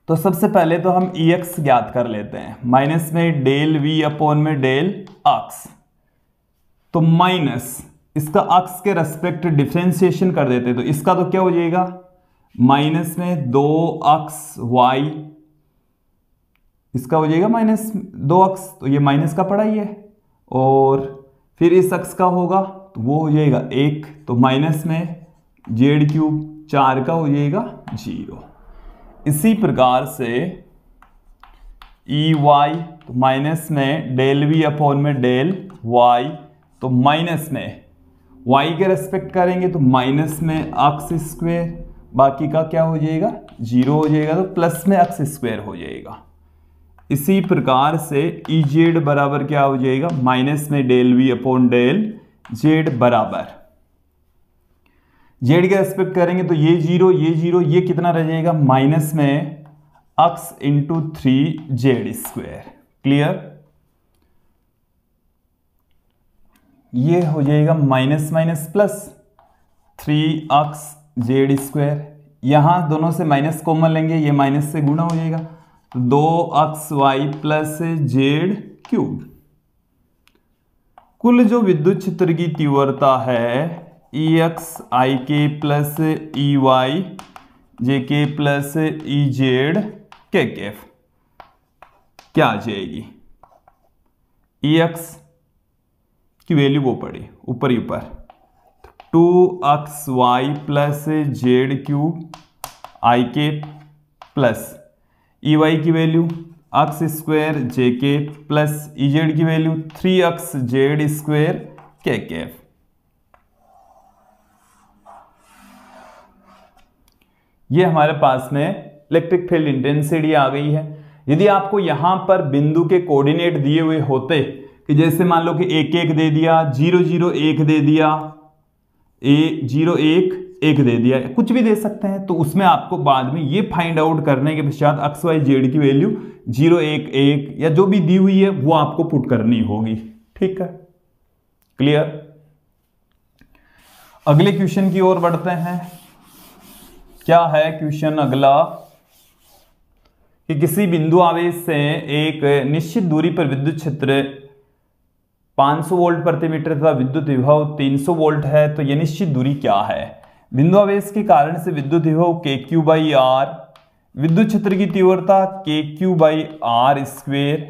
तो सबसे पहले तो हम ई e एक्स ज्ञात कर लेते हैं माइनस में डेल वी अपॉन में डेल अक्स तो माइनस इसका अक्स के रेस्पेक्ट डिफ्रेंसिएशन कर देते तो इसका तो क्या हो जाएगा माइनस में दो अक्स वाई इसका हो जाएगा माइनस दो अक्स तो ये माइनस का पड़ा ही है और फिर इस अक्स का होगा तो वो हो जाएगा एक तो माइनस में जेड क्यूब चार का हो जाएगा जीरो इसी प्रकार से ई e वाई तो माइनस में डेल वी अपॉन में डेल वाई तो माइनस में y के रेस्पेक्ट करेंगे तो माइनस में अक्स स्क्वेयर बाकी का क्या हो जाएगा जीरो हो जाएगा तो प्लस में अक्स स्क्वेयर हो जाएगा इसी प्रकार से ई जेड बराबर क्या हो जाएगा माइनस में del V upon del Z बराबर जेड के रेस्पेक्ट करेंगे तो ये जीरो ये जीरो ये कितना रह जाएगा माइनस में X into three Z square clear ये हो जाएगा minus minus plus three X Z square यहाँ दोनों से माइनस कॉमन लेंगे ये माइनस से गुणा हो जाएगा तो दो X Y plus Z cube कुल जो विद्युत क्षेत्र की तीव्रता है ई एक्स आई के प्लस ई वाई जे के प्लस ई जेड के केफ क्या आ जाएगी ई एक्स की वैल्यू वो पड़ी ऊपर ही ऊपर two X Y plus Z Q I के प्लस ई वाई की वैल्यू अक्स स्क्वेयर जे के प्लस ई जेड की value three X Z square के के ये हमारे पास में इलेक्ट्रिक फील्ड इंटेंसिटी आ गई है यदि आपको यहां पर बिंदु के कोऑर्डिनेट दिए हुए होते कि जैसे मान लो कि एक एक दे दिया जीरो जीरो एक दे दिया ए जीरो एक एक दे दिया कुछ भी दे सकते हैं तो उसमें आपको बाद में ये फाइंड आउट करने के पश्चात अक्स वाई जेड की वैल्यू जीरो एक एक या जो भी दी हुई है वो आपको पुट करनी होगी ठीक है क्लियर अगले क्वेश्चन की ओर बढ़ते हैं क्या है क्वेश्चन अगला कि किसी बिंदु आवेश से एक निश्चित दूरी पर विद्युत क्षेत्र 500 वोल्ट प्रति मीटर तथा विद्युत विभव 300 वोल्ट है तो यह निश्चित दूरी क्या है बिंदु आवेश के कारण से विद्युत विभव के क्यू बाई आर विद्युत क्षेत्र की तीव्रता K Q by R square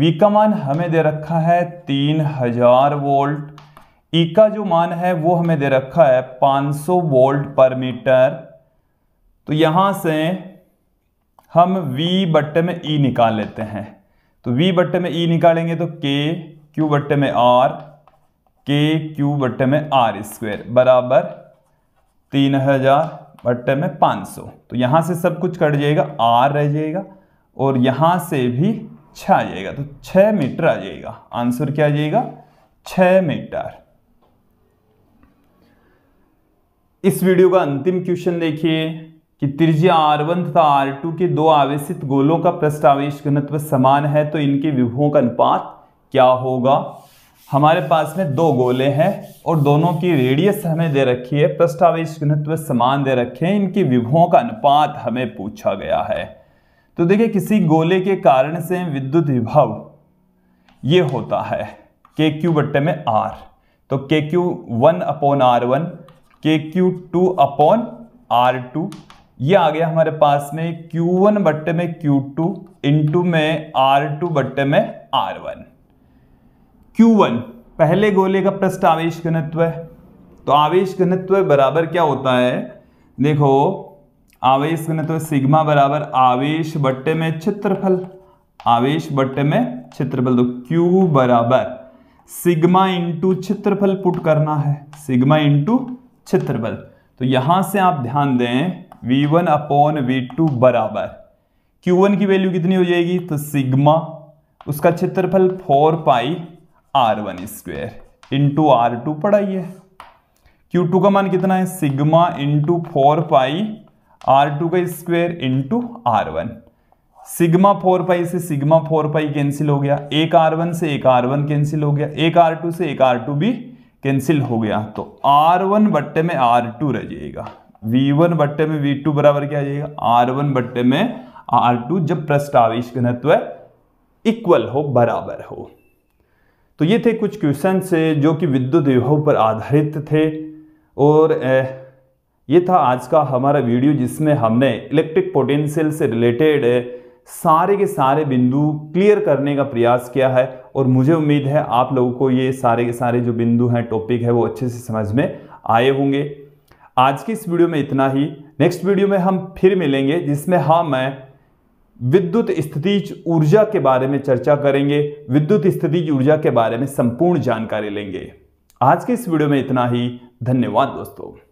V का मान हमें दे रखा है तीन हजार वोल्ट ई e का जो मान है वो हमें दे रखा है 500 वोल्ट पर मीटर तो यहां से हम वी बट्टे में ई e निकाल लेते हैं तो वी बट्टे में ई e निकालेंगे तो के क्यू बट्टे में आर के क्यू बट्टे में आर स्क्वेयर बराबर तीन हजार बट्टे में पाँच सौ तो यहाँ से सब कुछ कट जाएगा आर रह जाएगा और यहाँ से भी छः आ जाएगा तो छः मीटर आ जाएगा आंसर क्या आ जाएगा छः मीटर इस वीडियो का अंतिम क्वेश्चन देखिए कि त्रिज्या आर वन तथा आर टू के दो आवेशित गोलों का पृष्ठ आवेश घनत्व समान है तो इनके विभवों का अनुपात क्या होगा हमारे पास में दो गोले हैं और दोनों की रेडियस हमें दे रखी है पृष्ठावेश घनत्व समान दे रखे हैं इनकी विभवों का अनुपात हमें पूछा गया है तो देखिए किसी गोले के कारण से विद्युत विभव ये होता है के क्यू बट्टे में आर तो K Q one upon R one K Q two upon R two ये आ गया हमारे पास में क्यू वन बट्टे में क्यू टू इंटू में आर टू बट्टे में आर वन Q1 पहले गोले का पृष्ठ आवेश घनत्व है तो आवेश घनत्व बराबर क्या होता है देखो आवेश घनत्व सिग्मा बराबर आवेश बट्टे में क्षेत्रफल आवेश बट्टे में क्षेत्रफल तो Q बराबर सिग्मा इंटू क्षेत्रफल पुट करना है सिग्मा इंटू क्षेत्रफल तो यहां से आप ध्यान दें V1 वन अपॉन वी बराबर Q1 की वैल्यू कितनी हो जाएगी तो सिग्मा उसका क्षेत्रफल four pi R one square into R two पढ़ाइए क्यू टू का मान कितना है sigma into four pi R two का square into R one sigma four pi से सिग्मा फोर पाई कैंसिल हो गया एक आर वन से एक आर वन कैंसिल हो गया एक आर टू से एक आर टू भी कैंसिल हो गया तो आर वन बट्टे में आर टू रह जाएगा वी वन बट्टे में वी टू बराबर क्या आ जाएगा आर वन बट्टे में आर टू जब प्रस्तावेश घनत्व इक्वल हो बराबर हो तो ये थे कुछ क्वेश्चन से जो कि विद्युत विभव पर आधारित थे और ये था आज का हमारा वीडियो जिसमें हमने इलेक्ट्रिक पोटेंशियल से रिलेटेड सारे के सारे बिंदु क्लियर करने का प्रयास किया है और मुझे उम्मीद है आप लोगों को ये सारे के सारे जो बिंदु हैं टॉपिक है वो अच्छे से समझ में आए होंगे आज की इस वीडियो में इतना ही नेक्स्ट वीडियो में हम फिर मिलेंगे जिसमें हम हाँ विद्युत स्थिति ऊर्जा के बारे में चर्चा करेंगे विद्युत स्थिति ऊर्जा के बारे में संपूर्ण जानकारी लेंगे आज के इस वीडियो में इतना ही धन्यवाद दोस्तों